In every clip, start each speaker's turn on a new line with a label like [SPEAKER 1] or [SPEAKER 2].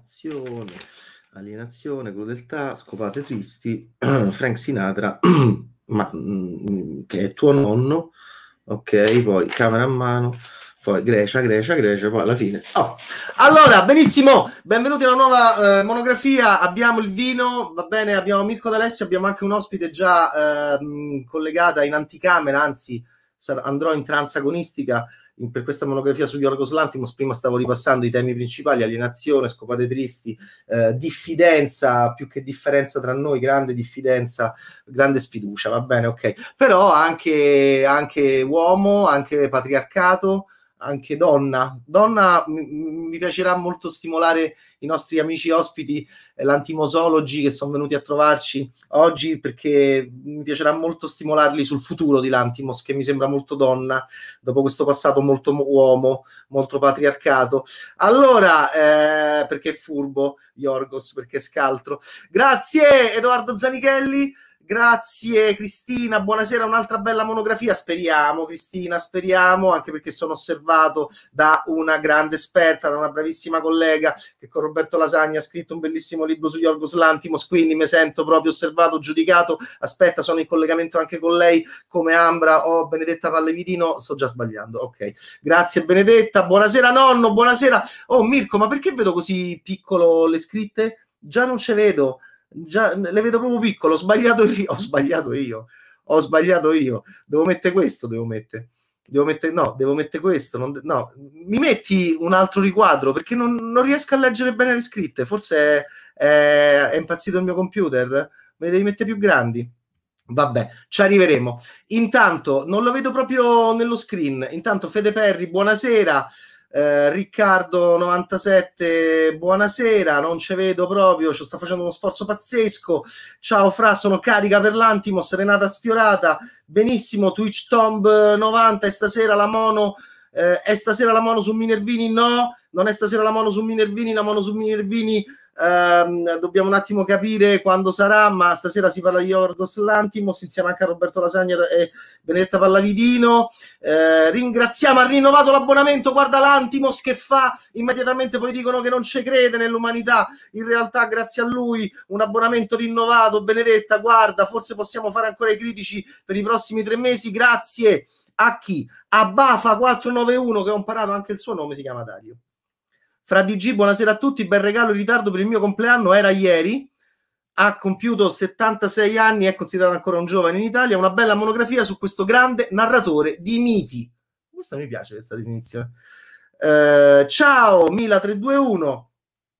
[SPEAKER 1] alienazione, alienazione, crudeltà, scopate tristi, Frank Sinatra, ma, mm, che è tuo nonno, ok, poi camera a mano, poi Grecia, Grecia, Grecia, poi alla fine. Oh. Allora, benissimo, benvenuti alla nuova eh, monografia. Abbiamo il vino, va bene, abbiamo Mirko D'Alessio, abbiamo anche un ospite già eh, mm, collegata in anticamera, anzi andrò in transagonistica per questa monografia su Yorgos Lantimos prima stavo ripassando i temi principali, alienazione, scopate tristi, eh, diffidenza, più che differenza tra noi, grande diffidenza, grande sfiducia, va bene, ok. Però anche, anche uomo, anche patriarcato, anche donna. Donna m- mi piacerà molto stimolare i nostri amici ospiti, eh, l'antimosologi che sono venuti a trovarci oggi, perché mi piacerà molto stimolarli sul futuro di l'antimos, che mi sembra molto donna, dopo questo passato molto uomo, molto patriarcato. Allora, eh, perché è furbo, Yorgos, perché è scaltro. Grazie Edoardo Zanichelli. Grazie Cristina, buonasera, un'altra bella monografia, speriamo Cristina, speriamo, anche perché sono osservato da una grande esperta, da una bravissima collega che con Roberto Lasagna ha scritto un bellissimo libro su Yorgos Lantimos, quindi mi sento proprio osservato, giudicato, aspetta, sono in collegamento anche con lei come Ambra o oh, Benedetta Pallevitino, sto già sbagliando, ok. Grazie Benedetta, buonasera nonno, buonasera. Oh Mirko, ma perché vedo così piccolo le scritte? Già non ce vedo già le vedo proprio piccole. ho sbagliato io, ho sbagliato io, ho sbagliato io, devo mettere questo, devo mettere, devo mettere no, devo mettere questo, non, no, mi metti un altro riquadro perché non, non riesco a leggere bene le scritte, forse è, è, è impazzito il mio computer, me le devi mettere più grandi. Vabbè, ci arriveremo. Intanto non lo vedo proprio nello screen. Intanto Fede Perri, buonasera. Eh, Riccardo97, buonasera, non ci vedo proprio, ci sto facendo uno sforzo pazzesco. Ciao Fra, sono carica per l'antimo, serenata sfiorata, benissimo. Twitch Tomb 90 e stasera la mono eh, è stasera la mano su Minervini? No, non è stasera la mano su Minervini, la mano su Minervini ehm, dobbiamo un attimo capire quando sarà, ma stasera si parla di Orgos Lantimos insieme anche a Roberto Lasagna e Benedetta Pallavidino. Eh, ringraziamo, ha rinnovato l'abbonamento, guarda Lantimos che fa, immediatamente poi dicono che non ci crede nell'umanità, in realtà grazie a lui un abbonamento rinnovato, Benedetta guarda, forse possiamo fare ancora i critici per i prossimi tre mesi, grazie a chi? A Bafa491 che ho imparato anche il suo nome, si chiama Dario. Fra DG, buonasera a tutti, bel regalo in ritardo per il mio compleanno, era ieri, ha compiuto 76 anni, è considerato ancora un giovane in Italia, una bella monografia su questo grande narratore di miti. Questa mi piace, questa definizione. Eh, ciao, Mila321,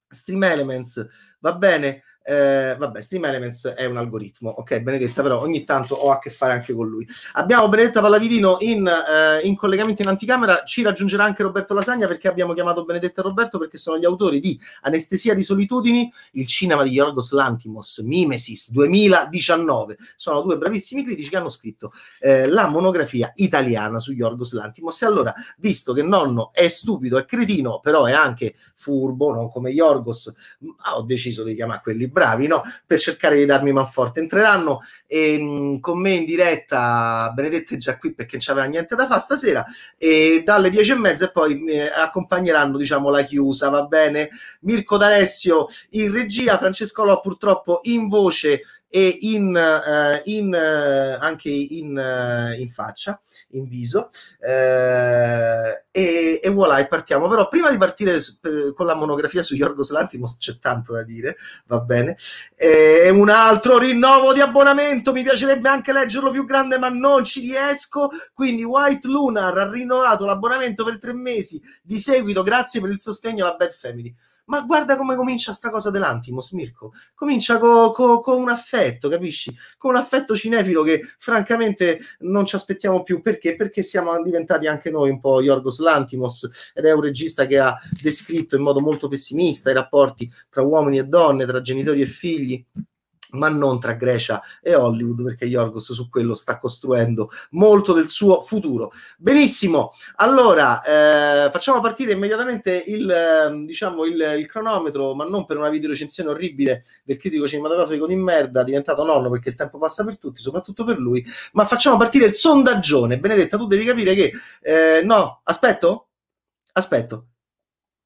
[SPEAKER 1] Stream Elements, va bene. Eh, vabbè, Stream Elements è un algoritmo, ok, Benedetta, però ogni tanto ho a che fare anche con lui. Abbiamo Benedetta Pallavidino in, eh, in collegamento in anticamera, ci raggiungerà anche Roberto Lasagna perché abbiamo chiamato Benedetta e Roberto perché sono gli autori di Anestesia di Solitudini, il cinema di Yorgos Lantimos, Mimesis 2019. Sono due bravissimi critici che hanno scritto eh, la monografia italiana su Yorgos Lantimos. E allora, visto che nonno è stupido, è cretino, però è anche furbo, non come Yorgos, mm, ah, ho deciso di chiamare quelli bravi, no? Per cercare di darmi man forte. Entreranno e, ehm, con me in diretta, Benedetta è già qui perché non c'aveva niente da fare stasera, e dalle dieci e mezza e poi eh, accompagneranno, diciamo, la chiusa, va bene? Mirko D'Alessio in regia, Francesco Lò purtroppo in voce e in, eh, in, eh, anche in, eh, in, faccia, in viso. Eh, e, e voilà, e partiamo. Però prima di partire per, con la monografia su Yorgos Lantimos c'è tanto da dire, va bene. Eh, e un altro rinnovo di abbonamento, mi piacerebbe anche leggerlo più grande, ma non ci riesco. Quindi White Lunar ha rinnovato l'abbonamento per tre mesi di seguito, grazie per il sostegno alla Bad Family. Ma guarda come comincia sta cosa dell'Antimos, Mirko. Comincia con co, co un affetto, capisci? Con un affetto cinefilo che francamente non ci aspettiamo più. Perché? Perché siamo diventati anche noi un po' Yorgos Lantimos ed è un regista che ha descritto in modo molto pessimista i rapporti tra uomini e donne, tra genitori e figli ma non tra Grecia e Hollywood, perché Yorgos su quello sta costruendo molto del suo futuro. Benissimo, allora eh, facciamo partire immediatamente il, ehm, diciamo il, il, cronometro, ma non per una video recensione orribile del critico cinematografico di merda, diventato nonno perché il tempo passa per tutti, soprattutto per lui, ma facciamo partire il sondaggione. Benedetta, tu devi capire che... Eh, no, aspetto? Aspetto.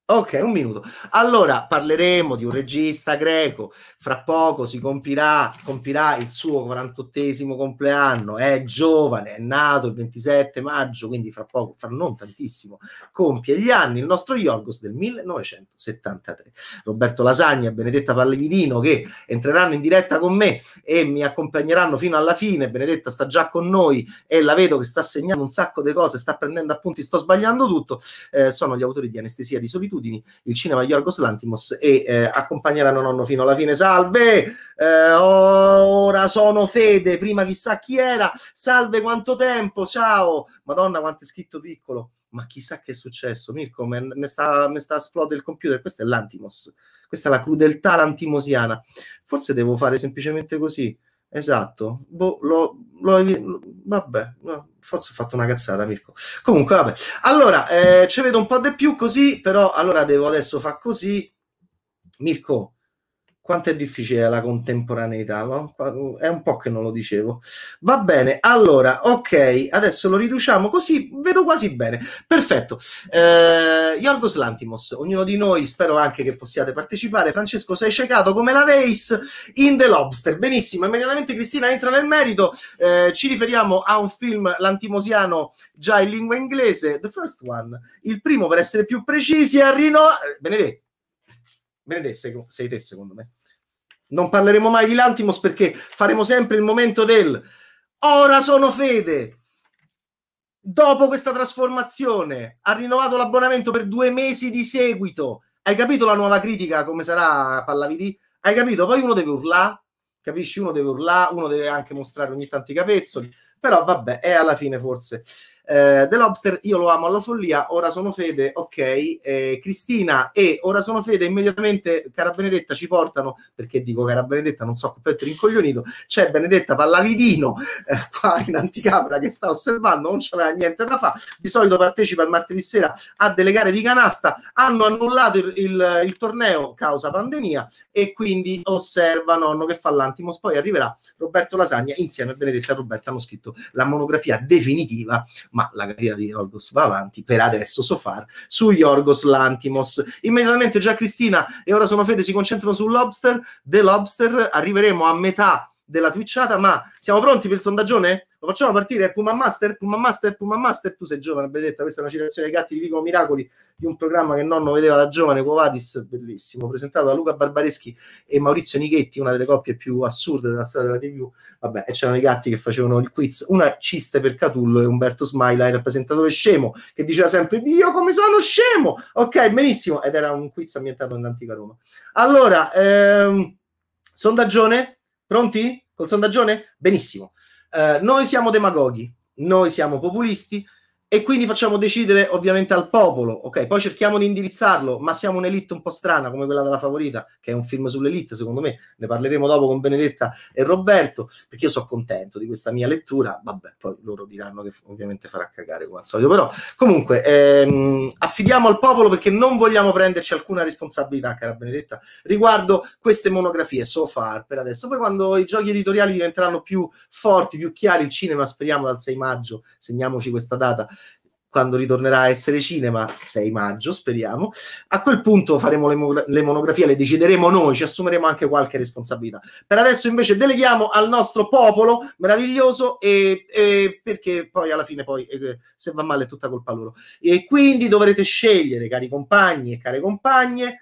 [SPEAKER 1] Ok, un minuto. Allora parleremo di un regista greco. Fra poco si compirà, compirà il suo 48 compleanno. È giovane, è nato il 27 maggio, quindi fra poco, fra non tantissimo, compie gli anni. Il nostro Yorgos del 1973. Roberto Lasagna e Benedetta Pallevidino che entreranno in diretta con me e mi accompagneranno fino alla fine. Benedetta sta già con noi e la vedo che sta segnando un sacco di cose, sta prendendo appunti. Sto sbagliando tutto. Eh, sono gli autori di Anestesia di Solitudine abitudini, il cinema di Yorgos Lantimos e eh, accompagneranno nonno fino alla fine. Salve! Eh, ora sono Fede, prima chissà chi era. Salve, quanto tempo, ciao! Madonna, quanto è scritto piccolo. Ma chissà che è successo, Mirko, mi sta, me sta esplodendo il computer. Questo è l'Antimos. Questa è la crudeltà lantimosiana. Forse devo fare semplicemente così. Esatto, boh, lo, lo, vabbè, forse ho fatto una cazzata, Mirko. Comunque, vabbè. Allora, eh, ci vedo un po' di più così, però allora devo adesso fare così. Mirko, quanto è difficile la contemporaneità, no? Mm, è un po' che non lo dicevo. Va bene, allora, ok, adesso lo riduciamo così, vedo quasi bene. Perfetto. Eh, Yorgos Lantimos, ognuno di noi, spero anche che possiate partecipare. Francesco, sei ciecato come la Veis in The Lobster. Benissimo, immediatamente Cristina entra nel merito. Eh, ci riferiamo a un film lantimosiano già in lingua inglese, The First One, il primo per essere più precisi, a Rino... Benedetto Benedetto sei te secondo me. Non parleremo mai di Lantimos perché faremo sempre il momento del ora sono fede. Dopo questa trasformazione ha rinnovato l'abbonamento per due mesi di seguito. Hai capito la nuova critica come sarà Pallavidì? Hai capito? Poi uno deve urlare, capisci? Uno deve urlare, uno deve anche mostrare ogni tanto i capezzoli, però vabbè, è alla fine forse eh, The Lobster, io lo amo alla follia, ora sono fede, ok. Eh, Cristina e ora sono fede, immediatamente cara Benedetta ci portano, perché dico cara Benedetta, non so, completamente incoglionito, c'è Benedetta Pallavidino eh, qua in anticamera che sta osservando, non c'aveva niente da fare, di solito partecipa il martedì sera a delle gare di canasta, hanno annullato il, il, il torneo causa pandemia e quindi osserva nonno che fa l'antimos, poi arriverà Roberto Lasagna insieme a Benedetta Roberta hanno scritto la monografia definitiva ma la carriera di Yorgos va avanti, per adesso so far su Yorgos Lantimos. Immediatamente già Cristina e ora sono Fede si concentrano su Lobster, The Lobster, arriveremo a metà della twitchata, ma siamo pronti per il sondaggione? lo facciamo partire Puma Master, Puma Master, Puma Master, tu sei giovane, benedetta, questa è una citazione dei gatti di Vico Miracoli, di un programma che nonno vedeva da giovane, Covadis, bellissimo, presentato da Luca Barbareschi e Maurizio Nighetti, una delle coppie più assurde della storia della TV, vabbè, e c'erano i gatti che facevano il quiz, una ciste per Catullo e Umberto Smaila, il rappresentatore scemo, che diceva sempre, Dio come sono scemo, ok, benissimo, ed era un quiz ambientato in antica Roma. Allora, ehm, sondaggione, pronti? Col sondaggione? Benissimo. Eh, noi siamo demagoghi, noi siamo populisti, e quindi facciamo decidere ovviamente al popolo, ok? Poi cerchiamo di indirizzarlo, ma siamo un'elite un po' strana come quella della favorita, che è un film sull'elite, secondo me, ne parleremo dopo con Benedetta e Roberto, perché io sono contento di questa mia lettura, vabbè, poi loro diranno che ovviamente farà cagare come al solito, però comunque ehm, affidiamo al popolo perché non vogliamo prenderci alcuna responsabilità, cara Benedetta, riguardo queste monografie, so far per adesso. Poi quando i giochi editoriali diventeranno più forti, più chiari, il cinema speriamo dal 6 maggio, segniamoci questa data quando ritornerà a essere cinema, 6 maggio speriamo, a quel punto faremo le, mo- le monografie, le decideremo noi, ci assumeremo anche qualche responsabilità. Per adesso invece deleghiamo al nostro popolo meraviglioso e, e perché poi alla fine poi e, eh, se va male è tutta colpa loro. E quindi dovrete scegliere, cari compagni e care compagne,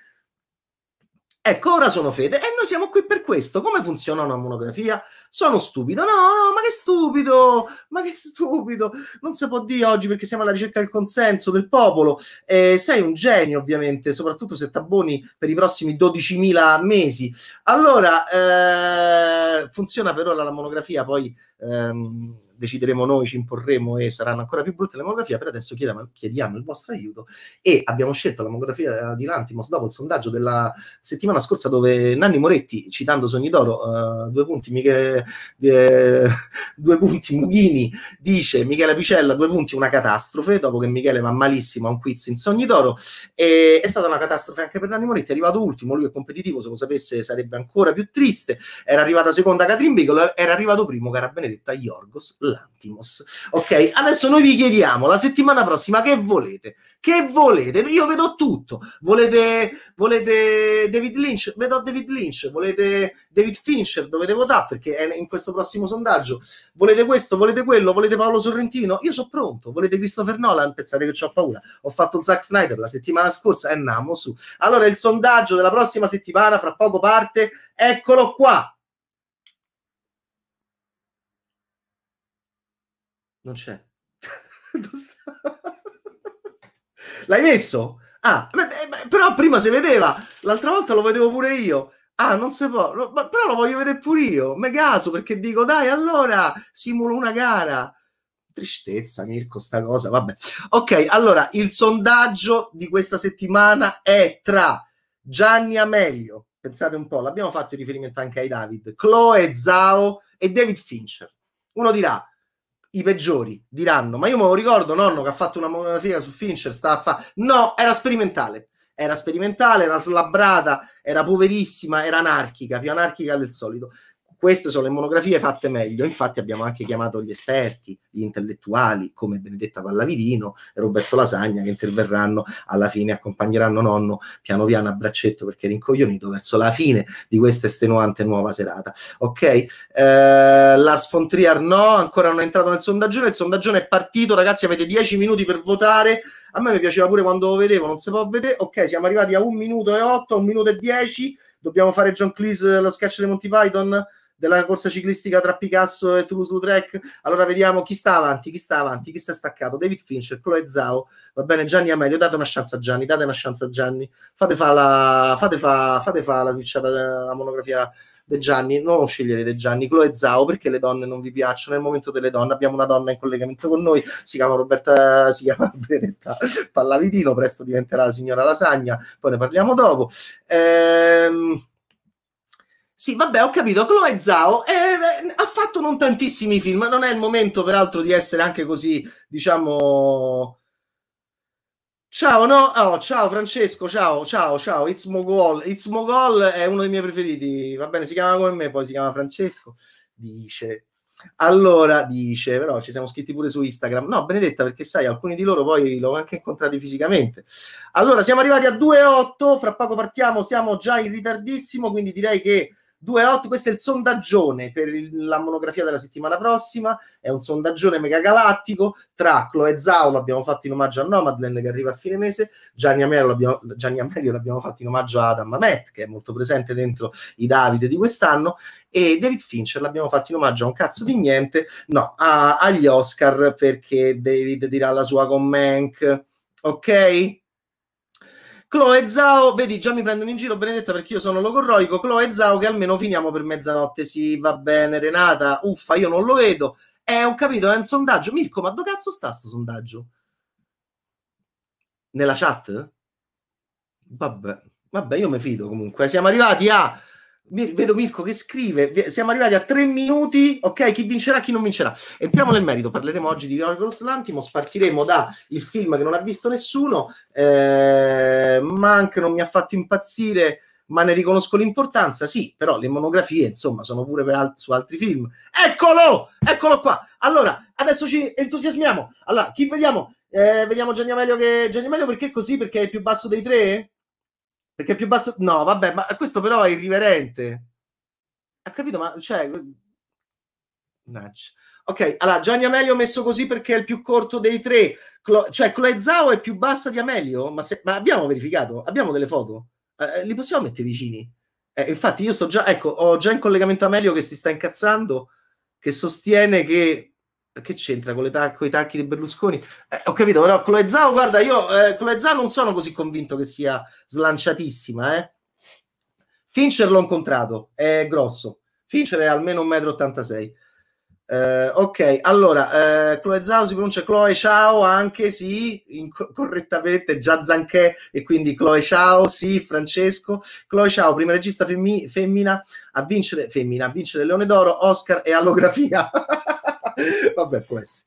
[SPEAKER 1] Ecco, ora sono fede e noi siamo qui per questo. Come funziona una monografia? Sono stupido. No, no, ma che stupido! Ma che stupido! Non si può dire oggi perché siamo alla ricerca del consenso del popolo. Eh, sei un genio, ovviamente, soprattutto se tabboni per i prossimi 12.000 mesi. Allora, eh, funziona per ora la monografia, poi ehm, decideremo noi, ci imporremo e saranno ancora più brutte le monografie, per adesso chiediamo, chiediamo il vostro aiuto e abbiamo scelto la monografia eh, di Lantimos dopo il sondaggio della settimana scorsa dove Nanni Moretti, citando Sogni d'Oro, uh, due punti, Michele, eh, due punti Mughini, dice Michele Picella, due punti, una catastrofe, dopo che Michele va malissimo a un quiz in Sogni d'Oro, e, è stata una catastrofe anche per Nanni Moretti, è arrivato ultimo, lui è competitivo, se lo sapesse sarebbe ancora più triste, era arrivata seconda Catrin Bicolo, era arrivato primo, cara Benedetta Iorgos dell'Antimos. Ok, adesso noi vi chiediamo la settimana prossima che volete? Che volete? Io vedo tutto. Volete, volete David Lynch? Vedo David Lynch. Volete David Fincher? Dovete votare perché è in questo prossimo sondaggio. Volete questo? Volete quello? Volete Paolo Sorrentino? Io sono pronto. Volete Christopher Nolan? Pensate che ho paura. Ho fatto Zack Snyder la settimana scorsa e andiamo su. Allora il sondaggio della prossima settimana fra poco parte. Eccolo qua. Non c'è. L'hai messo? Ah, beh, beh, però prima si vedeva, l'altra volta lo vedevo pure io. Ah, non si può, no, ma, però lo voglio vedere pure io. Me caso perché dico, dai, allora simulo una gara. Tristezza, Mirko, sta cosa. Vabbè, ok. Allora il sondaggio di questa settimana è tra Gianni Amelio. Pensate un po', l'abbiamo fatto in riferimento anche ai David, Chloe Zao e David Fincher. Uno dirà i peggiori diranno: Ma io me lo ricordo, nonno, che ha fatto una monografia su Fincher. Sta a fa... No, era sperimentale. Era sperimentale, era slabrata, era poverissima, era anarchica, più anarchica del solito queste sono le monografie fatte meglio, infatti abbiamo anche chiamato gli esperti, gli intellettuali come Benedetta Pallavidino e Roberto Lasagna che interverranno alla fine, accompagneranno nonno piano piano a braccetto perché rincoglionito verso la fine di questa estenuante nuova serata. Ok, eh, Lars von Trier no, ancora non è entrato nel sondaggio, il sondaggio è partito, ragazzi avete 10 minuti per votare, a me mi piaceva pure quando lo vedevo, non si può vedere, ok siamo arrivati a 1 minuto e 8, 1 minuto e 10, dobbiamo fare John Cleese lo sketch di Monty Python? della corsa ciclistica tra Picasso e Toulouse-Lautrec. Allora vediamo chi sta avanti, chi sta avanti, chi si è staccato. David Fincher, Chloe Zhao, va bene, Gianni Amelio, date una chance a Gianni, date una chance a Gianni. Fate fa la, fate fa, fate fa la twitchata, della eh, monografia di Gianni, non sceglierete Gianni, Chloe Zao perché le donne non vi piacciono, è il momento delle donne, abbiamo una donna in collegamento con noi, si chiama Roberta, eh, si chiama Benedetta Pallavidino, presto diventerà la signora Lasagna, poi ne parliamo dopo. Ehm sì, vabbè, ho capito. Chloe Zhao eh, eh, ha fatto non tantissimi film. Non è il momento, peraltro, di essere anche così, diciamo. Ciao, no? Oh, ciao Francesco, ciao, ciao, ciao. It's Mogol. It's Mogol è uno dei miei preferiti. Va bene, si chiama come me, poi si chiama Francesco. Dice. Allora, dice, però ci siamo scritti pure su Instagram. No, Benedetta, perché sai, alcuni di loro poi l'ho anche incontrati fisicamente. Allora, siamo arrivati a 2.8, fra poco partiamo, siamo già in ritardissimo, quindi direi che 2 questo è il sondaggione per il, la monografia della settimana prossima, è un sondaggione megagalattico tra Chloe Zhao, l'abbiamo fatto in omaggio a Nomadland che arriva a fine mese, Gianni Amelio l'abbiamo, Gianni Amelio l'abbiamo fatto in omaggio a Adam Ammamet che è molto presente dentro i Davide di quest'anno e David Fincher l'abbiamo fatto in omaggio a un cazzo di niente, no, a, agli Oscar perché David dirà la sua con Mank, ok? Chloe Zao, vedi, già mi prendono in giro Benedetta perché io sono logorroico. Chloe Zao, che almeno finiamo per mezzanotte. Sì, va bene, Renata. Uffa, io non lo vedo. È eh, un capito, è un sondaggio. Mirko, ma dove cazzo sta sto sondaggio? Nella chat? Vabbè, vabbè, io mi fido comunque. Siamo arrivati a vedo Mirko che scrive, siamo arrivati a tre minuti, ok, chi vincerà, chi non vincerà. Entriamo nel merito, parleremo oggi di Yorgos Lantimos, partiremo dal film che non ha visto nessuno, eh, ma non mi ha fatto impazzire, ma ne riconosco l'importanza, sì, però le monografie, insomma, sono pure alt- su altri film. Eccolo, eccolo qua. Allora, adesso ci entusiasmiamo. Allora, chi vediamo? Eh, vediamo Gianni Amelio, che... Gianni Amelio perché così? Perché è più basso dei tre? Perché è più basso... No, vabbè, ma questo però è irriverente. Ha capito, ma... Cioè... Eh, Nudge. Ok, allora Gianni Amelio messo così perché è il più corto dei tre, Clo- cioè Chloe Zhao è più bassa di Amelio, ma, se- ma abbiamo verificato, abbiamo delle foto, eh, eh, li possiamo mettere vicini. Eh, infatti io sto già, ecco, ho già in collegamento Amelio che si sta incazzando, che sostiene che che c'entra con, tac- con, i tacchi di Berlusconi? Eh, ho capito, però Chloe Zhao, guarda, io eh, Chloe Zhao non sono così convinto che sia slanciatissima, eh. Fincher l'ho incontrato, è grosso. Fincher è almeno 1,86 m. Eh, ok, allora, eh, Chloe Zhao si pronuncia Chloe Ciao anche, sì, inc- correttamente, già Zanché e quindi Chloe Ciao, sì, Francesco. Chloe Ciao, prima regista femmi- femmina a vincere, femmina, a vincere Leone d'Oro, Oscar e allografia. Vabbè, può essere.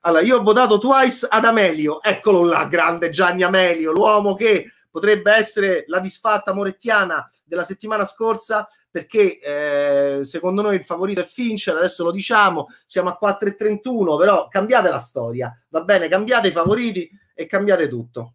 [SPEAKER 1] Allora, io ho votato Twice ad Amelio. Eccolo là, grande Gianni Amelio, l'uomo che potrebbe essere la disfatta morettiana della settimana scorsa perché eh, secondo noi il favorito è Fincher, adesso lo diciamo, siamo a 4,31, però cambiate la storia, va bene, cambiate i favoriti e cambiate tutto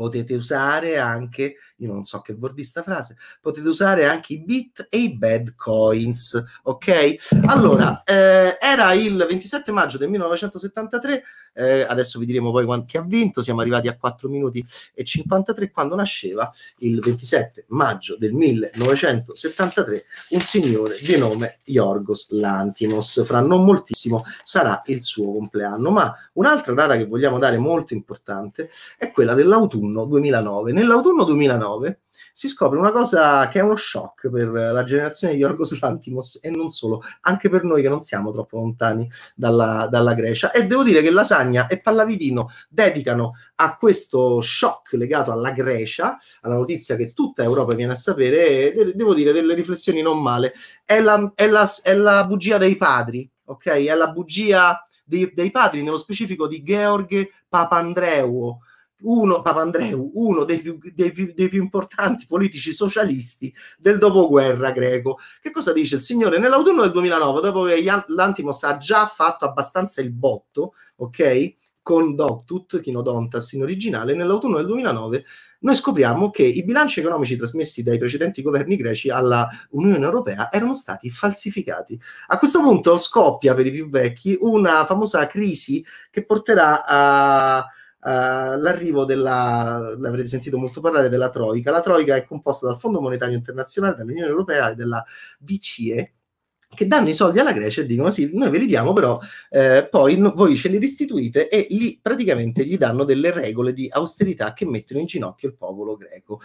[SPEAKER 1] potete usare anche, io non so che vuol dire sta frase, potete usare anche i bit e i bad coins, ok? Allora, eh, era il 27 maggio del 1973 eh, adesso vi diremo poi quanti ha vinto, siamo arrivati a 4 minuti e 53 quando nasceva il 27 maggio del 1973 un signore di nome Yorgos Lantimos, fra non moltissimo sarà il suo compleanno, ma un'altra data che vogliamo dare molto importante è quella dell'autunno 2009. Nell'autunno 2009 si scopre una cosa che è uno shock per la generazione di Orgos Lantimos e non solo, anche per noi che non siamo troppo lontani dalla, dalla Grecia. E devo dire che Lasagna e Pallavidino dedicano a questo shock legato alla Grecia, alla notizia che tutta Europa viene a sapere, e devo dire delle riflessioni non male. È la, è la, è la bugia dei padri, ok? È la bugia dei, dei padri, nello specifico di Gheorghe Papandreou uno, Papandreou, uno dei più, dei, più, dei più, importanti politici socialisti del dopoguerra greco. Che cosa dice il signore? Nell'autunno del 2009, dopo che l'Antimos ha già fatto abbastanza il botto, ok? Con Doctut, Chinodontas in originale, nell'autunno del 2009 noi scopriamo che i bilanci economici trasmessi dai precedenti governi greci alla Unione Europea erano stati falsificati. A questo punto scoppia per i più vecchi una famosa crisi che porterà a Uh, l'arrivo della, ne sentito molto parlare, della Troica. La Troica è composta dal Fondo Monetario Internazionale, dall'Unione Europea e dalla BCE, che danno i soldi alla Grecia e dicono sì, noi ve li diamo, però eh, poi no, voi ce li restituite e lì praticamente gli danno delle regole di austerità che mettono in ginocchio il popolo greco.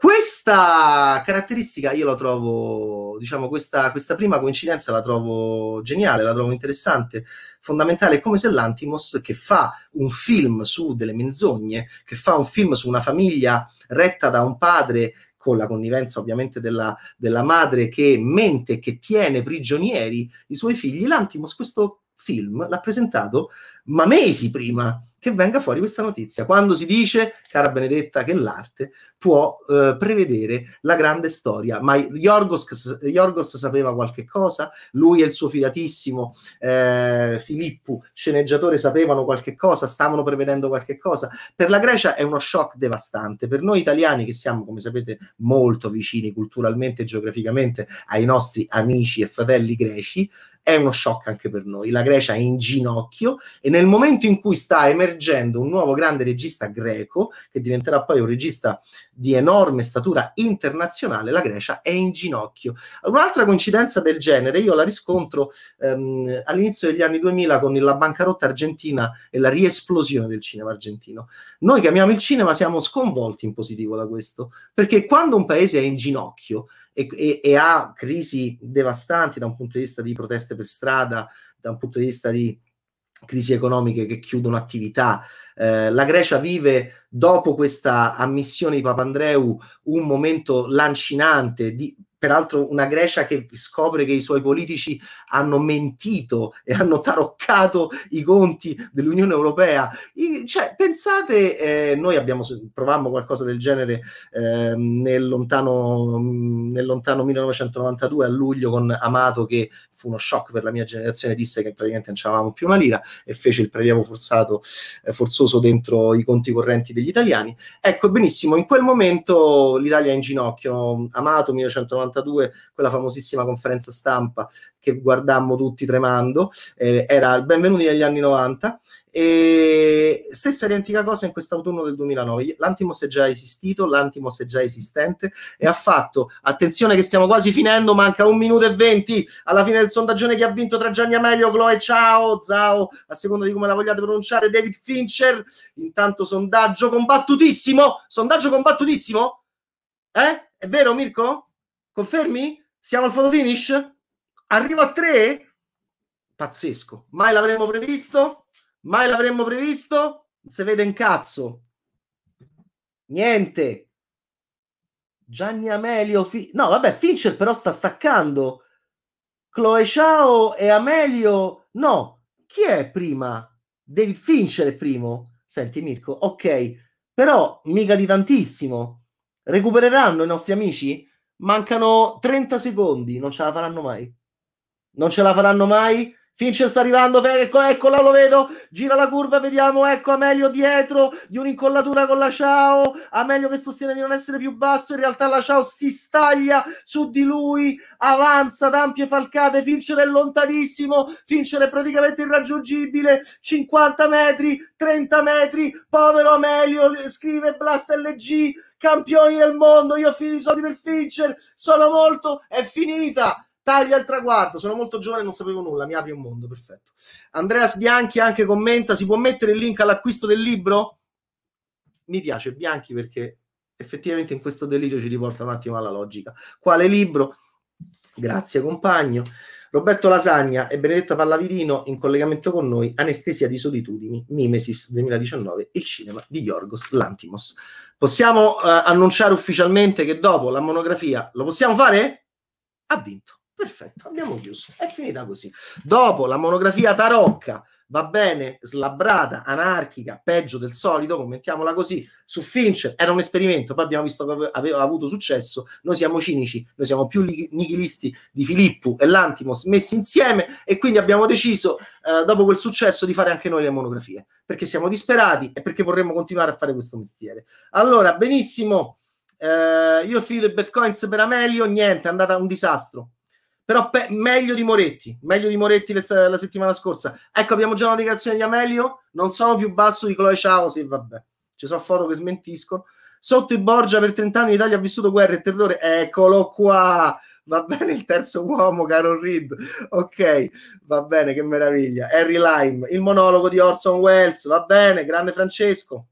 [SPEAKER 1] Questa caratteristica io la trovo, diciamo, questa, questa, prima coincidenza la trovo geniale, la trovo interessante, fondamentale, come se l'Antimos che fa un film su delle menzogne, che fa un film su una famiglia retta da un padre con la connivenza ovviamente della, della madre che mente, che tiene prigionieri i suoi figli, l'Antimos questo film l'ha presentato ma mesi prima che venga fuori questa notizia, quando si dice, cara Benedetta, che l'arte può eh, prevedere la grande storia. Ma Yorgos, Yorgos, sapeva qualche cosa, lui e il suo fidatissimo eh, Filippo, sceneggiatore, sapevano qualche cosa, stavano prevedendo qualche cosa. Per la Grecia è uno shock devastante, per noi italiani che siamo, come sapete, molto vicini culturalmente e geograficamente ai nostri amici e fratelli greci, è uno shock anche per noi. La Grecia è in ginocchio e nel momento in cui sta emergendo un nuovo grande regista greco, che diventerà poi un regista di enorme statura internazionale, la Grecia è in ginocchio. Un'altra coincidenza del genere, io la riscontro ehm, all'inizio degli anni 2000 con la bancarotta argentina e la riesplosione del cinema argentino. Noi che amiamo il cinema siamo sconvolti in positivo da questo, perché quando un paese è in ginocchio, e, e, e ha crisi devastanti da un punto di vista di proteste per strada, da un punto di vista di crisi economiche che chiudono attività. Eh, la Grecia vive dopo questa ammissione di Papandreou un momento lancinante di, peraltro una Grecia che scopre che i suoi politici hanno mentito e hanno taroccato i conti dell'Unione Europea. cioè, pensate, eh, noi abbiamo, provato qualcosa del genere eh, nel, lontano, mm, nel, lontano, 1992 a luglio con Amato che fu uno shock per la mia generazione, disse che praticamente non c'avevamo più una lira e fece il prelievo forzato, eh, forzoso dentro i conti correnti degli italiani. Ecco, benissimo, in quel momento l'Italia è in ginocchio, Amato 1992 92, quella famosissima conferenza stampa che guardammo tutti tremando, eh, era il benvenuti negli anni 90. E stessa identica cosa in quest'autunno del 2009. L'Antimos è già esistito, l'Antimos è già esistente e ha fatto, attenzione che stiamo quasi finendo, manca un minuto e venti alla fine del sondaggione che ha vinto tra Gianni Amelio, Chloe Ciao, ciao, a seconda di come la vogliate pronunciare, David Fincher. Intanto sondaggio combattutissimo, sondaggio combattutissimo? Eh? È vero Mirko? Confermi? Siamo al photo finish? Arrivo a tre? Pazzesco. Mai l'avremmo previsto? Mai l'avremmo previsto? Non si vede un cazzo. Niente. Gianni Amelio. Fi- no, vabbè, Fincher però sta staccando. Chloe Ciao e Amelio. No, chi è prima? David Fincher è primo. Senti, Mirko, ok, però mica di tantissimo. Recupereranno i nostri amici? mancano 30 secondi, non ce la faranno mai. Non ce la faranno mai Fincher sta arrivando, ecco, eccola, lo vedo, gira la curva, vediamo, ecco Amelio dietro, di un'incollatura con la Ciao, Amelio che sostiene di non essere più basso, in realtà la Ciao si staglia su di lui, avanza ad ampie falcate, Fincher è lontanissimo, Fincher è praticamente irraggiungibile, 50 metri, 30 metri, povero Amelio, scrive Blast LG, campioni del mondo, io ho finito i soldi per Fincher, sono molto, è finita, Taglia il traguardo, sono molto giovane, non sapevo nulla, mi apri un mondo, perfetto. Andreas Bianchi anche commenta, si può mettere il link all'acquisto del libro? Mi piace Bianchi perché effettivamente in questo delirio ci riporta un attimo alla logica. Quale libro? Grazie compagno. Roberto Lasagna e Benedetta Pallavirino in collegamento con noi, Anestesia di solitudini, Mimesis 2019, il cinema di Yorgos Lantimos. Possiamo eh, annunciare ufficialmente che dopo la monografia, lo possiamo fare? Ha vinto. Perfetto, abbiamo chiuso. È finita così. Dopo la monografia tarocca, va bene, slabbrata, anarchica, peggio del solito, commentiamola così, su Fincher era un esperimento, poi abbiamo visto che aveva avuto successo, noi siamo cinici, noi siamo più nichilisti di Filippo e l'Antimos messi insieme e quindi abbiamo deciso, eh, dopo quel successo, di fare anche noi le monografie, perché siamo disperati e perché vorremmo continuare a fare questo mestiere. Allora, benissimo, eh, io ho finito i bitcoins per Amelio, niente, è andata un disastro però pe- meglio di Moretti, meglio di Moretti la settimana scorsa. Ecco, abbiamo già una dichiarazione di Amelio, non sono più basso di Chloe Ciao, sì, vabbè, ci sono foto che smentiscono. Sotto i Borgia per 30 anni l'Italia ha vissuto guerra e terrore, eccolo qua, va bene il terzo uomo, caro Reed, ok, va bene, che meraviglia. Harry Lime, il monologo di Orson Welles, va bene, grande Francesco.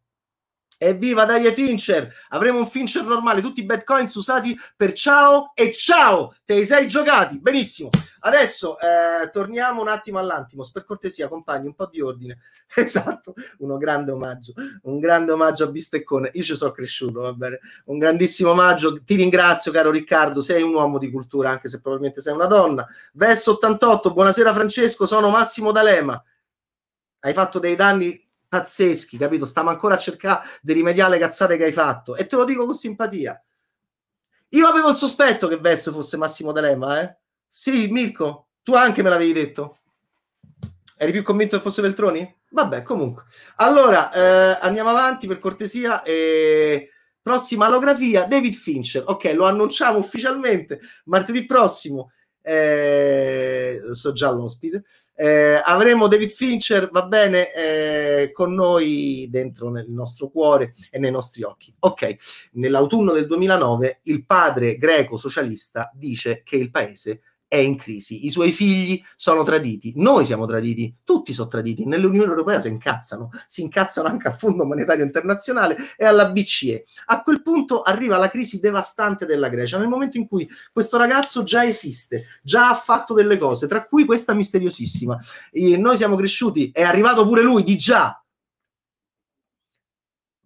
[SPEAKER 1] Evviva, dai Fincher! Avremo un Fincher normale, tutti i bitcoins usati per ciao e ciao! Te li sei giocati, benissimo! Adesso eh, torniamo un attimo all'Antimos, per cortesia compagni, un po' di ordine. Esatto, uno grande omaggio, un grande omaggio a Bisteccone. Io ci sono cresciuto, va bene. Un grandissimo omaggio, ti ringrazio caro Riccardo, sei un uomo di cultura, anche se probabilmente sei una donna. Vess88, buonasera Francesco, sono Massimo D'Alema. Hai fatto dei danni pazzeschi, capito? Stiamo ancora a cercare di rimediare le cazzate che hai fatto e te lo dico con simpatia. Io avevo il sospetto che Vess fosse Massimo D'Alema, eh? Sì, Mirko, tu anche me l'avevi detto. Eri più convinto che fosse Veltroni? Vabbè, comunque. Allora, eh, andiamo avanti per cortesia. E... Prossima allografia, David Fincher. Ok, lo annunciamo ufficialmente martedì prossimo. Eh, so già l'ospite. Eh, avremo David Fincher, va bene, eh, con noi dentro nel nostro cuore e nei nostri occhi. Ok, nell'autunno del 2009 il padre greco socialista dice che il paese è in crisi, i suoi figli sono traditi, noi siamo traditi, tutti sono traditi, nell'Unione Europea si incazzano, si incazzano anche al Fondo Monetario Internazionale e alla BCE. A quel punto arriva la crisi devastante della Grecia, nel momento in cui questo ragazzo già esiste, già ha fatto delle cose, tra cui questa misteriosissima. E noi siamo cresciuti, è arrivato pure lui di già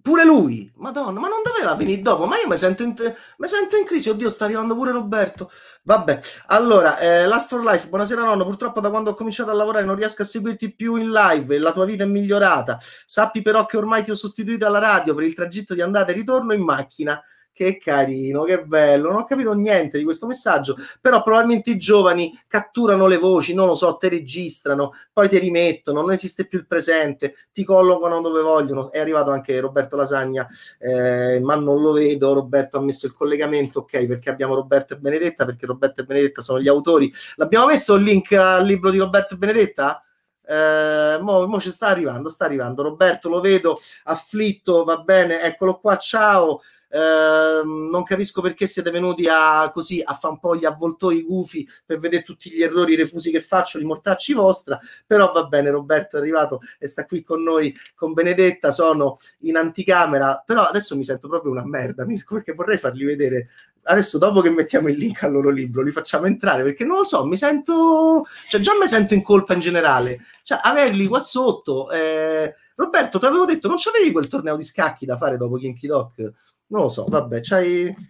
[SPEAKER 1] Pure lui, madonna, ma non doveva venire dopo, ma io mi sento in, mi sento in crisi, oddio sta arrivando pure Roberto. Vabbè, allora, eh, Last for Life, buonasera nonno, purtroppo da quando ho cominciato a lavorare non riesco a seguirti più in live la tua vita è migliorata. Sappi però che ormai ti ho sostituito alla radio per il tragitto di andata e ritorno in macchina che carino, che bello, non ho capito niente di questo messaggio, però probabilmente i giovani catturano le voci, non lo so, te registrano, poi ti rimettono, non esiste più il presente, ti collocano dove vogliono. È arrivato anche Roberto Lasagna, eh, ma non lo vedo, Roberto ha messo il collegamento, ok, perché abbiamo Roberto e Benedetta, perché Roberto e Benedetta sono gli autori. L'abbiamo messo il link al libro di Roberto e Benedetta? Eh, mo, mo ci sta arrivando, sta arrivando. Roberto, lo vedo afflitto, va bene, eccolo qua, ciao. Ehm, non capisco perché siete venuti a così a fare un po' gli avvoltoi gufi per vedere tutti gli errori refusi che faccio, li mortacci vostra, però va bene, Roberto è arrivato e sta qui con noi, con Benedetta, sono in anticamera, però adesso mi sento proprio una merda, perché vorrei farli vedere adesso dopo che mettiamo il link al loro libro li facciamo entrare perché non lo so mi sento cioè già mi sento in colpa in generale cioè averli qua sotto eh... Roberto ti avevo detto non c'avevi quel torneo di scacchi da fare dopo Kinky Doc non lo so, vabbè, c'hai...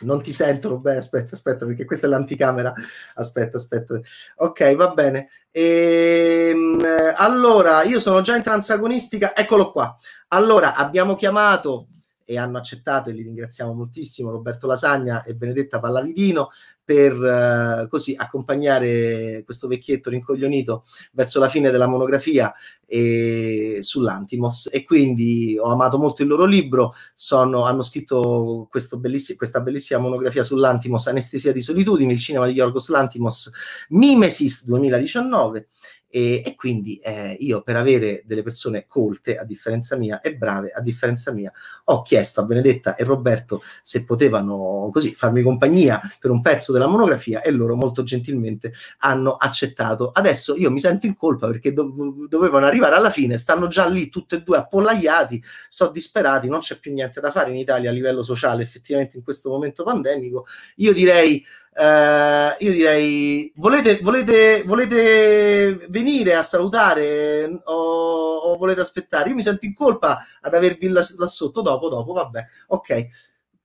[SPEAKER 1] Non ti sentono, beh, aspetta, aspetta, perché questa è l'anticamera. Aspetta, aspetta. Ok, va bene. Ehm, allora, io sono già in transagonistica, eccolo qua. Allora, abbiamo chiamato e hanno accettato e li ringraziamo moltissimo Roberto Lasagna e Benedetta Pallavidino per eh, così accompagnare questo vecchietto rincoglionito verso la fine della monografia e, sull'Antimos e quindi ho amato molto il loro libro, sono, hanno scritto belliss- questa bellissima monografia sull'Antimos, Anestesia di solitudine, il cinema di Yorgos Lantimos, Mimesis 2019 e, e quindi eh, io per avere delle persone colte a differenza mia e brave a differenza mia ho chiesto a Benedetta e Roberto se potevano così farmi compagnia per un pezzo della monografia e loro molto gentilmente hanno accettato adesso io mi sento in colpa perché do- dovevano arrivare alla fine stanno già lì tutte e due appollaiati so disperati non c'è più niente da fare in Italia a livello sociale effettivamente in questo momento pandemico io direi eh, io direi, volete, volete, volete, venire a salutare o, o, volete aspettare? Io mi sento in colpa ad avervi là, là sotto, dopo, dopo, vabbè, ok.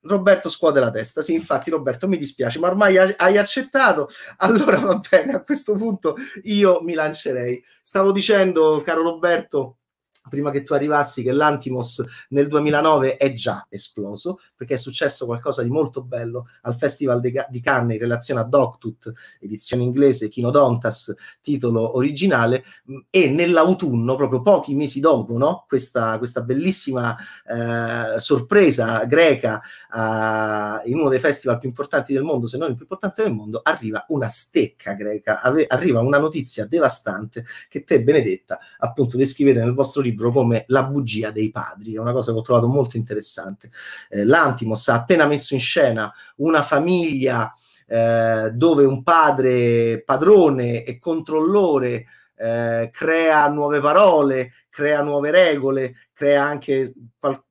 [SPEAKER 1] Roberto scuote la testa, sì, infatti Roberto mi dispiace, ma ormai hai accettato, allora va bene, a questo punto io mi lancerei. Stavo dicendo, caro Roberto, prima che tu arrivassi che l'Antimos nel 2009 è già esploso perché è successo qualcosa di molto bello al Festival di Cannes in relazione a Doctut, edizione inglese, Kinodontas, titolo originale, mm, e nell'autunno, proprio pochi mesi dopo, no? questa, questa, bellissima eh, sorpresa greca eh, in uno dei festival più importanti del mondo, se non il più importante del mondo, arriva una stecca greca, ave- arriva una notizia devastante che te, Benedetta, appunto descrivete nel vostro libro libro come La bugia dei padri, è una cosa che ho trovato molto interessante. Eh, L'Antimos ha appena messo in scena una famiglia eh, dove un padre padrone e controllore eh, crea nuove parole, crea nuove regole, crea anche qual-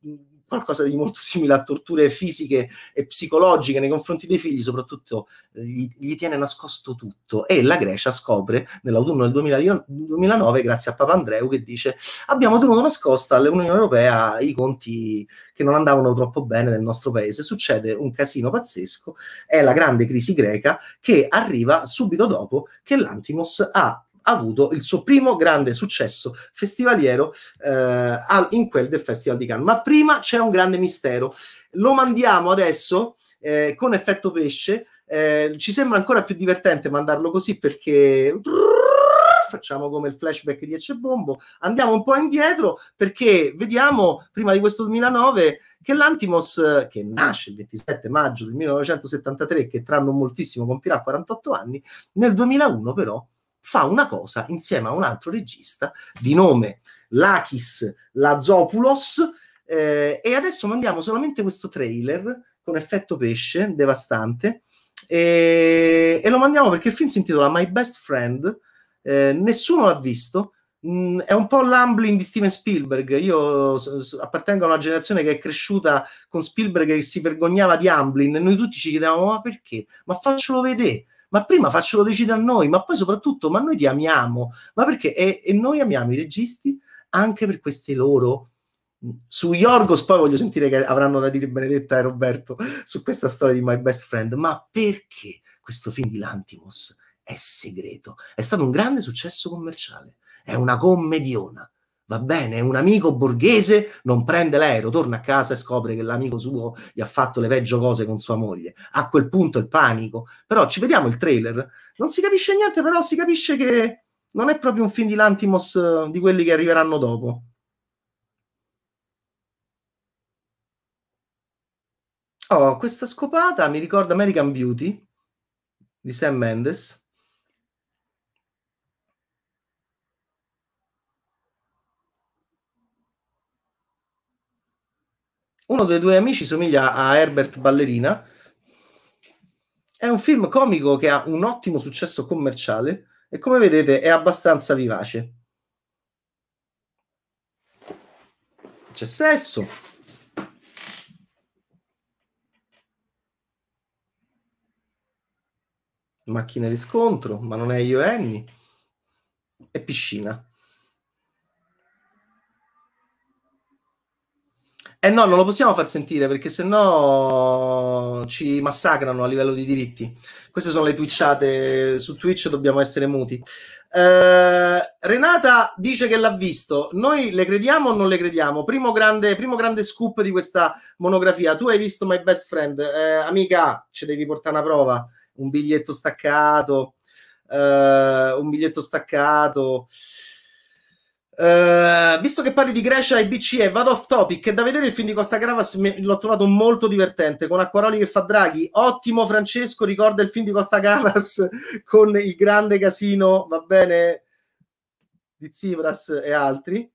[SPEAKER 1] qualcosa di molto simile a torture fisiche e psicologiche nei confronti dei figli, soprattutto eh, gli, gli tiene nascosto tutto. E la Grecia scopre nell'autunno del 2009, grazie a Papa Andreu, che dice abbiamo tenuto nascosta all'Unione Europea i conti che non andavano troppo bene nel nostro paese. Succede un casino pazzesco, è la grande crisi greca che arriva subito dopo che l'Antimos ha avuto il suo primo grande successo festivaliero eh, in quel del Festival di Cannes. Ma prima c'è un grande mistero. Lo mandiamo adesso eh, con effetto pesce. Eh, ci sembra ancora più divertente mandarlo così perché facciamo come il flashback di Ecce Bombo, andiamo un po' indietro perché vediamo prima di questo 2009 che l'Antimos, che nasce il 27 maggio del 1973, che tra non moltissimo compirà 48 anni, nel 2001 però fa una cosa insieme a un altro regista di nome Lakis Lazopoulos eh, e adesso mandiamo solamente questo trailer con effetto pesce devastante e, e, lo mandiamo perché il film si intitola My Best Friend eh, nessuno l'ha visto Mm, è un po' l'ambling di Steven Spielberg. Io s- appartengo a una generazione che è cresciuta con Spielberg che si vergognava di humbling e noi tutti ci chiedevamo: ma perché? Ma faccelo vedere ma prima faccelo decidere a noi, ma poi soprattutto, ma noi ti amiamo, ma perché? E, e noi amiamo i registi anche per queste loro su Yorgos poi voglio sentire che avranno da dire Benedetta e Roberto su questa storia di My Best Friend, ma perché questo film di Lantimos è segreto? È stato un grande successo commerciale, è una commediona, Va bene, un amico borghese non prende l'aereo, torna a casa e scopre che l'amico suo gli ha fatto le peggio cose con sua moglie. A quel punto il panico. Però ci vediamo il trailer. Non si capisce niente, però si capisce che non è proprio un film di Lantimos eh, di quelli che arriveranno dopo. Oh, questa scopata mi ricorda American Beauty di Sam Mendes. Uno dei due amici somiglia a Herbert Ballerina. È un film comico che ha un ottimo successo commerciale e come vedete è abbastanza vivace. C'è sesso. Macchina di scontro, ma non è io Annie. E piscina. Eh no, non lo possiamo far sentire perché sennò ci massacrano a livello di diritti. Queste sono le twitchate su Twitch, dobbiamo essere muti. Eh, Renata dice che l'ha visto. Noi le crediamo o non le crediamo? Primo grande, primo grande scoop di questa monografia. Tu hai visto My Best Friend, eh, amica, ci devi portare una prova, un biglietto staccato, eh, un biglietto staccato. Eh, visto che parli di Grecia e BCE, eh, vado off topic. da vedere il film di Costa Gravas. l'ho trovato molto divertente con Acquaroli che fa Draghi. Ottimo, Francesco. Ricorda il film di Costa Gravas con il grande casino, va bene, di Tsipras e altri.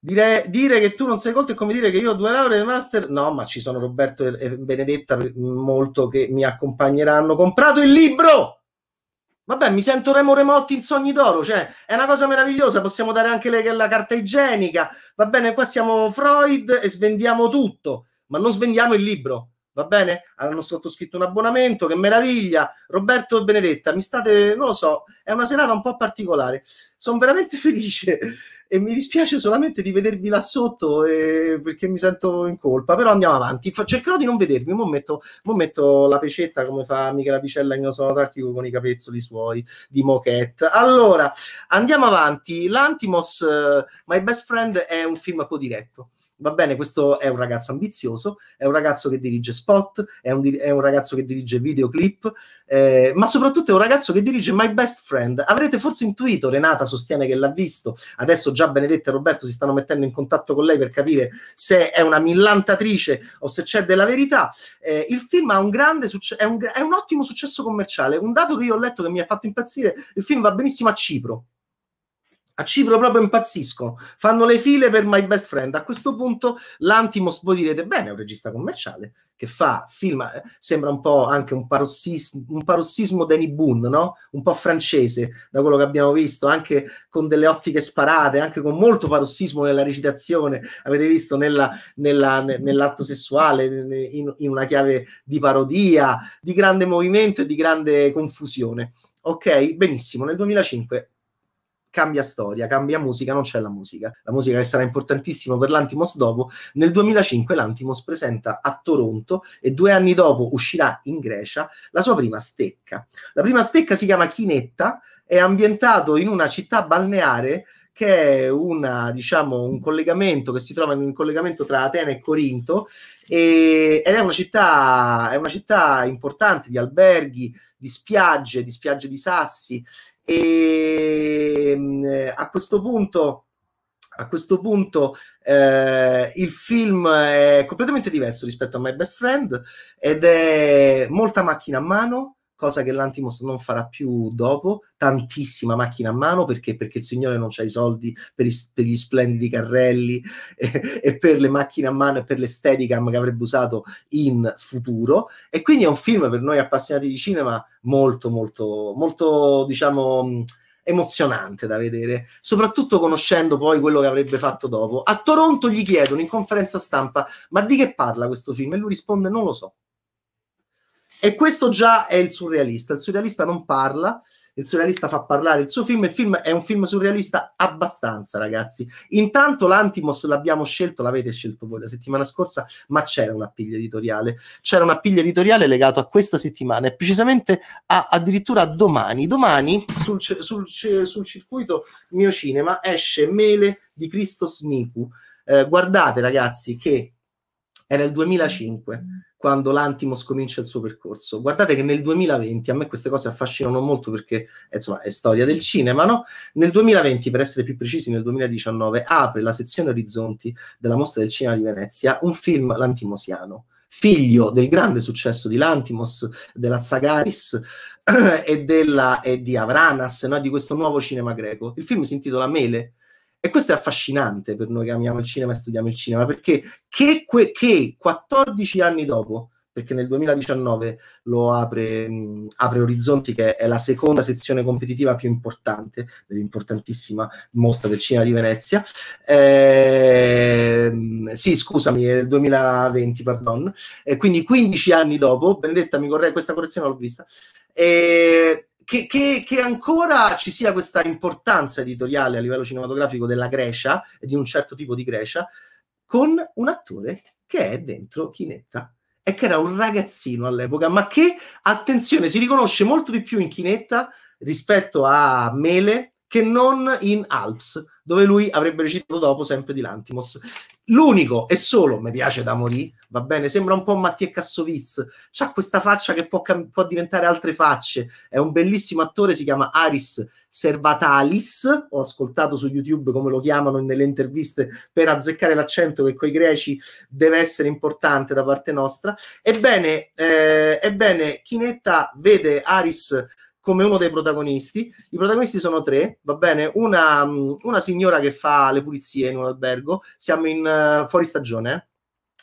[SPEAKER 1] Dire, dire, che tu non sei colto è come dire che io ho due lauree master. No, ma ci sono Roberto e Benedetta molto che mi accompagneranno. Comprato il libro Vabbè, mi sento Remo Remotti in sogni d'oro, cioè è una cosa meravigliosa, possiamo dare anche le, la carta igienica, va bene, qua siamo Freud e svendiamo tutto, ma non svendiamo il libro, va bene? Hanno sottoscritto un abbonamento, che meraviglia, Roberto e Benedetta, mi state, non lo so, è una serata un po' particolare, sono veramente felice e mi dispiace solamente di vedervi là sotto eh, perché mi sento in colpa, però andiamo avanti, Fa, cercherò di non vedervi, mo metto, mo metto la pecetta come fa Michela Picella in Osono Tacchico con i capezzoli suoi di Moquette. Allora, andiamo avanti, l'Antimos, uh, My Best Friend è un film co-diretto. Va bene, questo è un ragazzo ambizioso, è un ragazzo che dirige spot, è un, è un ragazzo che dirige videoclip, eh, ma soprattutto è un ragazzo che dirige My Best Friend. Avrete forse intuito, Renata sostiene che l'ha visto, adesso già Benedetta e Roberto si stanno mettendo in contatto con lei per capire se è una millantatrice o se c'è della verità. Eh, il film ha un grande successo, è, è un ottimo successo commerciale, un dato che io ho letto che mi ha fatto impazzire, il film va benissimo a Cipro a Cipro proprio impazziscono, fanno le file per My Best Friend. A questo punto l'Antimos, voi direte, bene, è un regista commerciale che fa film, eh, sembra un po' anche un parossismo, un parossismo Danny Boone, no? Un po' francese, da quello che abbiamo visto, anche con delle ottiche sparate, anche con molto parossismo nella recitazione, avete visto nella, nella, nell'atto sessuale, in, in una chiave di parodia, di grande movimento e di grande confusione. Ok, benissimo, nel 2005 cambia storia, cambia musica, non c'è la musica. La musica che sarà importantissima per l'Antimos dopo. Nel 2005 l'Antimos presenta a Toronto e due anni dopo uscirà in Grecia la sua prima stecca. La prima stecca si chiama Chinetta, è ambientato in una città balneare che è una, diciamo, un collegamento che si trova in un collegamento tra Atene e Corinto e, ed è una, città, è una città importante di alberghi, di spiagge, di spiagge di sassi e ehm, a questo punto a questo punto eh, il film è completamente diverso rispetto a My Best Friend ed è molta macchina a mano cosa che l'Antimos non farà più dopo, tantissima macchina a mano perché, perché il signore non ha i soldi per, i, per gli splendidi carrelli e, e, per le macchine a mano e per le steadicam che avrebbe usato in futuro e quindi è un film per noi appassionati di cinema molto molto molto diciamo mm, emozionante da vedere, soprattutto conoscendo poi quello che avrebbe fatto dopo. A Toronto gli chiedono in conferenza stampa "Ma di che parla questo film?" e lui risponde "Non lo so". E questo già è il surrealista. Il surrealista non parla, il surrealista fa parlare il suo film. Il film è un film surrealista abbastanza, ragazzi. Intanto l'Antimos l'abbiamo scelto, l'avete scelto voi la settimana scorsa, ma c'era una piglia editoriale. C'era una piglia editoriale legata a questa settimana e precisamente a, addirittura domani. Domani sul, sul, sul circuito Mio Cinema esce Mele di Christos Miku. Eh, guardate, ragazzi, che era il 2005 quando l'Antimos comincia il suo percorso. Guardate che nel 2020, a me queste cose affascinano molto perché insomma, è storia del cinema, no? Nel 2020, per essere più precisi, nel 2019, apre la sezione Orizzonti della Mostra del Cinema di Venezia un film l'antimosiano, figlio del grande successo di Lantimos, della Zagaris e, della, e di Avranas, no? di questo nuovo cinema greco. Il film si intitola Mele, e questo è affascinante per noi che amiamo il cinema e studiamo il cinema, perché che, que, che 14 anni dopo, perché nel 2019 lo apre, mh, apre, Orizzonti, che è la seconda sezione competitiva più importante dell'importantissima mostra del cinema di Venezia. Eh, sì, scusami, è il 2020, pardon. e quindi 15 anni dopo, Benedetta mi corregge, questa correzione l'ho vista. Eh, che, che, che, ancora ci sia questa importanza editoriale a livello cinematografico della Grecia e di un certo tipo di Grecia con un attore che è dentro Chinetta e che era un ragazzino all'epoca, ma che, attenzione, si riconosce molto di più in Chinetta rispetto a Mele che non in Alps, dove lui avrebbe recitato dopo sempre di Lantimos. L'unico e solo, mi piace da morì, va bene, sembra un po' Mattie Cassovitz, ha questa faccia che può, può, diventare altre facce, è un bellissimo attore, si chiama Aris Servatalis, ho ascoltato su YouTube come lo chiamano nelle interviste per azzeccare l'accento che coi greci deve essere importante da parte nostra. Ebbene, eh, ebbene Chinetta vede Aris come uno dei protagonisti. I protagonisti sono tre, va bene? Una, mm, una signora che fa le pulizie in un albergo, siamo in uh, fuori stagione,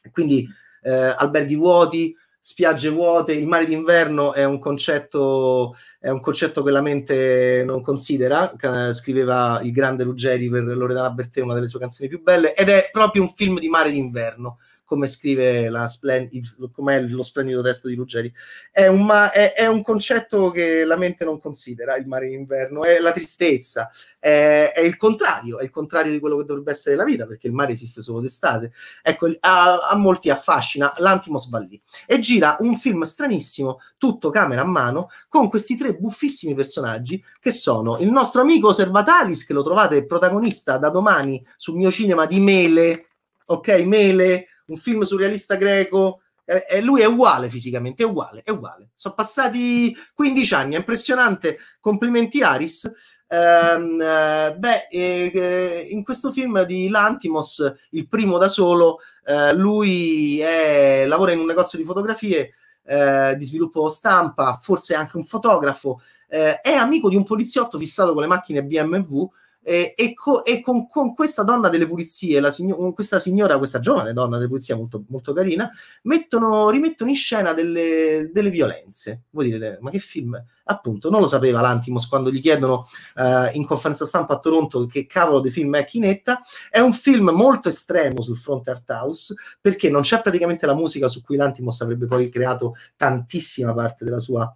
[SPEAKER 1] eh. quindi eh, alberghi vuoti, spiagge vuote, il mare d'inverno è un concetto, è un concetto che la mente non considera, eh, scriveva il grande Ruggeri per Loredana Bertè, una delle sue canzoni più belle, ed è proprio un film di mare d'inverno come scrive splend- come lo splendido testo di Ruggeri. È un, ma- è, è un, concetto che la mente non considera, il mare in inverno, è la tristezza, è, è, il contrario, è il contrario di quello che dovrebbe essere la vita, perché il mare esiste solo d'estate. Ecco, a, a molti affascina l'antimo sballì e gira un film stranissimo, tutto camera a mano, con questi tre buffissimi personaggi che sono il nostro amico Servatalis, che lo trovate protagonista da domani sul mio cinema di Mele, ok? Mele, un film surrealista greco. Eh, lui è uguale fisicamente, è uguale, è uguale. Sono passati 15 anni, è impressionante. Complimenti, Aris. Ehm, eh, beh, eh, eh, in questo film di Lantimos, il primo da solo, eh, lui è, lavora in un negozio di fotografie. di sviluppo stampa, forse anche un fotografo, è amico di un poliziotto fissato con le macchine BMW eh, e, co- e con, con, questa donna delle pulizie, signo- questa signora, questa giovane donna delle pulizie molto, molto carina, mettono, rimettono in scena delle, delle violenze. Voi direte, ma che film? Appunto, non lo sapeva l'Antimos quando gli chiedono eh, in conferenza stampa a Toronto che cavolo di film è Chinetta. È un film molto estremo sul fronte art house perché non c'è praticamente la musica su cui l'Antimos avrebbe poi creato tantissima parte della sua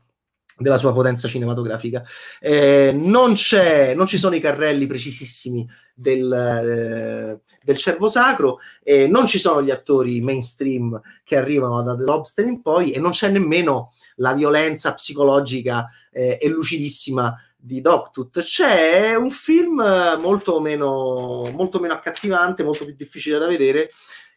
[SPEAKER 1] della sua potenza cinematografica. Eh, non, non, ci sono i carrelli precisissimi del, eh, del cervo sacro, eh, non ci sono gli attori mainstream che arrivano da The Lobster in poi e non c'è nemmeno la violenza psicologica eh, e lucidissima di Doctut. C'è un film molto meno, molto meno accattivante, molto più difficile da vedere,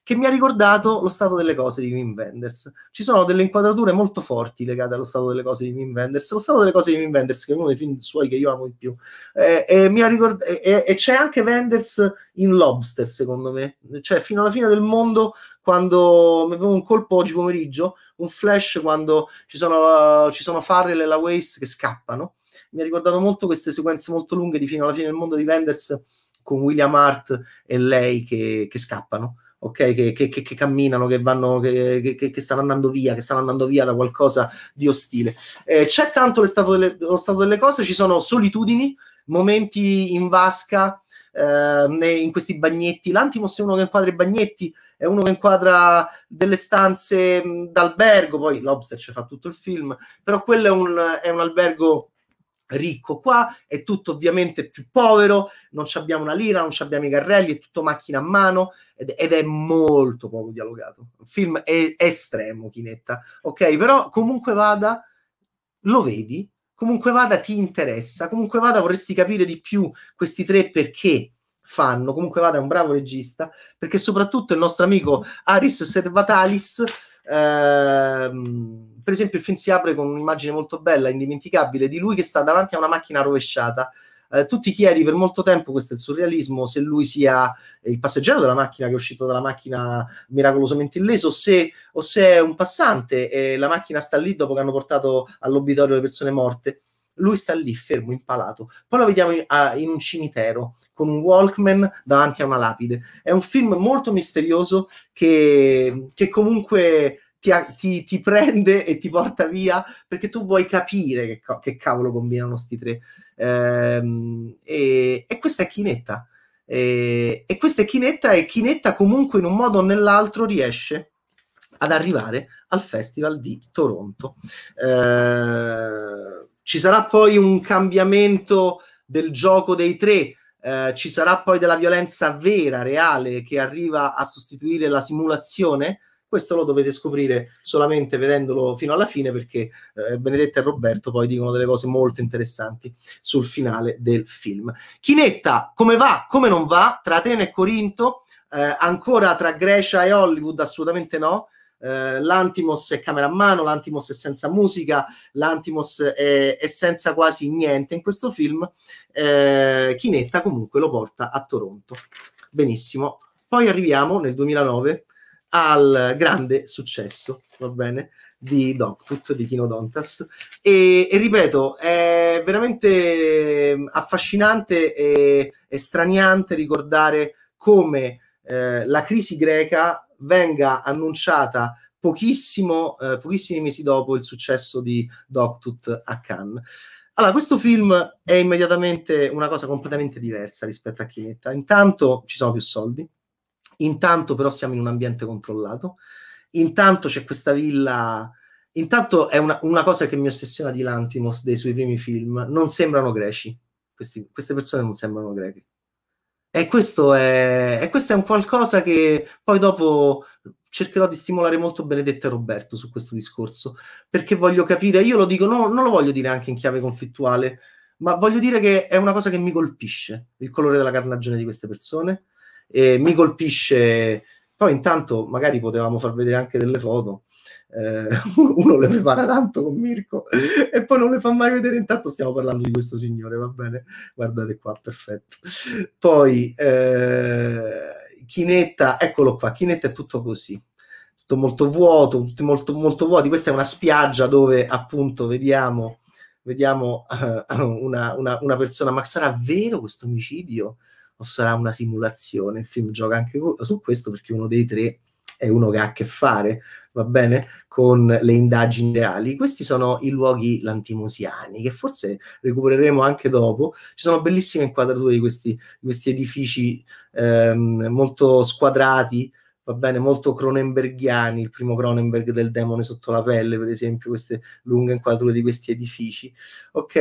[SPEAKER 1] che mi ha ricordato lo stato delle cose di Wim Wenders. Ci sono delle inquadrature molto forti legate allo stato delle cose di Wim Wenders. Lo stato delle cose di Wim Wenders, che è uno dei film suoi che io amo di più, eh, eh, ricord- eh, e c'è anche Wenders in Lobster, secondo me. Cioè, fino alla fine del mondo, quando mi avevo un colpo oggi pomeriggio, un flash quando ci sono, uh, ci sono Farrell e la Waze che scappano. Mi ha ricordato molto queste sequenze molto lunghe di fino alla fine del mondo di Wenders con William Hart e lei che, che scappano ok? Che, che, che, che, camminano, che, vanno, che, stanno andando via, che stanno andando via da qualcosa di ostile. Eh, c'è tanto stato delle, lo stato delle cose, ci sono solitudini, momenti in vasca, eh, in questi bagnetti. L'antimos è uno che inquadra i bagnetti, è uno che inquadra delle stanze d'albergo, poi Lobster ci fa tutto il film, però quello è un, è un albergo ricco qua, è tutto ovviamente più povero, non abbiamo una lira, non abbiamo i carrelli, è tutto macchina a mano ed, ed è molto poco dialogato. Il film è, è estremo, Chinetta, ok? Però comunque vada, lo vedi, comunque vada ti interessa, comunque vada vorresti capire di più questi tre perché fanno, comunque vada è un bravo regista, perché soprattutto il nostro amico Aris Servatalis Ehm, per esempio, il film si apre con un'immagine molto bella, indimenticabile, di lui che sta davanti a una macchina rovesciata. Eh, tu ti chiedi per molto tempo, questo è il surrealismo, se lui sia il passeggero della macchina che è uscito dalla macchina miracolosamente illeso, se, o se è un passante e la macchina sta lì dopo che hanno portato all'obitorio le persone morte lui sta lì fermo, impalato. Poi lo vediamo in, a, in, un cimitero con un Walkman davanti a una lapide. È un film molto misterioso che, che comunque ti, ti, ti, prende e ti porta via perché tu vuoi capire che, che cavolo combinano questi tre. Ehm, e, e, questa è Chinetta. E, e questa è Chinetta e Chinetta comunque in un modo o nell'altro riesce ad arrivare al Festival di Toronto. Ehm, ci sarà poi un cambiamento del gioco dei tre, eh, ci sarà poi della violenza vera, reale, che arriva a sostituire la simulazione? Questo lo dovete scoprire solamente vedendolo fino alla fine perché eh, Benedetta e Roberto poi dicono delle cose molto interessanti sul finale del film. Chinetta, come va? Come non va? Tra Atene e Corinto? Eh, ancora tra Grecia e Hollywood? Assolutamente no. Eh, l'antimos è camera a mano, l'antimos è senza musica, l'antimos è, è senza quasi niente in questo film, eh, Chinetta comunque lo porta a Toronto. Benissimo. Poi arriviamo nel 2009 al grande successo, va bene, di Doctut, di Kinodontas. E, e ripeto, è veramente ehm, affascinante e, e straniante ricordare come eh, la crisi greca venga annunciata pochissimo, eh, pochissimi mesi dopo il successo di Doctut a Cannes. Allora, questo film è immediatamente una cosa completamente diversa rispetto a Chinetta. Intanto ci sono più soldi, intanto però siamo in un ambiente controllato, intanto c'è questa villa Intanto è una, una, cosa che mi ossessiona di Lantimos dei suoi primi film. Non sembrano greci. Questi, queste persone non sembrano greche. E questo è, e questo è un qualcosa che poi dopo cercherò di stimolare molto Benedetta e Roberto su questo discorso, perché voglio capire, io lo dico, no, non lo voglio dire anche in chiave conflittuale, ma voglio dire che è una cosa che mi colpisce, il colore della carnagione di queste persone, e mi colpisce, poi intanto magari potevamo far vedere anche delle foto, eh, uno le prepara tanto con Mirko e poi non le fa mai vedere. Intanto stiamo parlando di questo signore, va bene? Guardate qua, perfetto. Poi eh, Chinetta, eccolo qua, Chinetta è tutto così. Tutto molto vuoto, tutti molto, molto vuoti. Questa è una spiaggia dove appunto vediamo, vediamo uh, una, una, una persona. Ma sarà vero questo omicidio? O sarà una simulazione? Il film gioca anche su questo perché uno dei tre è uno che ha a che fare, va bene, con le indagini reali. Questi sono i luoghi lantimosiani, che forse recupereremo anche dopo. Ci sono bellissime inquadrature di questi, questi edifici ehm, molto squadrati, va bene, molto cronenberghiani, il primo Cronenberg del demone sotto la pelle, per esempio, queste lunghe inquadrature di questi edifici, ok?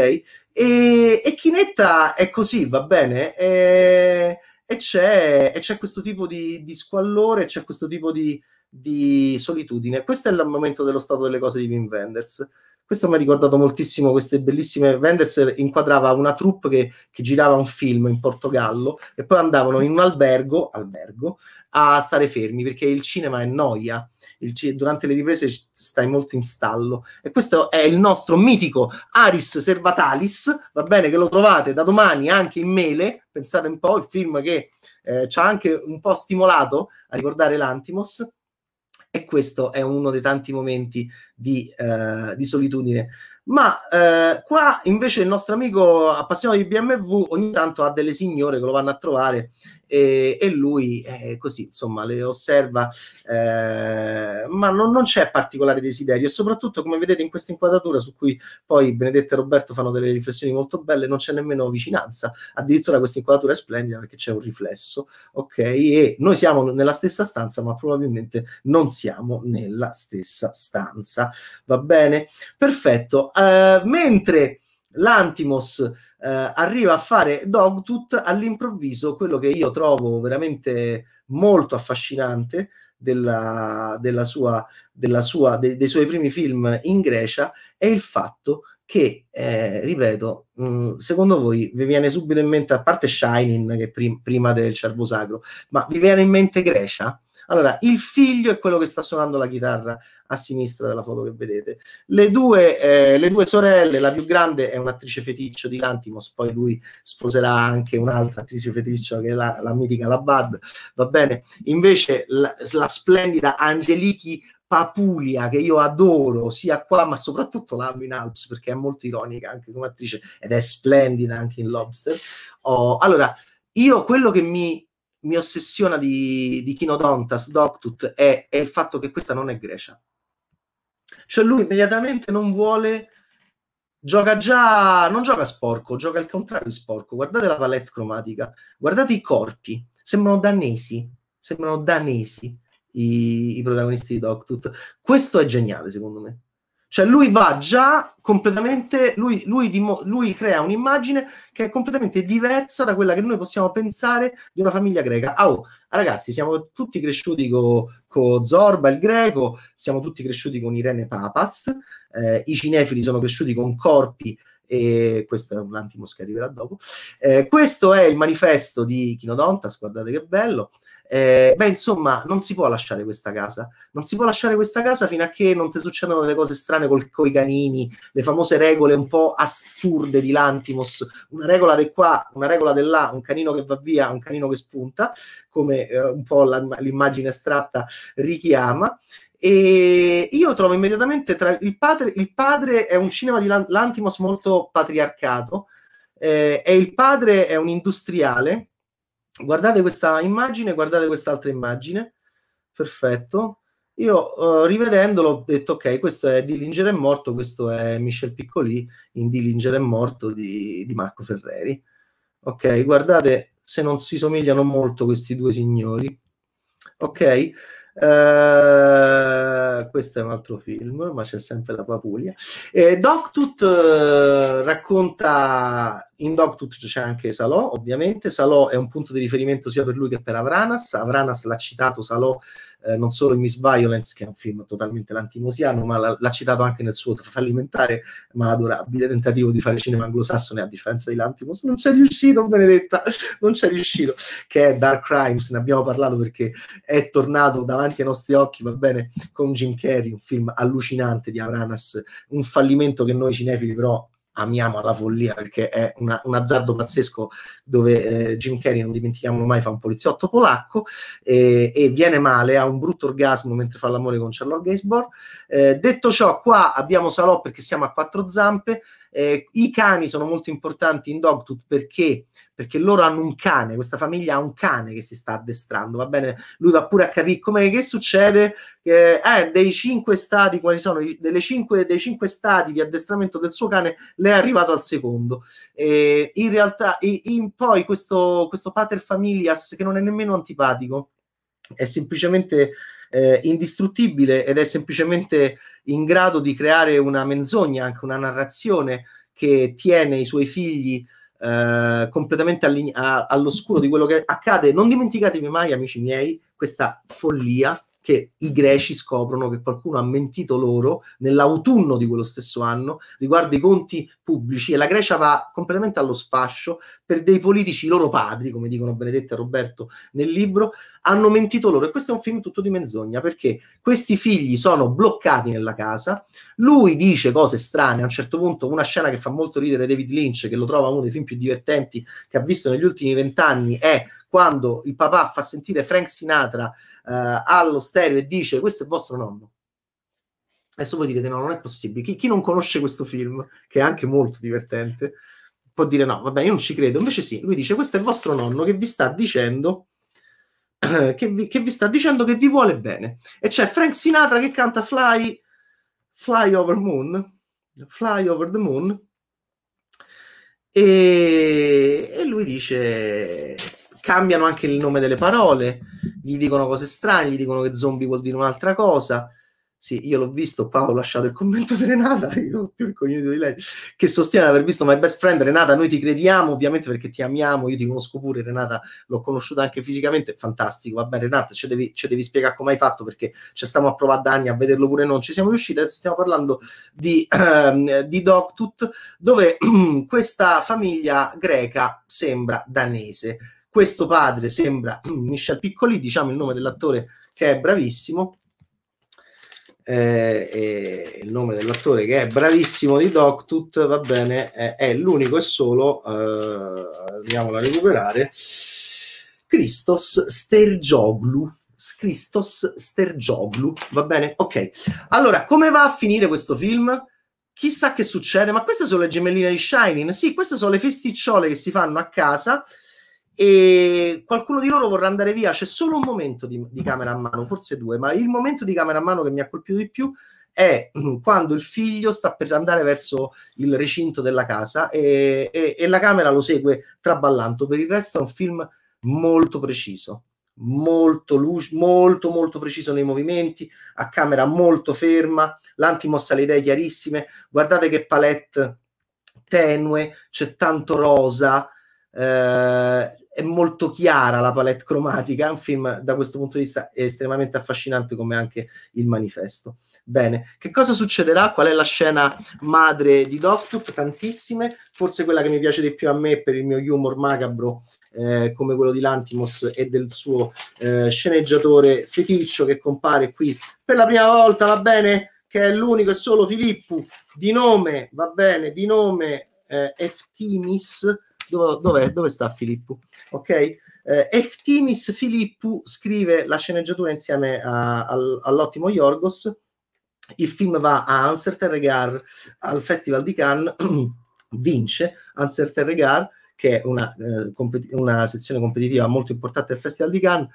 [SPEAKER 1] E, e Chinetta è così, va bene? È eh, e c'è, e c'è questo tipo di, di, squallore, c'è questo tipo di, di solitudine. Questo è il momento dello stato delle cose di Wim Wenders. Questo mi ha ricordato moltissimo queste bellissime. Wenders inquadrava una troupe che, che, girava un film in Portogallo e poi andavano in un albergo, albergo a stare fermi perché il cinema è noia. Il, durante le riprese stai molto in stallo. E questo è il nostro mitico Aris Servatalis. Va bene che lo trovate da domani anche in mele. Pensate un po', il film che eh, ci ha anche un po' stimolato a ricordare l'Antimos. E questo è uno dei tanti momenti di, eh, di solitudine. Ma eh, qua invece il nostro amico appassionato di BMW ogni tanto ha delle signore che lo vanno a trovare e, e lui eh, così insomma le osserva, eh, ma non, non, c'è particolare desiderio e soprattutto come vedete in questa inquadratura su cui poi Benedetta e Roberto fanno delle riflessioni molto belle, non c'è nemmeno vicinanza, addirittura questa inquadratura è splendida perché c'è un riflesso, ok? E noi siamo nella stessa stanza ma probabilmente non siamo nella stessa stanza va bene? Perfetto. Uh, mentre l'Antimos eh, arriva a fare Dogtooth, all'improvviso quello che io trovo veramente molto affascinante della, della sua, della sua, de, dei suoi primi film in Grecia è il fatto che, eh, ripeto, mh, mm, secondo voi vi viene subito in mente, a parte Shining, che prim- prima del Cervo Sacro, ma vi viene in mente Grecia? Allora, il figlio è quello che sta suonando la chitarra a sinistra della foto che vedete. Le due, eh, le due sorelle, la più grande è un'attrice feticcio di Lantimos, poi lui sposerà anche un'altra attrice feticcio che è la, la mitica Labad, va bene? Invece la, la splendida Angeliki Papulia che io adoro sia qua ma soprattutto la in Alps perché è molto ironica anche come attrice ed è splendida anche in Lobster. Oh, allora, io quello che mi mi ossessiona di, di Chinodontas, Doctut, è, è il fatto che questa non è Grecia. Cioè lui immediatamente non vuole gioca già, non gioca sporco, gioca al contrario di sporco. Guardate la palette cromatica, guardate i corpi, sembrano danesi, sembrano danesi i, i protagonisti di Doctut. Questo è geniale, secondo me. Cioè lui va già completamente, lui, lui, dimo, lui, crea un'immagine che è completamente diversa da quella che noi possiamo pensare di una famiglia greca. Ah, oh, ragazzi, siamo tutti cresciuti con co Zorba, il greco, siamo tutti cresciuti con Irene Papas, eh, i cinefili sono cresciuti con Corpi, e questo è un attimo che arriverà dopo. Eh, questo è il manifesto di Chinodontas, guardate che bello. Eh, beh, insomma, non si può lasciare questa casa. Non si può lasciare questa casa fino a che non ti succedono delle cose strane con i canini, le famose regole un po' assurde di Lantimos, una regola di qua, una regola di là, un canino che va via, un canino che spunta, come eh, un po' la, l'immagine astratta richiama. E io trovo immediatamente tra il padre, il padre è un cinema di Lantimos molto patriarcato, eh, e il padre è un industriale guardate questa immagine, guardate quest'altra immagine, perfetto. Io eh, rivedendolo ho detto ok, questo è Dillinger è morto, questo è Michel Piccoli in Dillinger è morto di, di Marco Ferreri. Ok, guardate se non si somigliano molto questi due signori. Ok, eh, questo è un altro film, ma c'è sempre la papuglia. Eh, Dogtooth uh, racconta, in Dogtooth c'è anche Salò, ovviamente. Salò è un punto di riferimento sia per lui che per Avranas. Avranas l'ha citato Salò eh, non solo in Miss Violence, che è un film totalmente lantimosiano, ma l- l'ha citato anche nel suo fallimentare, ma adorabile tentativo di fare cinema anglosassone, a differenza di Lantimos. Non c'è riuscito, benedetta, non c'è riuscito, che è Dark Crimes, ne abbiamo parlato perché è tornato davanti ai nostri occhi, va bene, con Jim Carrey, un film allucinante di Avranas, un fallimento che noi cinefili però amiamo alla follia perché è una, un azzardo pazzesco dove eh, Jim Carrey, non dimentichiamolo mai, fa un poliziotto polacco eh, e viene male, ha un brutto orgasmo mentre fa l'amore con Charlotte Gainsbourg. Eh, detto ciò, qua abbiamo Salò perché siamo a quattro zampe, eh, I cani sono molto importanti in Dogtooth perché? Perché loro hanno un cane, questa famiglia ha un cane che si sta addestrando, va bene? Lui va pure a capire come che succede, eh, eh, dei cinque stati, quali sono? Cinque, dei cinque stati di addestramento del suo cane, lei è arrivato al secondo. Eh, in realtà, in, in poi questo, questo pater familias, che non è nemmeno antipatico, è semplicemente eh, indistruttibile ed è semplicemente in grado di creare una menzogna, anche una narrazione che tiene i suoi figli eh, completamente all'oscuro di quello che accade. Non dimenticatevi mai, amici miei, questa follia che i greci scoprono che qualcuno ha mentito loro nell'autunno di quello stesso anno riguardo i conti pubblici e la Grecia va completamente allo sfascio per dei politici, i loro padri, come dicono Benedetta e Roberto nel libro, hanno mentito loro e questo è un film tutto di menzogna perché questi figli sono bloccati nella casa, lui dice cose strane, a un certo punto una scena che fa molto ridere David Lynch, che lo trova uno dei film più divertenti che ha visto negli ultimi vent'anni, è quando il papà fa sentire Frank Sinatra eh, allo stereo e dice questo è vostro nonno. Adesso voi direte no, non è possibile. Chi, chi non conosce questo film, che è anche molto divertente, può dire no, vabbè, io non ci credo. Invece sì, lui dice questo è vostro nonno che vi sta dicendo che vi, che vi, sta dicendo che vi vuole bene. E c'è Frank Sinatra che canta Fly, Fly Over Moon, Fly Over the Moon, e, e lui dice, cambiano anche il nome delle parole, gli dicono cose strane, gli dicono che zombie vuol dire un'altra cosa. Sì, io l'ho visto, Paolo ha lasciato il commento di Renata, io più il cognito di lei, che sostiene di aver visto My Best Friend. Renata, noi ti crediamo ovviamente perché ti amiamo, io ti conosco pure, Renata l'ho conosciuta anche fisicamente, fantastico, va bene Renata, ci devi, devi spiegare come hai fatto perché ci stiamo a provare da anni a vederlo pure non ci siamo riusciti, adesso stiamo parlando di, ehm, di Dogtooth, dove questa famiglia greca sembra danese questo padre sembra Michel Piccoli, diciamo il nome dell'attore che è bravissimo, eh, il nome dell'attore che è bravissimo di Doctut, va bene, è, è l'unico e solo, eh, andiamola a recuperare, Christos Stergioglu. Christos Stergioglu, va bene? Ok. Allora, come va a finire questo film? Chissà che succede, ma queste sono le gemelline di Shining? Sì, queste sono le festicciole che si fanno a casa e qualcuno di loro vorrà andare via. C'è solo un momento di, di, camera a mano, forse due, ma il momento di camera a mano che mi ha colpito di più è mm, quando il figlio sta per andare verso il recinto della casa e, e, e la camera lo segue traballando. Per il resto è un film molto preciso, molto, luce, molto, molto preciso nei movimenti, a camera molto ferma, l'antimossa le idee chiarissime. Guardate che palette tenue, c'è tanto rosa. Eh, è molto chiara la palette cromatica, è un film da questo punto di vista estremamente affascinante come anche il manifesto. Bene, che cosa succederà? Qual è la scena madre di Doctop? Tantissime, forse quella che mi piace di più a me per il mio humor macabro, eh, come quello di Lantimos e del suo eh, sceneggiatore feticcio che compare qui per la prima volta, va bene? Che è l'unico e solo Filippo, di nome, va bene, di nome eh, Eftimis, dove, dove sta Filippo? Ok? Eh, Eftimis Filippo scrive la sceneggiatura insieme a, a, all'ottimo Yorgos. Il film va a Uncertain Regard al Festival di Cannes, vince Uncertain Regard, che è una, eh, compet- una, sezione competitiva molto importante del Festival di Cannes.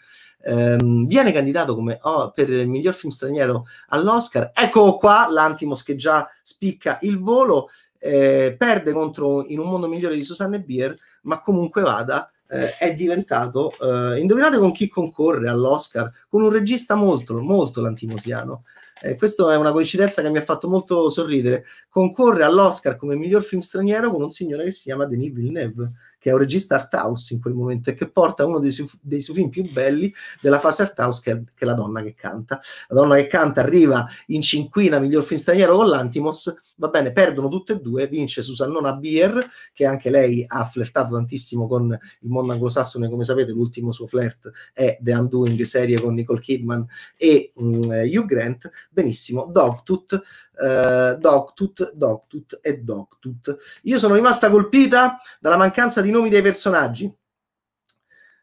[SPEAKER 1] Ehm, viene candidato come, oh, per il miglior film straniero all'Oscar. Eccolo qua l'antimos che già spicca il volo eh, perde contro in un mondo migliore di Susanne Bier, ma comunque vada, eh, è diventato, eh, indovinate con chi concorre all'Oscar, con un regista molto, molto lantimosiano. Eh, questa è una coincidenza che mi ha fatto molto sorridere. Concorre all'Oscar come miglior film straniero con un signore che si chiama Denis Villeneuve, che è un regista art house in quel momento e che porta uno dei, su- dei suoi film più belli della fase art house, che è, che è, La donna che canta. La donna che canta arriva in cinquina, miglior film straniero con l'Antimos, va bene, perdono tutte e due, vince Susannona Beer, che anche lei ha flirtato tantissimo con il mondo anglosassone, come sapete l'ultimo suo flirt è The Undoing, serie con Nicole Kidman e mh, mm, eh, Hugh Grant, benissimo, Dogtooth eh, Doctut, Doctut e Doctut. Io sono rimasta colpita dalla mancanza di nomi dei personaggi.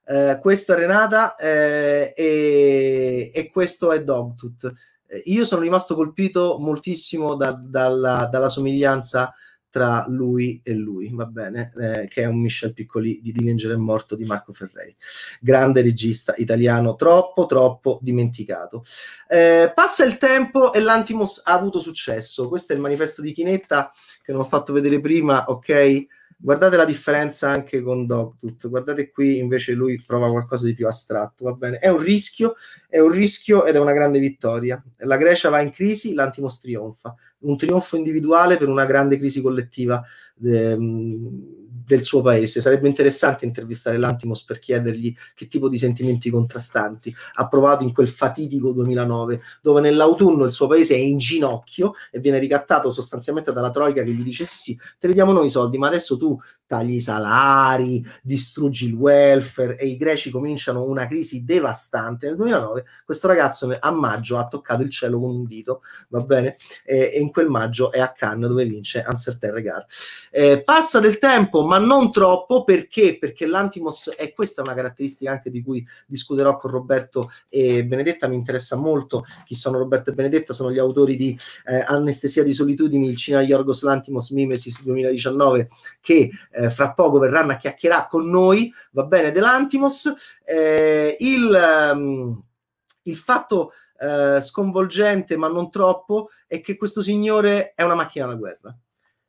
[SPEAKER 1] Eh, questo è Renata eh, e, e, questo è Dogtooth. Eh, io sono rimasto colpito moltissimo da, dalla, dalla, somiglianza tra lui e lui, va bene, eh, che è un Michel Piccoli di Dillinger è morto di Marco Ferrei, grande regista italiano, troppo, troppo dimenticato. Eh, passa il tempo e l'Antimos ha avuto successo, questo è il manifesto di Chinetta che non ho fatto vedere prima, ok? Guardate la differenza anche con Dogtut, guardate qui invece lui prova qualcosa di più astratto, va bene? È un rischio, è un rischio ed è una grande vittoria. La Grecia va in crisi, l'Antimos trionfa un trionfo individuale per una grande crisi collettiva de, ehm, del suo paese. Sarebbe interessante intervistare l'Antimos per chiedergli che tipo di sentimenti contrastanti ha provato in quel fatidico 2009, dove nell'autunno il suo paese è in ginocchio e viene ricattato sostanzialmente dalla Troica che gli dice sì, sì, te li diamo noi i soldi, ma adesso tu tagli i salari, distruggi il welfare e i greci cominciano una crisi devastante nel 2009, questo ragazzo a maggio ha toccato il cielo con un dito, va bene? E, e in quel maggio è a Cannes dove vince Anser Terregar. Eh, passa del tempo, ma non troppo, perché? Perché l'antimos è questa è una caratteristica anche di cui discuterò con Roberto e Benedetta, mi interessa molto chi sono Roberto e Benedetta, sono gli autori di eh, Anestesia di solitudini, il Cina Yorgos Lantimos Mimesis 2019 che eh, eh, fra poco verranno a chiacchierare con noi, va bene, dell'Antimos. Eh, il, um, il, fatto eh, sconvolgente, ma non troppo, è che questo signore è una macchina da guerra.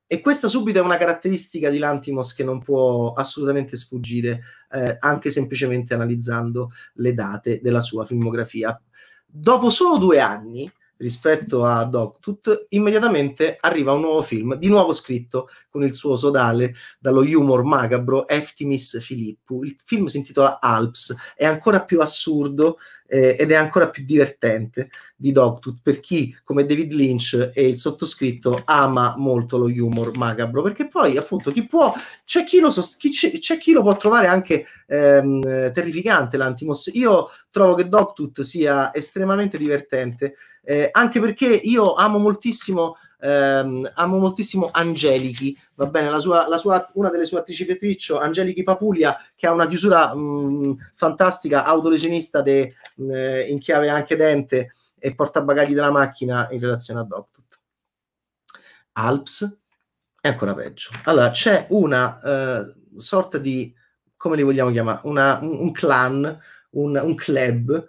[SPEAKER 1] E questa subito è una caratteristica di Lantimos che non può assolutamente sfuggire, eh, anche semplicemente analizzando le date della sua filmografia. Dopo solo due anni, rispetto a Dogtooth, immediatamente arriva un nuovo film, di nuovo scritto con il suo sodale dallo humor macabro Eftimis Filippu. Il film si intitola Alps, è ancora più assurdo eh, ed è ancora più divertente di Dogtooth per chi come David Lynch e il sottoscritto ama molto lo humor macabro perché poi appunto chi può c'è chi lo, sost- chi c'è, c'è chi lo può trovare anche ehm, terrificante l'antimos io trovo che Dogtooth sia estremamente divertente eh, anche perché io amo moltissimo ehm, amo moltissimo Angelichi va bene, la sua, la sua, una delle sue attrici feticcio, Angelichi Papuglia, che ha una chiusura mh, mm, fantastica, autolesionista de, mh, mm, eh, in chiave anche dente e portabagagli della macchina in relazione a Doctut. Alps è ancora peggio. Allora, c'è una eh, sorta di, come li vogliamo chiamare, una, un, un, clan, un, un club,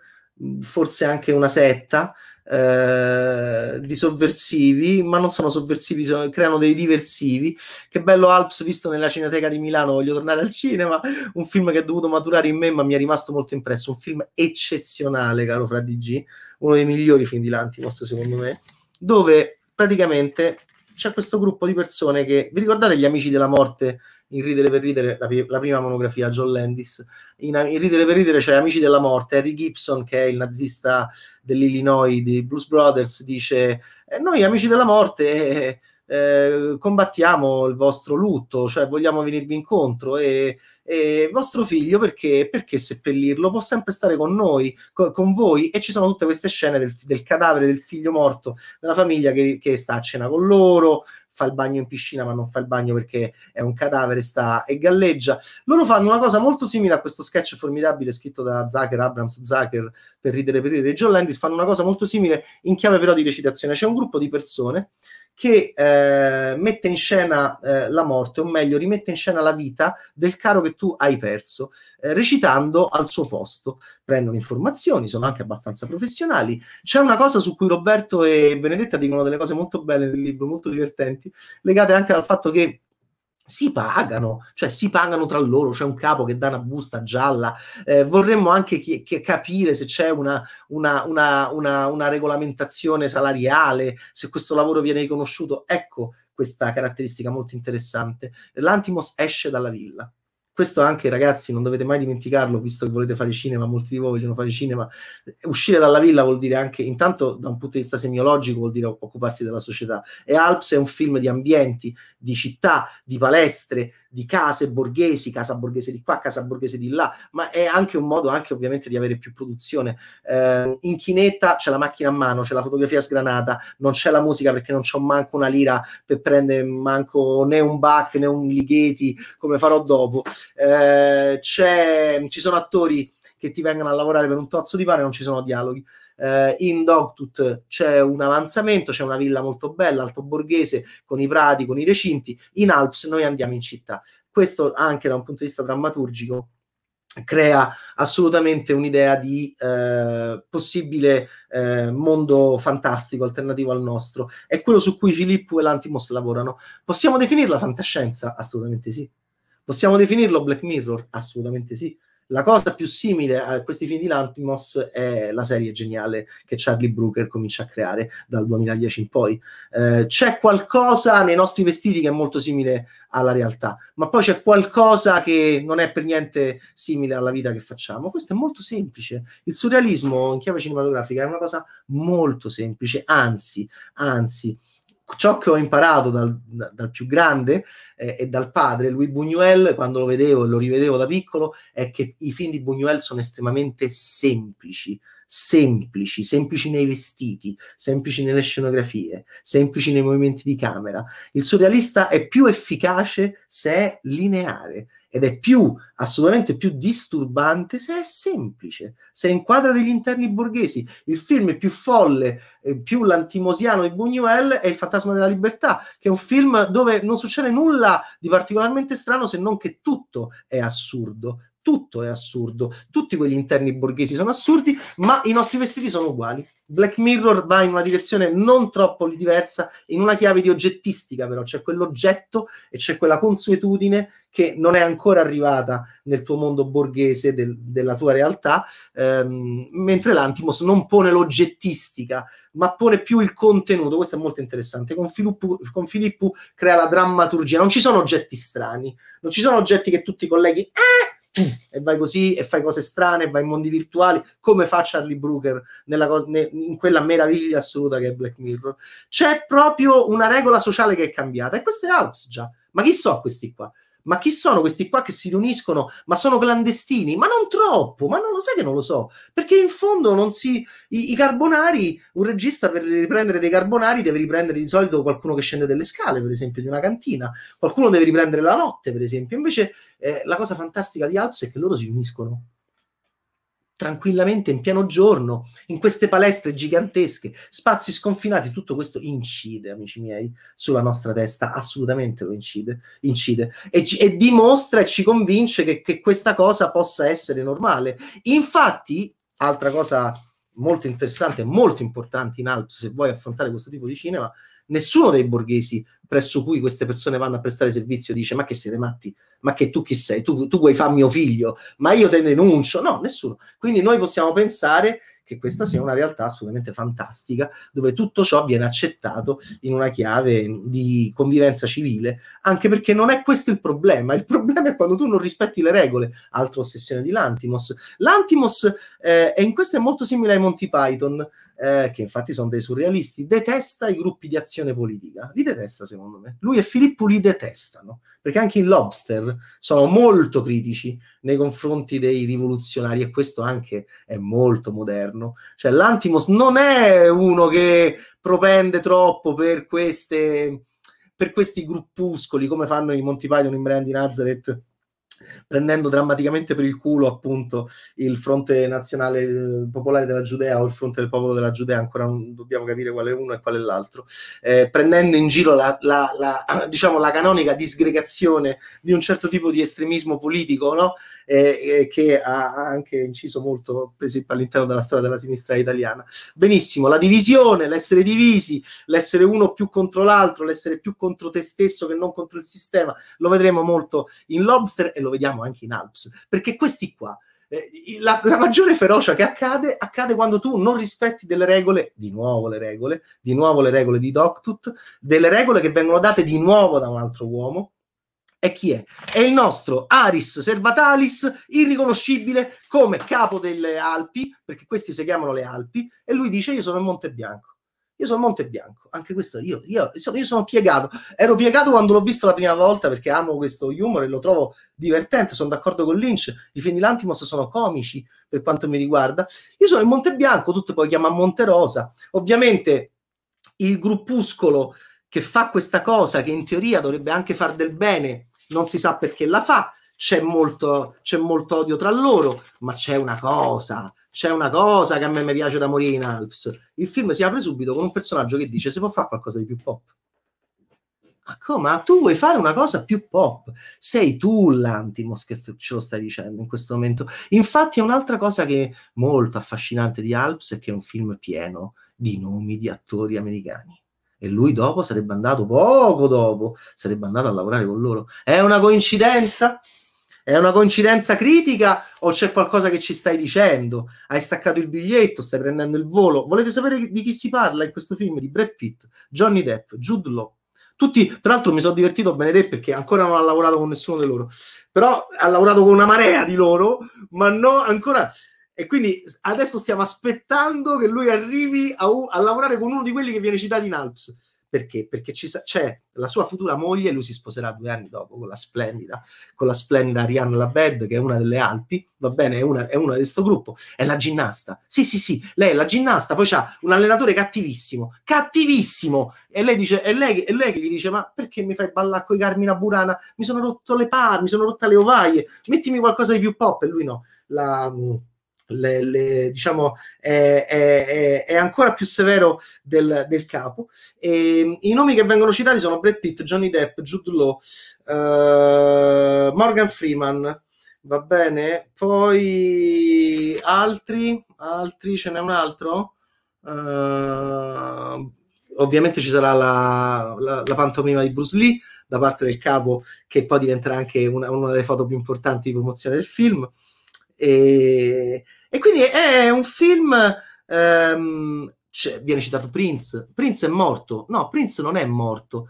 [SPEAKER 1] forse anche una setta, eh, di sovversivi, ma non sono sovversivi, sono, creano dei diversivi. Che bello Alps, visto nella Cineteca di Milano, voglio tornare al cinema, un film che è dovuto maturare in me, ma mi è rimasto molto impresso, un film eccezionale, caro Fradigi, uno dei migliori film di Lantimos, secondo me, dove praticamente c'è questo gruppo di persone che, vi ricordate gli amici della morte in Ridere per Ridere, la, la prima monografia John Landis, in, in, Ridere per Ridere c'è Amici della Morte, Harry Gibson che è il nazista dell'Illinois di Blues Brothers dice eh, noi Amici della Morte eh, eh, combattiamo il vostro lutto, cioè vogliamo venirvi incontro e, e vostro figlio perché, perché, seppellirlo? Può sempre stare con noi, co- con voi e ci sono tutte queste scene del, del cadavere del figlio morto della famiglia che, che sta a cena con loro, fa il bagno in piscina ma non fa il bagno perché è un cadavere sta e galleggia. Loro fanno una cosa molto simile a questo sketch formidabile scritto da Zucker, Abrams, Zucker per ridere per ridere. John Landis fanno una cosa molto simile in chiave però di recitazione. C'è un gruppo di persone che eh, mette in scena eh, la morte, o meglio, rimette in scena la vita del caro che tu hai perso, eh, recitando al suo posto. Prendono informazioni, sono anche abbastanza professionali. C'è una cosa su cui Roberto e Benedetta dicono delle cose molto belle nel libro, molto divertenti, legate anche al fatto che si pagano, cioè si pagano tra loro, c'è un capo che dà una busta gialla, eh, vorremmo anche chi- chi- capire se c'è una, una, una, una, regolamentazione salariale, se questo lavoro viene riconosciuto, ecco questa caratteristica molto interessante. L'Antimos esce dalla villa. Questo anche, ragazzi, non dovete mai dimenticarlo, visto che volete fare cinema, molti di voi vogliono fare cinema. Uscire dalla villa vuol dire anche, intanto, da un punto di vista semiologico, vuol dire occuparsi della società. E Alps è un film di ambienti, di città, di palestre, di case borghesi, casa borghese di qua, casa borghese di là, ma è anche un modo anche ovviamente di avere più produzione. Eh, in chinetta c'è la macchina a mano, c'è la fotografia sgranata, non c'è la musica perché non c'ho manco una lira per prendere manco né un Bach né un Ligeti come farò dopo. Eh, ci sono attori che ti vengono a lavorare per un tozzo di pane non ci sono dialoghi. Eh, in Dogtut c'è un avanzamento, c'è una villa molto bella, alto borghese, con i prati, con i recinti. In Alps noi andiamo in città. Questo anche da un punto di vista drammaturgico crea assolutamente un'idea di eh, possibile eh, mondo fantastico alternativo al nostro. È quello su cui Filippo e l'Antimos lavorano. Possiamo definirla fantascienza? Assolutamente sì. Possiamo definirlo Black Mirror? Assolutamente sì. La cosa più simile a questi film di Lantimos è la serie geniale che Charlie Brooker comincia a creare dal 2010 in poi. Eh, c'è qualcosa nei nostri vestiti che è molto simile alla realtà, ma poi c'è qualcosa che non è per niente simile alla vita che facciamo. Questo è molto semplice. Il surrealismo in chiave cinematografica è una cosa molto semplice, anzi, anzi ciò che ho imparato dal, dal più grande eh, e dal padre, lui Buñuel, quando lo vedevo e lo rivedevo da piccolo, è che i film di Buñuel sono estremamente semplici, semplici, semplici nei vestiti, semplici nelle scenografie, semplici nei movimenti di camera. Il surrealista è più efficace se è lineare ed è più, assolutamente più disturbante se è semplice, se inquadra degli interni borghesi. Il film più folle, eh, più l'antimosiano di Buñuel è Il fantasma della libertà, che è un film dove non succede nulla di particolarmente strano se non che tutto è assurdo, tutto è assurdo, tutti quegli interni borghesi sono assurdi, ma i nostri vestiti sono uguali. Black Mirror va in una direzione non troppo diversa, in una chiave di oggettistica però, c'è quell'oggetto e c'è quella consuetudine che non è ancora arrivata nel tuo mondo borghese del, della tua realtà, ehm, mentre l'Antimos non pone l'oggettistica, ma pone più il contenuto, questo è molto interessante, con Filippo, con Filippo crea la drammaturgia, non ci sono oggetti strani, non ci sono oggetti che tutti i colleghi... Eh, e vai così e fai cose strane, vai in mondi virtuali, come fa Charlie Brooker cosa, ne, in quella meraviglia assoluta che è Black Mirror. C'è proprio una regola sociale che è cambiata e questo è House già. Ma chi so questi qua? ma chi sono questi qua che si riuniscono, ma sono clandestini? Ma non troppo, ma non lo sai che non lo so, perché in fondo non si... I, i carbonari, un regista per riprendere dei carbonari deve riprendere di solito qualcuno che scende delle scale, per esempio, di una cantina, qualcuno deve riprendere la notte, per esempio. Invece eh, la cosa fantastica di Alps è che loro si riuniscono tranquillamente in pieno giorno, in queste palestre gigantesche, spazi sconfinati, tutto questo incide, amici miei, sulla nostra testa, assolutamente lo incide, incide. E, e, dimostra e ci convince che, che questa cosa possa essere normale. Infatti, altra cosa molto interessante e molto importante in Alps, se vuoi affrontare questo tipo di cinema, nessuno dei borghesi presso cui queste persone vanno a prestare servizio dice ma che siete matti, ma che tu chi sei, tu, tu vuoi far mio figlio, ma io te denuncio, no, nessuno. Quindi noi possiamo pensare che questa sia una realtà assolutamente fantastica, dove tutto ciò viene accettato in una chiave di convivenza civile, anche perché non è questo il problema, il problema è quando tu non rispetti le regole, altra ossessione di Lantimos. L'Antimos eh, è in questo è molto simile ai Monty Python, eh, che infatti sono dei surrealisti, detesta i gruppi di azione politica. Li detesta, secondo me. Lui e Filippo li detestano, perché anche in Lobster sono molto critici nei confronti dei rivoluzionari e questo anche è molto moderno. Cioè l'Antimos non è uno che propende troppo per, queste, per questi gruppuscoli come fanno i Monty Python in Brand di Nazareth prendendo drammaticamente per il culo appunto il fronte nazionale eh, popolare della Giudea o il fronte del popolo della Giudea, ancora non dobbiamo capire quale è uno e quale è l'altro, eh, prendendo in giro la, la, la, diciamo, la, canonica disgregazione di un certo tipo di estremismo politico, no? eh, che ha anche inciso molto per all'interno della strada della sinistra italiana. Benissimo, la divisione, l'essere divisi, l'essere uno più contro l'altro, l'essere più contro te stesso che non contro il sistema, lo vedremo molto in Lobster e lo vediamo anche in Alps, perché questi qua eh, la, la, maggiore ferocia che accade accade quando tu non rispetti delle regole, di nuovo le regole, di nuovo le regole di Doctut, delle regole che vengono date di nuovo da un altro uomo, e chi è? È il nostro Aris Servatalis, irriconoscibile come capo delle Alpi, perché questi si chiamano le Alpi, e lui dice io sono il Monte Bianco. Io sono Monte Bianco, anche questo io, io, io, sono piegato. Ero piegato quando l'ho visto la prima volta perché amo questo humor e lo trovo divertente. Sono d'accordo con Lynch. I film Lantimos sono comici per quanto mi riguarda. Io sono il Monte Bianco, tutto poi chiama Monte Rosa. Ovviamente il gruppuscolo che fa questa cosa che in teoria dovrebbe anche far del bene, non si sa perché la fa, c'è molto, c'è molto odio tra loro, ma c'è una cosa, c'è una cosa che a me mi piace da morire in Alps. Il film si apre subito con un personaggio che dice si può fare qualcosa di più pop. Ma come? Ma tu vuoi fare una cosa più pop? Sei tu l'antimos che ce lo stai dicendo in questo momento. Infatti è un'altra cosa che è molto affascinante di Alps è che è un film pieno di nomi di attori americani e lui dopo sarebbe andato poco dopo, sarebbe andato a lavorare con loro. È una coincidenza? È una coincidenza critica o c'è qualcosa che ci stai dicendo? Hai staccato il biglietto, stai prendendo il volo. Volete sapere di chi si parla in questo film? Di Brad Pitt, Johnny Depp, Jude Law. Tutti, tra l'altro mi sono divertito Benedetto perché ancora non ha lavorato con nessuno di loro, però ha lavorato con una marea di loro, ma no, ancora e quindi adesso stiamo aspettando che lui arrivi a, a lavorare con uno di quelli che viene citato in Alps. Perché? Perché sa- c'è la sua futura moglie, lui si sposerà due anni dopo con la splendida, con la splendida Arianna Labed, che è una delle Alpi, va bene, è una, è una di questo gruppo, è la ginnasta. Sì, sì, sì, lei è la ginnasta, poi c'ha un allenatore cattivissimo, cattivissimo! E lei, dice, e lei, e lei che gli dice, ma perché mi fai ballare con i Carmina Burana? Mi sono rotto le palle, mi sono rotta le ovaie, mettimi qualcosa di più pop, e lui no. La... Mh, le, le, diciamo, è, è, è, ancora più severo del, del capo. E, ehm, I nomi che vengono citati sono Brad Pitt, Johnny Depp, Jude Law, uh, Morgan Freeman, va bene, poi altri, altri, ce n'è un altro? Uh, ovviamente ci sarà la, la, la pantomima di Bruce Lee da parte del capo che poi diventerà anche una, una delle foto più importanti di promozione del film. E, e quindi è un film. Ehm, cioè, viene citato Prince. Prince è morto. No, Prince non è morto.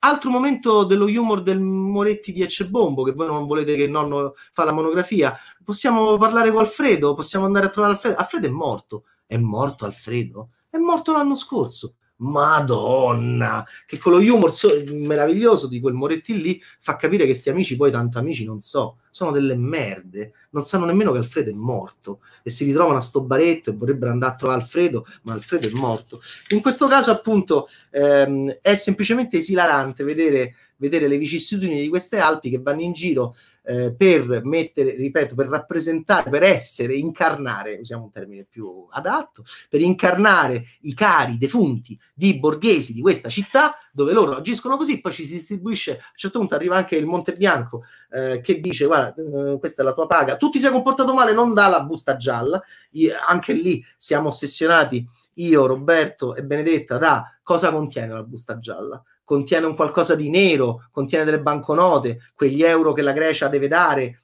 [SPEAKER 1] Altro momento dello humor del Moretti di Ecebombo, che voi non volete che il nonno fa la monografia. Possiamo parlare con Alfredo, possiamo andare a trovare Alfredo. Alfredo è morto. È morto Alfredo? È morto l'anno scorso. Madonna, che quello humor so- meraviglioso di quel Moretti lì fa capire che sti amici poi tanto amici non so, sono delle merde, non sanno nemmeno che Alfredo è morto e si ritrovano a sto baretto e vorrebbero andare a trovare Alfredo, ma Alfredo è morto. In questo caso appunto ehm, è semplicemente esilarante vedere, vedere le vicissitudini di queste Alpi che vanno in giro eh, per mettere, ripeto, per rappresentare, per essere, incarnare, usiamo un termine più adatto, per incarnare i cari defunti di borghesi di questa città, dove loro agiscono così, poi ci si distribuisce, a un certo punto arriva anche il Monte Bianco eh, che dice, guarda, eh, questa è la tua paga, tu ti sei comportato male, non dalla busta gialla, I, anche lì siamo ossessionati, io, Roberto e Benedetta, da cosa contiene la busta gialla contiene un qualcosa di nero, contiene delle banconote, quegli euro che la Grecia deve dare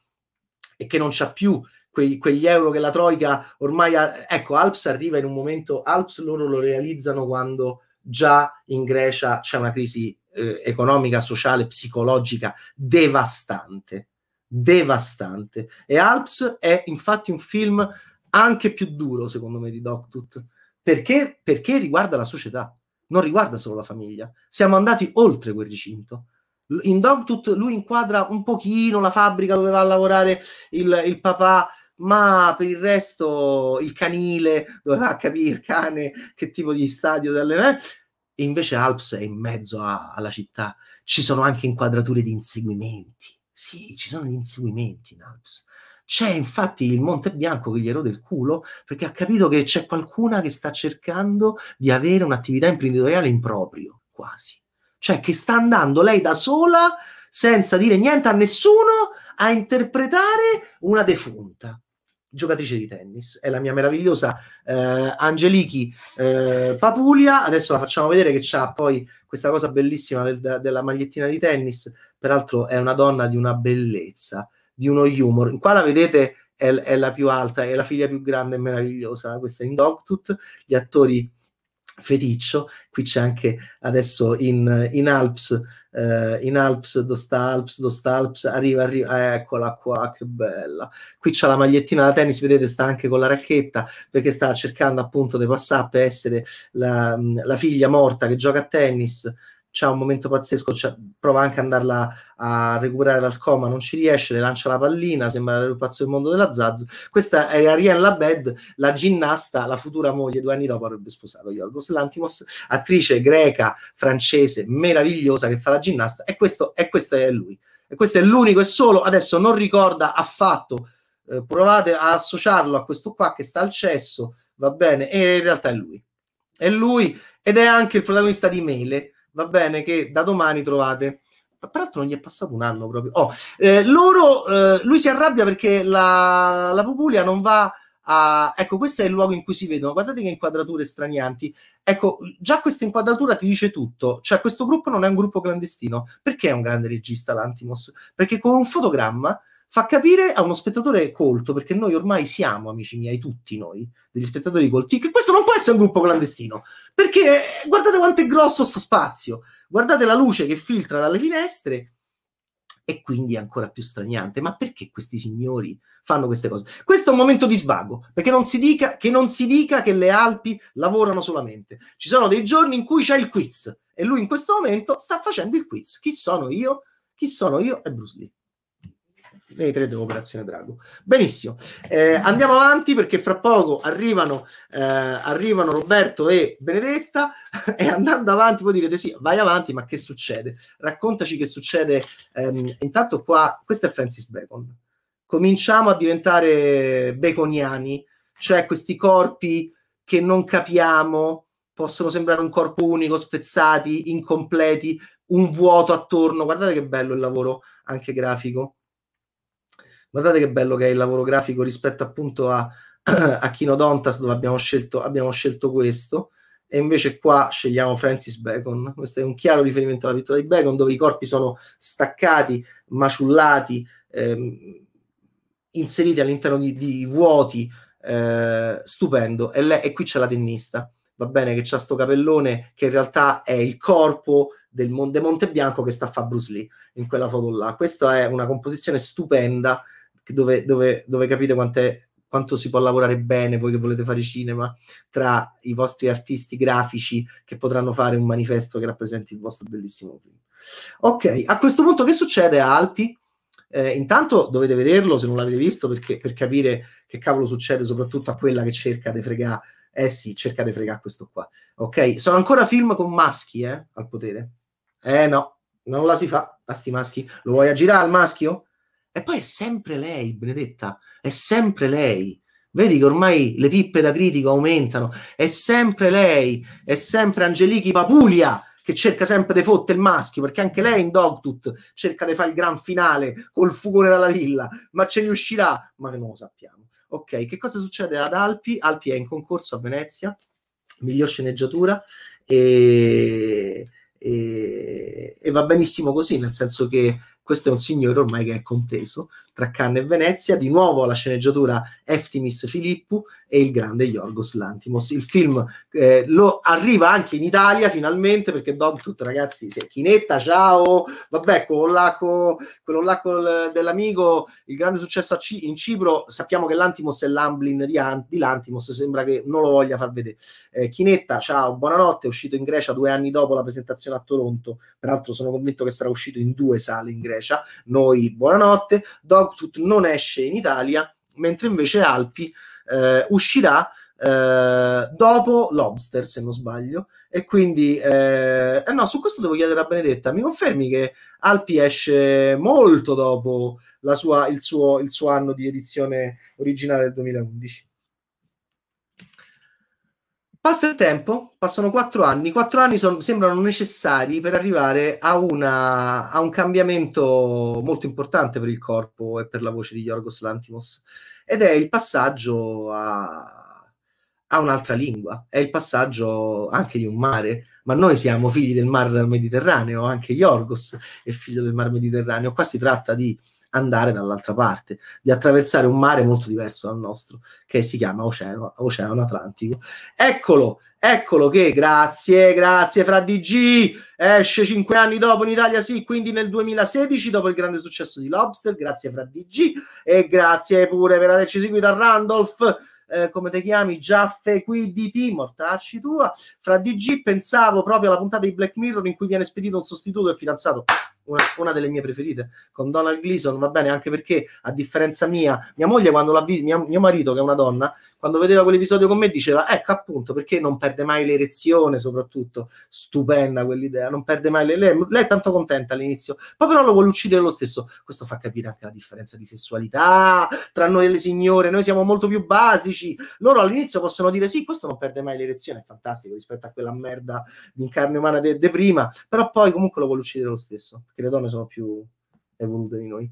[SPEAKER 1] e che non c'ha più, quegli, quegli euro che la Troica ormai ha... Ecco, Alps arriva in un momento, Alps loro lo realizzano quando già in Grecia c'è una crisi eh, economica, sociale, psicologica devastante, devastante. E Alps è infatti un film anche più duro, secondo me, di Doctut, perché, perché riguarda la società non riguarda solo la famiglia. Siamo andati oltre quel recinto. In Dogtooth lui inquadra un pochino la fabbrica dove va a lavorare il, il papà, ma per il resto il canile dove va a capire il cane che tipo di stadio delle... E invece Alps è in mezzo a, alla città. Ci sono anche inquadrature di inseguimenti. Sì, ci sono gli inseguimenti in Alps. C'è infatti il Monte Bianco che gli erode il culo perché ha capito che c'è qualcuna che sta cercando di avere un'attività imprenditoriale in proprio, quasi. Cioè che sta andando lei da sola, senza dire niente a nessuno, a interpretare una defunta giocatrice di tennis, è la mia meravigliosa eh, Angelichi eh, Papulia, adesso la facciamo vedere che ha poi questa cosa bellissima del, della magliettina di tennis, peraltro è una donna di una bellezza, di uno humor. Qua la vedete, è, è la più alta, è la figlia più grande e meravigliosa, questa è in Dogtooth, gli attori feticcio, qui c'è anche adesso in, in Alps, eh, in Alps, Dosta Alps, Dosta Alps, arriva, arriva, eh, eccola qua, che bella. Qui c'è la magliettina da tennis, vedete sta anche con la racchetta, perché sta cercando appunto di passare per essere la, la figlia morta che gioca a tennis, c'ha un momento pazzesco, prova anche ad andarla a recuperare dal coma, non ci riesce, le lancia la pallina, sembra il pazzo del mondo della Zaz. Questa è Ariane Labed, la ginnasta, la futura moglie, due anni dopo avrebbe sposato Yorgos Lantimos, attrice greca, francese, meravigliosa che fa la ginnasta, e questo, e questo è lui. E questo è l'unico e solo, adesso non ricorda affatto, eh, provate a associarlo a questo qua che sta al cesso, va bene, e in realtà è lui. È lui ed è anche il protagonista di Mele, va bene, che da domani trovate. peraltro non gli è passato un anno proprio. Oh, eh, loro, eh, lui si arrabbia perché la, la Populia non va a... Ecco, questo è il luogo in cui si vedono. Guardate che inquadrature stranianti. Ecco, già questa inquadratura ti dice tutto. Cioè, questo gruppo non è un gruppo clandestino. Perché è un grande regista l'Antimos? Perché con un fotogramma fa capire a uno spettatore colto, perché noi ormai siamo, amici miei, tutti noi, degli spettatori colti, che questo non può essere un gruppo clandestino, perché guardate quanto è grosso sto spazio, guardate la luce che filtra dalle finestre e quindi è ancora più straniante, ma perché questi signori fanno queste cose? Questo è un momento di svago, perché non si dica che, non si dica che le Alpi lavorano solamente. Ci sono dei giorni in cui c'è il quiz e lui in questo momento sta facendo il quiz. Chi sono io? Chi sono io? È Bruce Lee nei tre dell'operazione Drago. Benissimo, eh, andiamo avanti perché fra poco arrivano, eh, arrivano Roberto e Benedetta e andando avanti voi direte sì, vai avanti, ma che succede? Raccontaci che succede. Ehm, intanto qua, questo è Francis Bacon. Cominciamo a diventare baconiani, cioè questi corpi che non capiamo, possono sembrare un corpo unico, spezzati, incompleti, un vuoto attorno. Guardate che bello il lavoro anche grafico Guardate che bello che è il lavoro grafico rispetto appunto a, a Kinodontas dove abbiamo scelto, abbiamo scelto questo e invece qua scegliamo Francis Bacon. Questo è un chiaro riferimento alla pittura di Bacon dove i corpi sono staccati, maciullati, ehm, inseriti all'interno di, di vuoti, eh, stupendo. E, lei, e qui c'è la tennista va bene che c'ha sto capellone che in realtà è il corpo del Monte Bianco che sta a fare Bruce Lee in quella foto là. Questa è una composizione stupenda dove, dove, dove capite quanto si può lavorare bene voi che volete fare cinema tra i vostri artisti grafici che potranno fare un manifesto che rappresenti il vostro bellissimo film. Ok, a questo punto che succede a Alpi? Eh, intanto dovete vederlo se non l'avete visto perché, per capire che cavolo succede soprattutto a quella che cerca di fregare. Eh sì, cerca di fregare questo qua. Ok, sono ancora film con maschi eh, al potere. Eh no, non la si fa a sti maschi. Lo vuoi aggirare al maschio? E poi è sempre lei, Benedetta, è sempre lei. Vedi che ormai le pippe da critico aumentano, è sempre lei, è sempre Angelichi Papulia che cerca sempre di fotte il maschio, perché anche lei in Dogtut cerca di fare il gran finale col fugone dalla villa, ma ce ne uscirà, Ma non lo sappiamo. Ok, che cosa succede ad Alpi? Alpi è in concorso a Venezia, miglior sceneggiatura, e, e, e va benissimo così, nel senso che questo è un signore ormai che è conteso, tra Cannes e Venezia, di nuovo la sceneggiatura Eftimis Filippo e il grande Yorgos Lantimos. Il film eh, lo arriva anche in Italia finalmente perché dopo tutto ragazzi, se Chinetta, ciao, vabbè, quello là, con, quello là col, dell'amico, il grande successo C- in Cipro, sappiamo che Lantimos è l'Amblin di, di Lantimos, sembra che non lo voglia far vedere. Eh, Chinetta, ciao, buonanotte, è uscito in Grecia due anni dopo la presentazione a Toronto, peraltro sono convinto che sarà uscito in due sale in Grecia, noi buonanotte. Dog Output non esce in Italia, mentre invece Alpi eh, uscirà eh, dopo Lobster, se non sbaglio. E quindi, eh, eh no, su questo devo chiedere a Benedetta, mi confermi che Alpi esce molto dopo sua, il, suo, il suo anno di edizione originale del 2011? Passa il tempo, passano quattro anni, quattro anni son, sembrano necessari per arrivare a, una, a, un cambiamento molto importante per il corpo e per la voce di Yorgos Lantimos, ed è il passaggio a, a un'altra lingua, è il passaggio anche di un mare, ma noi siamo figli del mar Mediterraneo, anche Yorgos è figlio del mar Mediterraneo, qua si tratta di andare dall'altra parte, di attraversare un mare molto diverso dal nostro, che si chiama Oceano, Oceano Atlantico. Eccolo, eccolo che grazie, grazie Fra DG, esce cinque anni dopo in Italia, sì, quindi nel 2016, dopo il grande successo di Lobster, grazie Fra DG e grazie pure per averci seguito a Randolph. Eh, come ti chiami, Giaffe qui di T, mortacci tua. Fra DG pensavo proprio alla puntata di Black Mirror in cui viene spedito un sostituto e fidanzato una, una, delle mie preferite con Donald Gleason va bene anche perché a differenza mia mia moglie quando l'ha visto mia, mio marito che è una donna quando vedeva quell'episodio con me diceva ecco appunto perché non perde mai l'erezione soprattutto stupenda quell'idea non perde mai le, lei, lei è tanto contenta all'inizio poi però lo vuole uccidere lo stesso questo fa capire anche la differenza di sessualità tra noi e le signore noi siamo molto più basici loro all'inizio possono dire sì questo non perde mai l'erezione è fantastico rispetto a quella merda di carne umana di prima però poi comunque lo vuole uccidere lo stesso perché le donne sono più evolute di noi.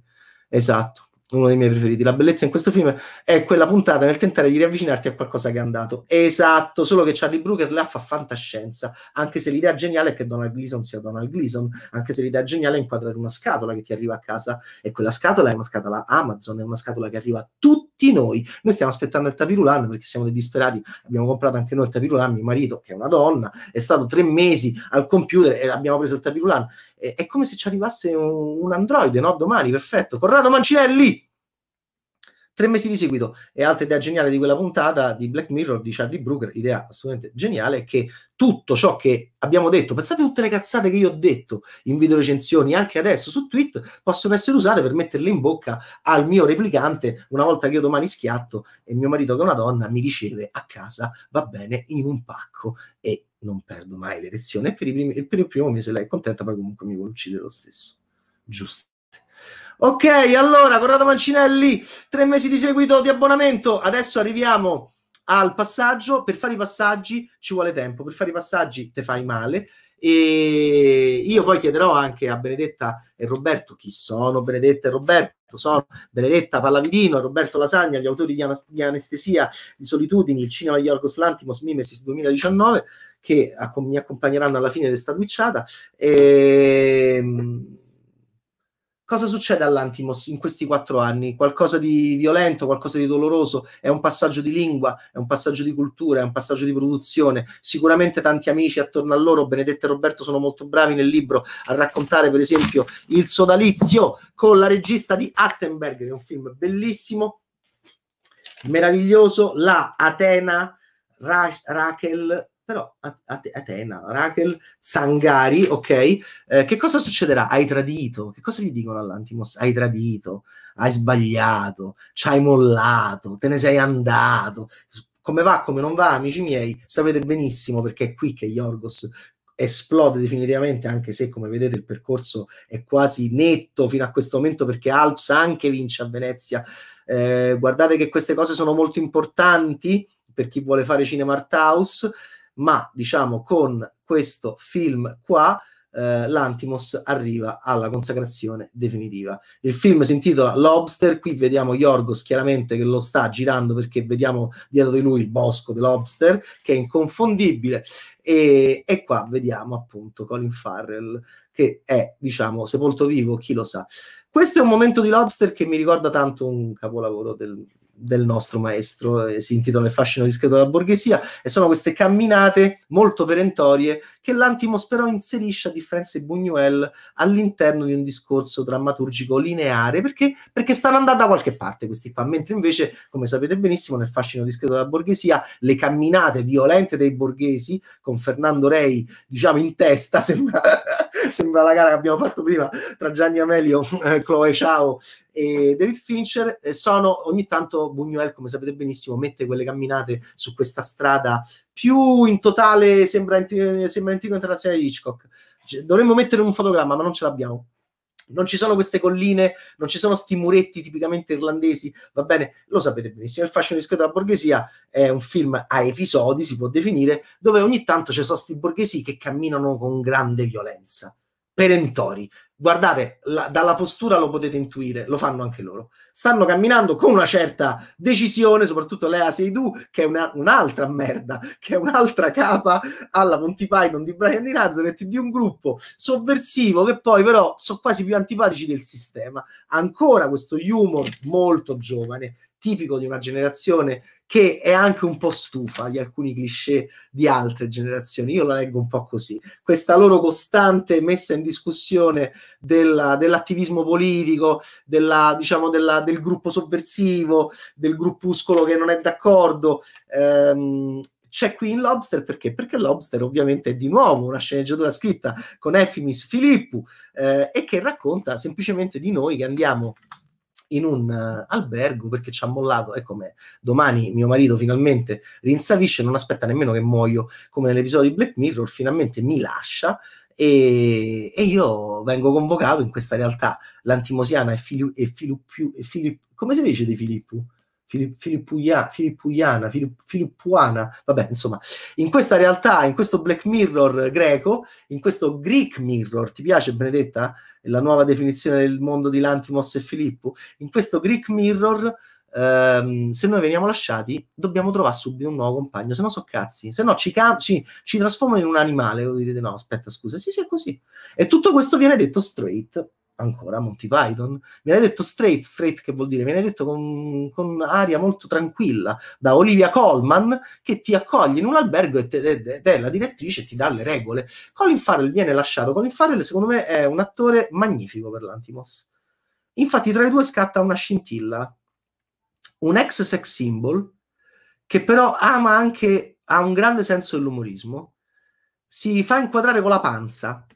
[SPEAKER 1] Esatto, uno dei miei preferiti. La bellezza in questo film è quella puntata nel tentare di riavvicinarti a qualcosa che è andato. Esatto, solo che Charlie Brooker la fa fantascienza, anche se l'idea geniale è che Donald Gleason sia Donald Gleason, anche se l'idea geniale è inquadrare una scatola che ti arriva a casa e quella scatola è una scatola Amazon, è una scatola che arriva a tutti noi. Noi stiamo aspettando il tapirulan perché siamo dei disperati, abbiamo comprato anche noi il tapirulan, mio marito che è una donna, è stato tre mesi al computer e abbiamo preso il tapirulan è, è come se ci arrivasse un, un androide, no? Domani, perfetto. Corrado Mancinelli! Tre mesi di seguito. E altra idea geniale di quella puntata di Black Mirror di Charlie Brooker, idea assolutamente geniale, è che tutto ciò che abbiamo detto, pensate a tutte le cazzate che io ho detto in video recensioni, anche adesso su tweet, possono essere usate per metterle in bocca al mio replicante una volta che io domani schiatto e mio marito che è una donna mi riceve a casa, va bene, in un pacco e non perdo mai l'elezione, per, primi, per il primo mese lei è contenta, poi comunque mi vuole uccidere lo stesso. Giusto. Ok, allora, Corrado Mancinelli, tre mesi di seguito di abbonamento. Adesso arriviamo al passaggio. Per fare i passaggi ci vuole tempo, per fare i passaggi te fai male. E io poi chiederò anche a Benedetta e Roberto chi sono Benedetta e Roberto. Sono Benedetta Pallavidino, Roberto Lasagna, gli autori di, Anestesia, di Solitudini, il cinema di Yorgos Lantimos, Mimesis 2019 che mi accompagneranno alla fine di questa twitchata. E... Ehm, cosa succede all'Antimos in questi quattro anni? Qualcosa di violento, qualcosa di doloroso? È un passaggio di lingua, è un passaggio di cultura, è un passaggio di produzione. Sicuramente tanti amici attorno a loro, Benedetto e Roberto, sono molto bravi nel libro a raccontare, per esempio, il sodalizio con la regista di Attenberg, che è un film bellissimo, meraviglioso. La Atena Ra- Rachel però Atena, Rachel, Zangari, ok? Eh, che cosa succederà? Hai tradito? Che cosa gli dicono all'Antimos? Hai tradito, hai sbagliato, ci hai mollato, te ne sei andato. Come va, come non va, amici miei, sapete benissimo perché è qui che Yorgos esplode definitivamente, anche se come vedete il percorso è quasi netto fino a questo momento perché Alps anche vince a Venezia. Eh, guardate che queste cose sono molto importanti per chi vuole fare cinema art house ma diciamo con questo film qua eh, l'Antimos arriva alla consacrazione definitiva. Il film si intitola Lobster, qui vediamo Yorgos chiaramente che lo sta girando perché vediamo dietro di lui il bosco del Lobster che è inconfondibile e, e qua vediamo appunto Colin Farrell che è diciamo sepolto vivo, chi lo sa. Questo è un momento di Lobster che mi ricorda tanto un capolavoro del, del nostro maestro, eh, si intitola Il fascino discreto della borghesia, e sono queste camminate molto perentorie che l'Antimos però inserisce, a differenza di Buñuel, all'interno di un discorso drammaturgico lineare, perché, perché stanno andando da qualche parte questi qua, mentre invece, come sapete benissimo, nel fascino discreto della borghesia, le camminate violente dei borghesi, con Fernando Rei, diciamo, in testa, sembra sembra la gara che abbiamo fatto prima tra Gianni Amelio, eh, Chloe Ciao e David Fincher sono ogni tanto Buñuel come sapete benissimo mette quelle camminate su questa strada più in totale sembra, antico, sembra antico internazionale di Hitchcock cioè, dovremmo mettere un fotogramma ma non ce l'abbiamo non ci sono queste colline, non ci sono questi muretti tipicamente irlandesi, va bene, lo sapete benissimo, il fascino discreto della borghesia è un film a episodi, si può definire, dove ogni tanto ci sono questi borghesi che camminano con grande violenza perentori guardate, la, dalla postura lo potete intuire, lo fanno anche loro. Stanno camminando con una certa decisione, soprattutto Lea Seydoux, che è una, un'altra merda, che è un'altra capa alla Monty Python di Brian di Nazareth, di un gruppo sovversivo che poi però sono quasi più antipatici del sistema. Ancora questo humor molto giovane, tipico di una generazione che è anche un po' stufa di alcuni cliché di altre generazioni. Io la leggo un po' così. Questa loro costante messa in discussione della, dell'attivismo politico, della, diciamo, della, del gruppo sovversivo, del gruppuscolo che non è d'accordo. Ehm, c'è qui in Lobster perché? Perché Lobster ovviamente è di nuovo una sceneggiatura scritta con Effimis Filippu eh, e che racconta semplicemente di noi che andiamo in un uh, albergo perché ci ha mollato. Ecco me, domani mio marito finalmente rinsavisce, non aspetta nemmeno che muoio come nell'episodio di Black Mirror, finalmente mi lascia e, e, io vengo convocato in questa realtà l'antimosiana e, Filippo. e Filippiu, e Filip- come si dice di Filippo? Filip- Filippuiana, Filippuana, vabbè, insomma, in questa realtà, in questo Black Mirror greco, in questo Greek Mirror, ti piace Benedetta? La nuova definizione del mondo di Lantimos e Filippo? In questo Greek Mirror ehm, se noi veniamo lasciati, dobbiamo trovare subito un nuovo compagno, se no so cazzi, se no ci, ca- ci, ci trasformano in un animale. Voi direte no, aspetta, scusa, sì, sì, è così. E tutto questo viene detto straight ancora Monty Python, viene detto straight, straight che vuol dire, viene detto con, con aria molto tranquilla da Olivia Colman che ti accoglie in un albergo ed è la direttrice e ti dà le regole. Colin Farrell viene lasciato, Colin Farrell secondo me è un attore magnifico per l'Antimos. Infatti tra i due scatta una scintilla un ex sex symbol che però ama anche, ha un grande senso dell'umorismo, si fa inquadrare con la panza,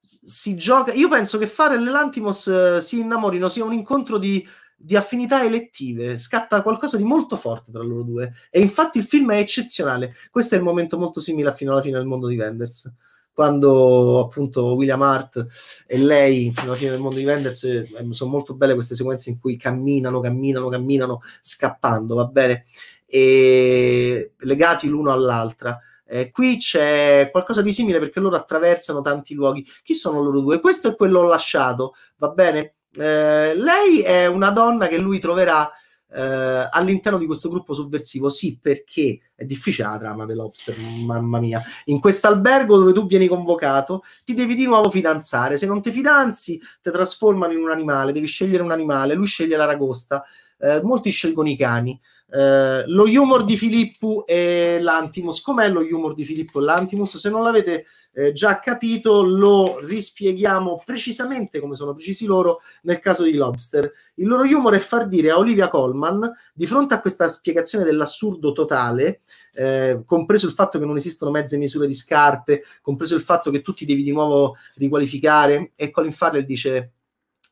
[SPEAKER 1] si gioca... Io penso che fare l'Elantimos eh, si innamorino sia un incontro di, di affinità elettive, scatta qualcosa di molto forte tra loro due. E infatti il film è eccezionale. Questo è il momento molto simile a fino alla fine del mondo di Wenders quando appunto William Hart e lei fino alla fine del mondo di Wenders ehm, sono molto belle queste sequenze in cui camminano, camminano, camminano scappando, va bene? E legati l'uno all'altra. Eh, qui c'è qualcosa di simile perché loro attraversano tanti luoghi. Chi sono loro due? Questo è quello lasciato, va bene? Eh, lei è una donna che lui troverà eh, all'interno di questo gruppo sovversivo, sì, perché è difficile la trama dell'Obster, mamma mia. In quest'albergo dove tu vieni convocato, ti devi di nuovo fidanzare. Se non ti fidanzi, ti trasformano in un animale, devi scegliere un animale, lui sceglie l'aragosta eh, molti scelgono i cani. Eh, lo humor di Filippo e l'Antimus, com'è lo humor di Filippo e l'Antimus? Se non l'avete eh, già capito, lo rispieghiamo precisamente come sono precisi loro nel caso di Lobster. Il loro humor è far dire a Olivia Colman, di fronte a questa spiegazione dell'assurdo totale, eh, compreso il fatto che non esistono mezze misure di scarpe, compreso il fatto che tu ti devi di nuovo riqualificare, e Colin Farrell dice,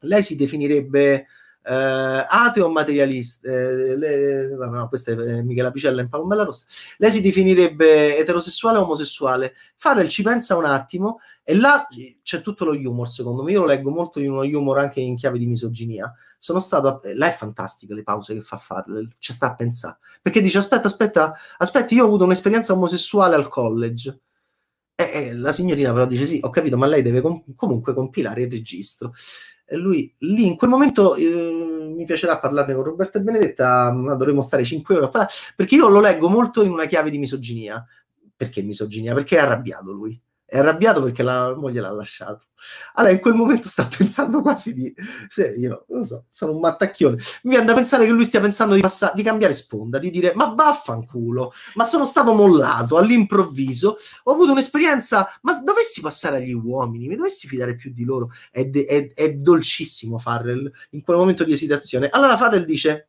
[SPEAKER 1] lei si definirebbe eh, ateo o materialista, eh, le, no, questa è eh, Michela Picella in Palombella Rossa, lei si definirebbe eterosessuale o omosessuale? Farrell ci pensa un attimo e là c'è tutto lo humor, secondo me, io lo leggo molto in uno humor anche in chiave di misoginia. Sono stato, a... là è fantastica le pause che fa Farrell, ci sta a pensare, perché dice aspetta, aspetta, aspetti, io ho avuto un'esperienza omosessuale al college. E, e la signorina però dice sì, ho capito, ma lei deve com- comunque compilare il registro lui lì in quel momento eh, mi piacerà parlarne con Roberto e Benedetta, ma mm, dovremmo stare 5 ore a parlare, perché io lo leggo molto in una chiave di misoginia. Perché misoginia? Perché è arrabbiato lui è arrabbiato perché la moglie l'ha lasciato. Allora in quel momento sta pensando quasi di... Cioè, io non lo so, sono un mattacchione. Mi viene da pensare che lui stia pensando di, passa- di cambiare sponda, di dire ma vaffanculo, ma sono stato mollato all'improvviso, ho avuto un'esperienza, ma dovessi passare agli uomini, mi dovessi fidare più di loro. È, de- è-, è dolcissimo Farrell in quel momento di esitazione. Allora Farrell dice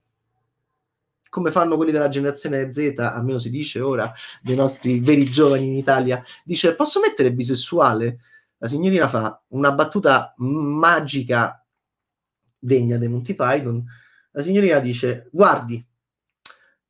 [SPEAKER 1] come fanno quelli della generazione Z, almeno si dice ora, dei nostri veri giovani in Italia, dice posso mettere bisessuale? La signorina fa una battuta magica degna dei Monty Python. La signorina dice guardi,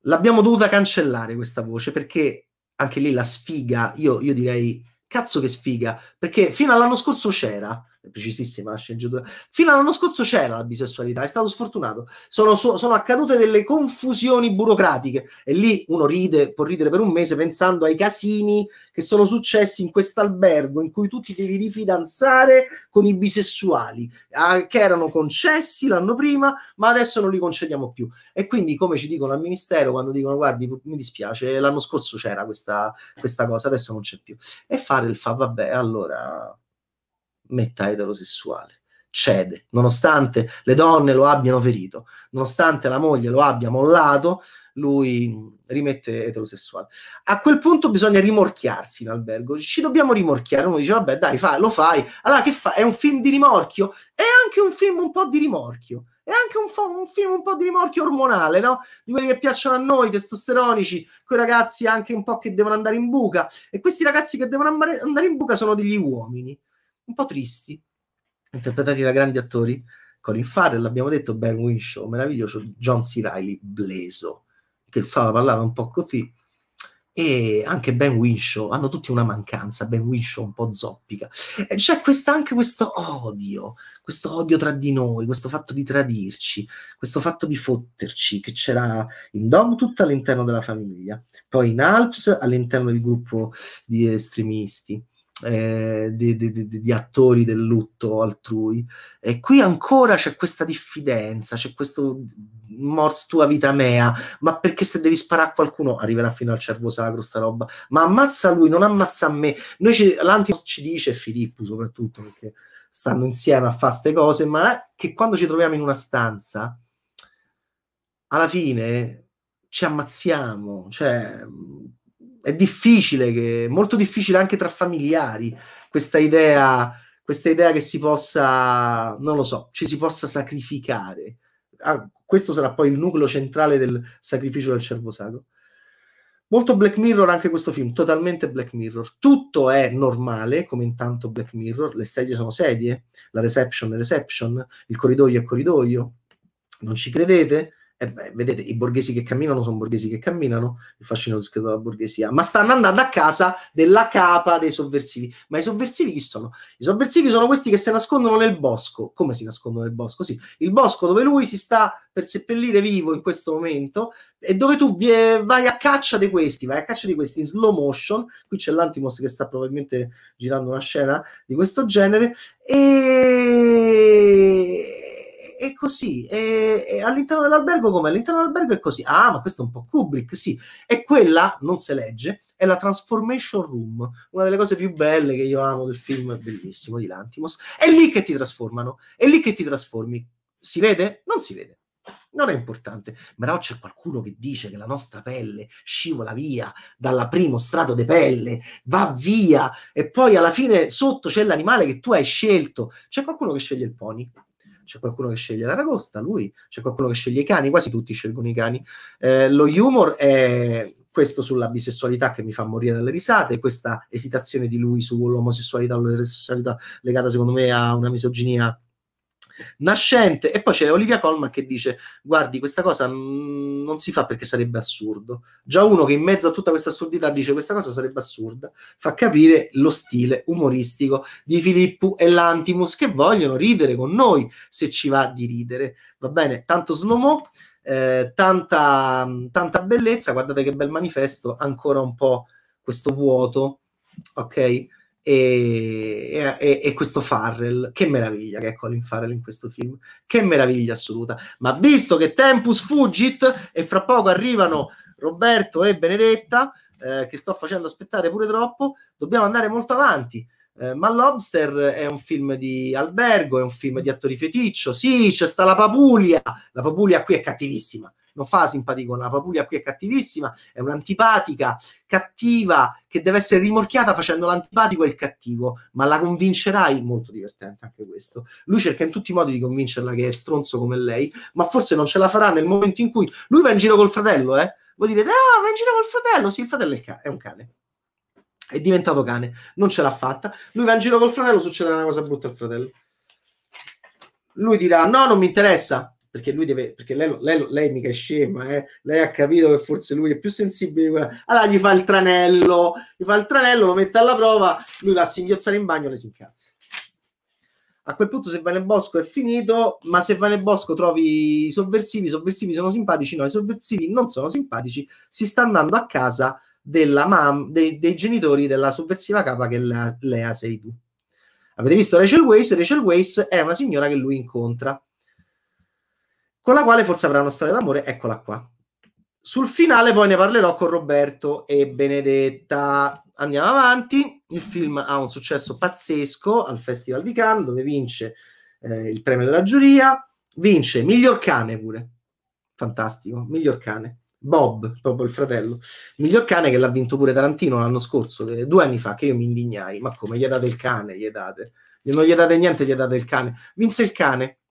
[SPEAKER 1] l'abbiamo dovuta cancellare questa voce perché anche lì la sfiga, io, io direi cazzo che sfiga, perché fino all'anno scorso c'era precisissima la eh, sceneggiatura. Fino all'anno scorso c'era la bisessualità, è stato sfortunato. Sono, so, sono, accadute delle confusioni burocratiche e lì uno ride, può ridere per un mese pensando ai casini che sono successi in quest'albergo in cui tu ti devi rifidanzare con i bisessuali, a, ah, che erano concessi l'anno prima, ma adesso non li concediamo più. E quindi, come ci dicono al ministero, quando dicono guardi, mi dispiace, l'anno scorso c'era questa, questa cosa, adesso non c'è più. E fare il fa, vabbè, allora metà eterosessuale cede, nonostante le donne lo abbiano ferito, nonostante la moglie lo abbia mollato, lui rimette eterosessuale. A quel punto bisogna rimorchiarsi in albergo, ci dobbiamo rimorchiare, uno dice vabbè dai fai, lo fai, allora che fa? È un film di rimorchio? È anche un film un po' di rimorchio, è anche un, fo- un film un po' di rimorchio ormonale, no? Di quelli che piacciono a noi, testosteronici, quei ragazzi anche un po' che devono andare in buca, e questi ragazzi che devono andare in buca sono degli uomini, un po' tristi, interpretati da grandi attori, Colin Farrell, l'abbiamo detto, Ben Winshaw, meraviglioso, John C. Riley, Bleso, che fa la parlava un po' così, e anche Ben Winshaw, hanno tutti una mancanza, Ben Winshaw un po' zoppica. E c'è questa, anche questo odio, questo odio tra di noi, questo fatto di tradirci, questo fatto di fotterci, che c'era in tutto all'interno della famiglia, poi in Alps all'interno del gruppo di estremisti, eh, di, di, di, attori del lutto altrui. E qui ancora c'è questa diffidenza, c'è questo mors tua vita mea, ma perché se devi sparare a qualcuno arriverà fino al cervo sacro sta roba, ma ammazza lui, non ammazza me. Noi ci, l'antimos ci dice, Filippo soprattutto, perché stanno insieme a fare queste cose, ma che quando ci troviamo in una stanza, alla fine ci ammazziamo, cioè è difficile, che, molto difficile anche tra familiari, questa idea, questa idea che si possa, non lo so, ci si possa sacrificare. Ah, questo sarà poi il nucleo centrale del sacrificio del cervo sacro. Molto Black Mirror anche questo film, totalmente Black Mirror. Tutto è normale, come intanto Black Mirror, le sedie sono sedie, la reception è reception, il corridoio è corridoio. Non ci credete? E beh, vedete, i borghesi che camminano sono borghesi che camminano, il fascino scritto dalla borghesia, ma stanno andando a casa della capa dei sovversivi. Ma i sovversivi chi sono? I sovversivi sono questi che si nascondono nel bosco. Come si nascondono nel bosco? Sì, il bosco dove lui si sta per seppellire vivo in questo momento e dove tu vai a caccia di questi, vai a caccia di questi in slow motion. Qui c'è l'Antimos che sta probabilmente girando una scena di questo genere e è, così, è, è all'interno dell'albergo come? All'interno dell'albergo è così. Ah, ma questo è un po' Kubrick, sì. E quella, non si legge, è la Transformation Room, una delle cose più belle che io amo del film, bellissimo, di Lantimos. È lì che ti trasformano, è lì che ti trasformi. Si vede? Non si vede non è importante. Però c'è qualcuno che dice che la nostra pelle scivola via dal primo strato di pelle, va via e poi alla fine sotto c'è l'animale che tu hai scelto. C'è qualcuno che sceglie il pony c'è qualcuno che sceglie l'aragosta, lui, c'è qualcuno che sceglie i cani, quasi tutti scelgono i cani. Eh, lo humor è questo sulla bisessualità che mi fa morire dalle risate, questa esitazione di lui sull'omosessualità o l'eterosessualità legata secondo me a una misoginia nascente. E poi c'è Olivia Colman che dice: Guardi, questa cosa non si fa perché sarebbe assurdo. Già uno che in mezzo a tutta questa assurdità dice: Questa cosa sarebbe assurda, fa capire lo stile umoristico di Filippo e l'Antimus che vogliono ridere con noi se ci va di ridere. Va bene, tanto snowmo. Eh, tanta, tanta bellezza, guardate che bel manifesto, ancora un po' questo vuoto, ok? e, e, e, questo Farrell. Che meraviglia che è Colin Farrell in questo film! Che meraviglia assoluta! Ma visto che Tempus Fugit e fra poco arrivano Roberto e Benedetta, eh, che sto facendo aspettare pure troppo, dobbiamo andare molto avanti. Eh, ma Lobster è un film di albergo, è un film di attori feticcio. Sì, c'è sta la Papulia. La Papulia qui è cattivissima non fa simpatico. con la Papulia qui è cattivissima, è un'antipatica cattiva che deve essere rimorchiata facendo l'antipatico e il cattivo, ma la convincerai, molto divertente anche questo. Lui cerca in tutti i modi di convincerla che è stronzo come lei, ma forse non ce la farà nel momento in cui lui va in giro col fratello, eh? Voi direte, ah, va in giro col fratello, sì, il fratello è, ca- è un cane è diventato cane, non ce l'ha fatta. Lui va in giro col fratello, succederà una cosa brutta al fratello. Lui dirà: No, non mi interessa perché lui deve, perché lei, lei, lei mica è scema, eh? lei ha capito che forse lui è più sensibile. Quella... Allora gli fa il tranello, gli fa il tranello, lo mette alla prova, lui la singhiozzare in bagno e le si incazza. A quel punto se va nel bosco è finito, ma se va nel bosco trovi i sovversivi, i sovversivi sono simpatici, no, i sovversivi non sono simpatici, si sta andando a casa della mam, dei, dei genitori della sovversiva capa che la, Lea sei tu. Avete visto Rachel Weiss? Rachel Weiss è una signora che lui incontra con la quale forse avrà una storia d'amore, eccola qua. Sul finale poi ne parlerò con Roberto e Benedetta. Andiamo avanti, il film ha un successo pazzesco al Festival di Cannes dove vince eh, il premio della giuria, vince miglior cane pure, fantastico, miglior cane. Bob, proprio il fratello, miglior cane che l'ha vinto pure Tarantino l'anno scorso, due anni fa, che io mi indignai, ma come gli dato il cane, gli dato, non gli dato niente, gli dato il cane, vinse il cane,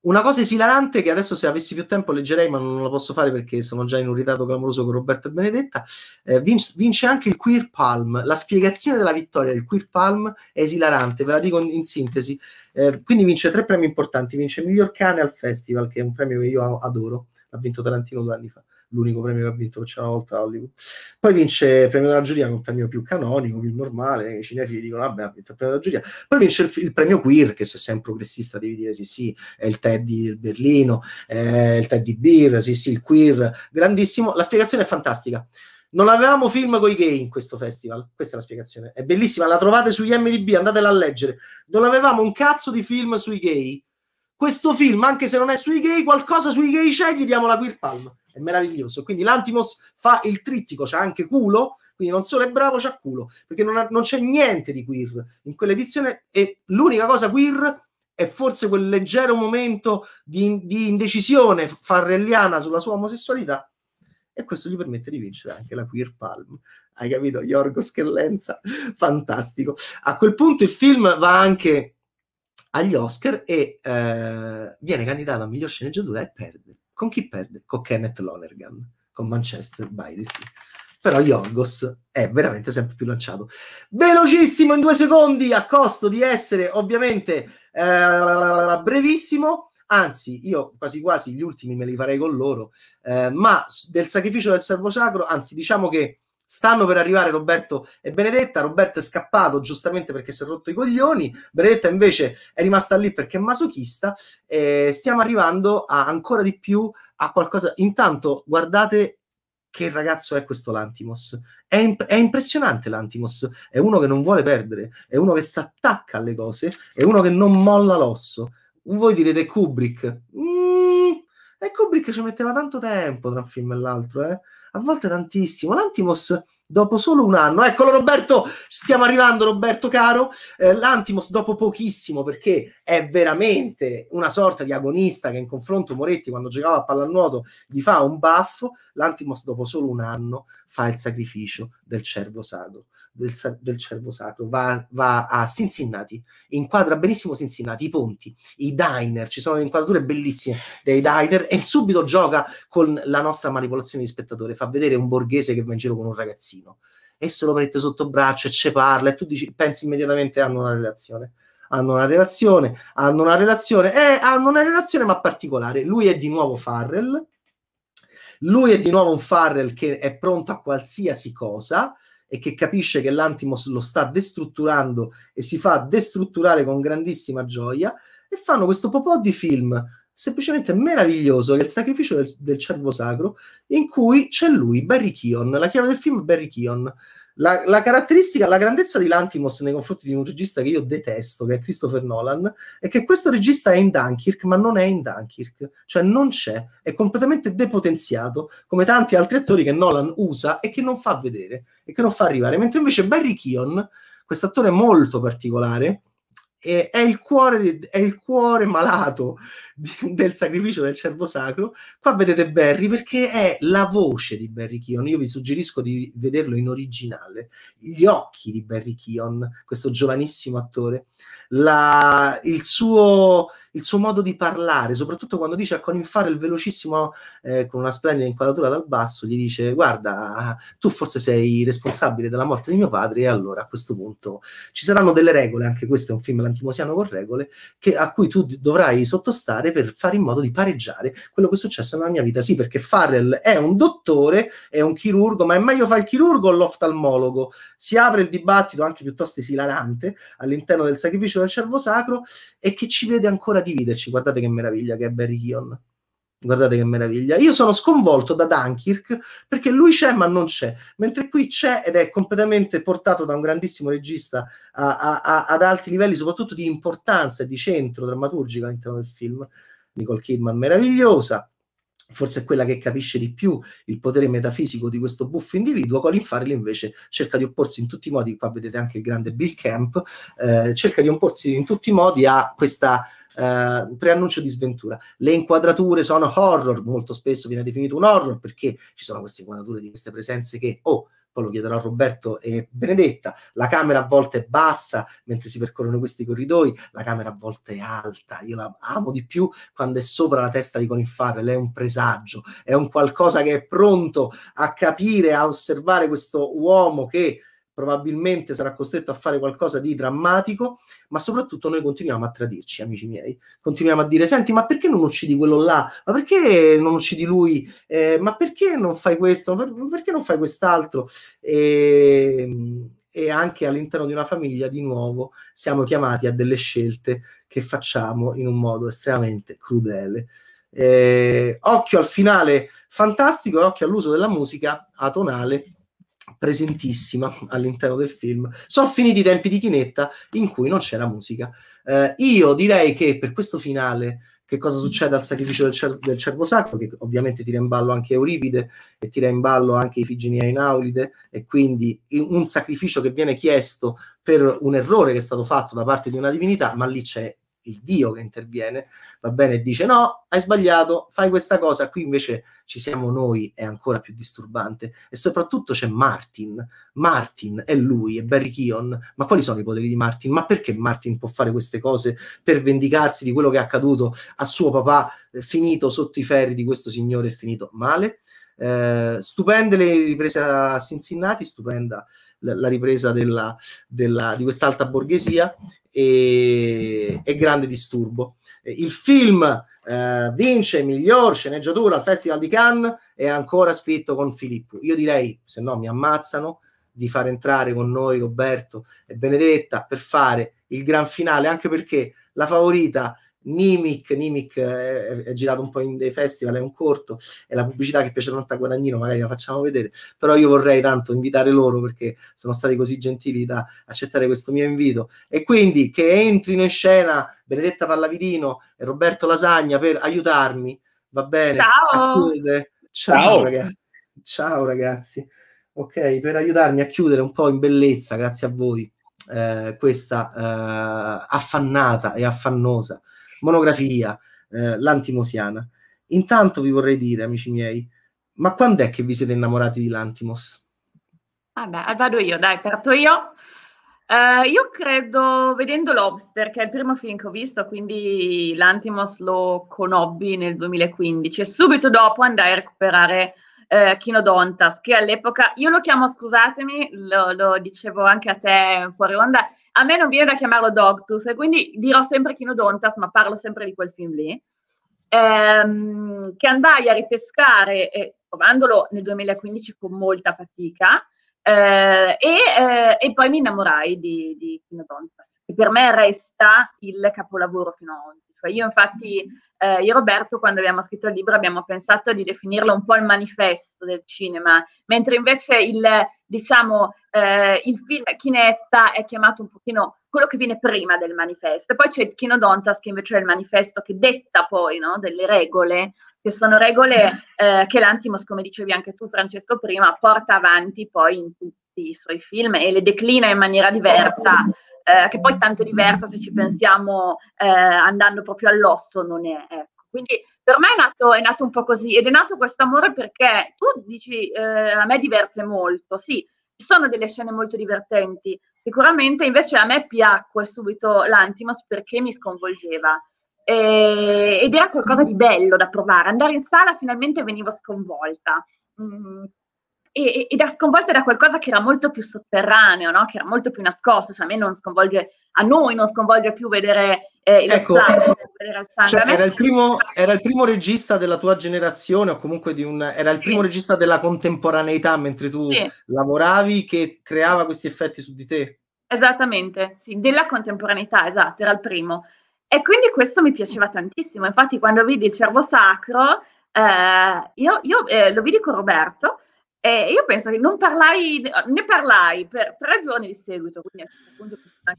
[SPEAKER 1] una cosa esilarante che adesso se avessi più tempo leggerei, ma non la posso fare perché sono già in un ritardo clamoroso con Roberto e Benedetta, eh, vince, vince, anche il Queer Palm. La spiegazione della vittoria del Queer Palm è esilarante, ve la dico in, in sintesi. Eh, quindi vince tre premi importanti, vince Miglior Cane al Festival, che è un premio che io adoro, l'ha vinto Tarantino due anni fa l'unico premio che ha vinto c'è una volta a Hollywood. Poi vince il premio della giuria, un premio più canonico, più normale, i cinefili dicono vabbè ha vinto il premio della giuria. Poi vince il, il, premio queer, che se sei un progressista devi dire sì sì, è il Teddy del Berlino, è il Teddy Beer, sì sì, il queer, grandissimo. La spiegazione è fantastica. Non avevamo film con i gay in questo festival. Questa è la spiegazione. È bellissima, la trovate sugli MDB, andatela a leggere. Non avevamo un cazzo di film sui gay. Questo film, anche se non è sui gay, qualcosa sui gay c'è, gli diamo la Queer palma è meraviglioso. Quindi l'Antimos fa il trittico, c'ha anche culo, quindi non solo è bravo, c'ha culo, perché non, ha, non c'è niente di queer in quell'edizione e l'unica cosa queer è forse quel leggero momento di, di indecisione farrelliana sulla sua omosessualità e questo gli permette di vincere anche la Queer Palm. Hai capito? Yorgo Schellenza, fantastico. A quel punto il film va anche agli Oscar e eh, viene candidato a miglior sceneggiatura e perde. Con chi perde? Con Kenneth Lonergan, con Manchester by the Sea. Però Yorgos è veramente sempre più lanciato. Velocissimo in due secondi, a costo di essere ovviamente eh, brevissimo anzi io quasi quasi gli ultimi me li farei con loro, eh, ma del sacrificio del servo sacro, anzi diciamo che Stanno per arrivare Roberto e Benedetta. Roberto è scappato giustamente perché si è rotto i coglioni. Benedetta invece è rimasta lì perché è masochista. E stiamo arrivando a, ancora di più a qualcosa. Intanto, guardate che ragazzo è questo Lantimos. È, imp- è, impressionante l'Antimos, è uno che non vuole perdere, è uno che si attacca alle cose, è uno che non molla l'osso. Voi direte Kubrick. Mm, e Kubrick ci metteva tanto tempo tra un film e l'altro, eh? a volte tantissimo. L'Antimos dopo solo un anno, eccolo Roberto, stiamo arrivando Roberto caro, eh, l'Antimos dopo pochissimo perché è veramente una sorta di agonista che in confronto Moretti quando giocava a pallanuoto gli fa un baffo, l'Antimos dopo solo un anno fa il sacrificio del cervo sacro del, del cervo sacro, va, va, a Cincinnati, inquadra benissimo Cincinnati, i ponti, i diner, ci sono le inquadrature bellissime dei diner e subito gioca con la nostra manipolazione di spettatore, fa vedere un borghese che va in giro con un ragazzino e se lo prende sotto braccio e ci parla e tu dici, pensi immediatamente hanno una relazione hanno una relazione, hanno una relazione, eh, hanno una relazione ma particolare. Lui è di nuovo Farrell, lui è di nuovo un Farrell che è pronto a qualsiasi cosa, e che capisce che l'Antimos lo sta destrutturando e si fa destrutturare con grandissima gioia e fanno questo popò di film semplicemente meraviglioso che è il sacrificio del, del cervo sacro in cui c'è lui, Barry Keon la chiave del film è Barry Keon la, la, caratteristica, la grandezza di Lantimos nei confronti di un regista che io detesto, che è Christopher Nolan, è che questo regista è in Dunkirk, ma non è in Dunkirk, cioè non c'è, è completamente depotenziato, come tanti altri attori che Nolan usa e che non fa vedere e che non fa arrivare. Mentre invece Barry Keon, questo attore molto particolare, è, è, il cuore, è il cuore malato del sacrificio del cervo sacro. Qua vedete Barry perché è la voce di Barry Keon. Io vi suggerisco di vederlo in originale. Gli occhi di Barry Keon, questo giovanissimo attore, la, il, suo, il, suo, modo di parlare, soprattutto quando dice a Colin Farrell velocissimo, eh, con una splendida inquadratura dal basso, gli dice: Guarda, tu forse sei responsabile della morte di mio padre, e allora a questo punto ci saranno delle regole. Anche questo è un film l'antimosiano con regole che, a cui tu dovrai sottostare fare per fare in modo di pareggiare quello che è successo nella mia vita. Sì, perché Farrell è un dottore, è un chirurgo, ma è meglio fare il chirurgo o l'oftalmologo? Si apre il dibattito anche piuttosto esilarante all'interno del sacrificio del cervo sacro e che ci vede ancora dividerci. Guardate che meraviglia che è Barry Keon. Guardate che meraviglia. Io sono sconvolto da Dunkirk perché lui c'è ma non c'è, mentre qui c'è ed è completamente portato da un grandissimo regista a, a, a, ad alti livelli, soprattutto di importanza e di centro drammaturgico all'interno del film. Nicole Kidman meravigliosa, forse è quella che capisce di più il potere metafisico di questo buffo individuo, Colin Farrell invece cerca di opporsi in tutti i modi, qua vedete anche il grande Bill Camp, eh, cerca di opporsi in tutti i modi a questa eh, preannuncio di sventura. Le inquadrature sono horror, molto spesso viene definito un horror perché ci sono queste inquadrature di queste presenze che, oh, poi lo chiederò a Roberto e Benedetta, la camera a volte è bassa mentre si percorrono questi corridoi, la camera a volte è alta, io la amo di più quando è sopra la testa di Colin Farrell, è un presagio, è un qualcosa che è pronto a capire, a osservare questo uomo che probabilmente sarà costretto a fare qualcosa di drammatico, ma soprattutto noi continuiamo a tradirci, amici miei. Continuiamo a dire, senti, ma perché non uccidi quello là? Ma perché non uccidi lui? Eh, ma perché non fai questo? Ma perché non fai quest'altro? E, ehm, e anche all'interno di una famiglia, di nuovo, siamo chiamati a delle scelte che facciamo in un modo estremamente crudele. Eh, occhio al finale fantastico e occhio all'uso della musica atonale presentissima all'interno del film. Sono finiti i tempi di Chinetta in cui non c'era musica. Eh, io direi che per questo finale che cosa succede al sacrificio del, cer- del cervo sacro, che ovviamente tira in ballo anche Euripide e tira in ballo anche Ifigenia Inaulide, e quindi un sacrificio che viene chiesto per un errore che è stato fatto da parte di una divinità, ma lì c'è il Dio che interviene, va bene, e dice no, hai sbagliato, fai questa cosa, qui invece ci siamo noi, è ancora più disturbante. E soprattutto c'è Martin, Martin è lui, è Barry Keon, ma quali sono i poteri di Martin? Ma perché Martin può fare queste cose per vendicarsi di quello che è accaduto a suo papà, eh, finito sotto i ferri di questo signore, finito male? Eh, stupende le riprese a Cincinnati, stupenda la ripresa della, della, di quest'alta borghesia e, e grande disturbo. Eh, il film eh, vince miglior sceneggiatura al Festival di Cannes è ancora scritto con Filippo. Io direi, se no mi ammazzano, di far entrare con noi Roberto e Benedetta per fare il gran finale, anche perché la favorita Nimic, Nimic è, è, girato un po' in dei festival, è un corto, è la pubblicità che piace tanto a Guadagnino, magari la facciamo vedere, però io vorrei tanto invitare loro perché sono stati così gentili da accettare questo mio invito e quindi che entrino in scena Benedetta Pallavidino e Roberto Lasagna per aiutarmi, va bene? Ciao! Ciao, Ciao ragazzi! Ciao ragazzi! Ok, per aiutarmi a chiudere un po' in bellezza, grazie a voi, eh, questa eh, affannata e affannosa monografia, eh, l'antimosiana. Intanto vi vorrei dire, amici miei, ma quando è che vi siete innamorati di Lantimos?
[SPEAKER 2] Vabbè, ah, vado io, dai, parto io. Uh, io credo, vedendo Lobster, che è il primo film che ho visto, quindi l'Antimos lo conobbi nel 2015 e subito dopo andai a recuperare eh, Chinodontas, che all'epoca, io lo chiamo, scusatemi, lo, lo, dicevo anche a te fuori onda, a me non viene da chiamarlo Dogtus e quindi dirò sempre Chinodontas, ma parlo sempre di quel film lì, ehm, che andai a ripescare, eh, trovandolo nel 2015 con molta fatica, eh, e, eh, e, poi mi innamorai di, di Chinodontas, che per me resta il capolavoro fino ad oggi dentro. Cioè, io infatti, eh, io e Roberto, quando abbiamo scritto il libro, abbiamo pensato di definirlo un po' il manifesto del cinema, mentre invece il, diciamo, eh, il film Chinetta è chiamato un pochino quello che viene prima del manifesto. Poi c'è Chinodontas che invece è il manifesto che detta poi no, delle regole, che sono regole eh, che l'Antimos, come dicevi anche tu Francesco prima, porta avanti poi in tutti i suoi film e le declina in maniera diversa eh, che poi tanto mm-hmm. diversa se ci pensiamo eh, andando proprio all'osso non è. Ecco. Quindi per me è nato, è nato, un po' così ed è nato questo amore perché tu dici eh, a me diverte molto, sì, ci sono delle scene molto divertenti, sicuramente invece a me piacque subito l'Antimos perché mi sconvolgeva ed era qualcosa di bello da provare. Andare in sala finalmente venivo sconvolta. Mm, e, ed è sconvolta da qualcosa che era molto più sotterraneo, no? che era molto più nascosto, cioè a me non sconvolge, a noi non sconvolge più vedere eh, il ecco, sangue. Cioè, era, il
[SPEAKER 1] primo, era, il primo, regista della tua generazione o comunque un, era il sì. primo regista della contemporaneità mentre tu sì. lavoravi che creava questi effetti su di te.
[SPEAKER 2] Esattamente, sì, della contemporaneità, esatto, era il primo. E quindi questo mi piaceva tantissimo, infatti quando vidi il Cervo Sacro, eh, io, io eh, lo vidi con Roberto, e io penso che non parlai, ne parlai per tre giorni di seguito, quindi a questo punto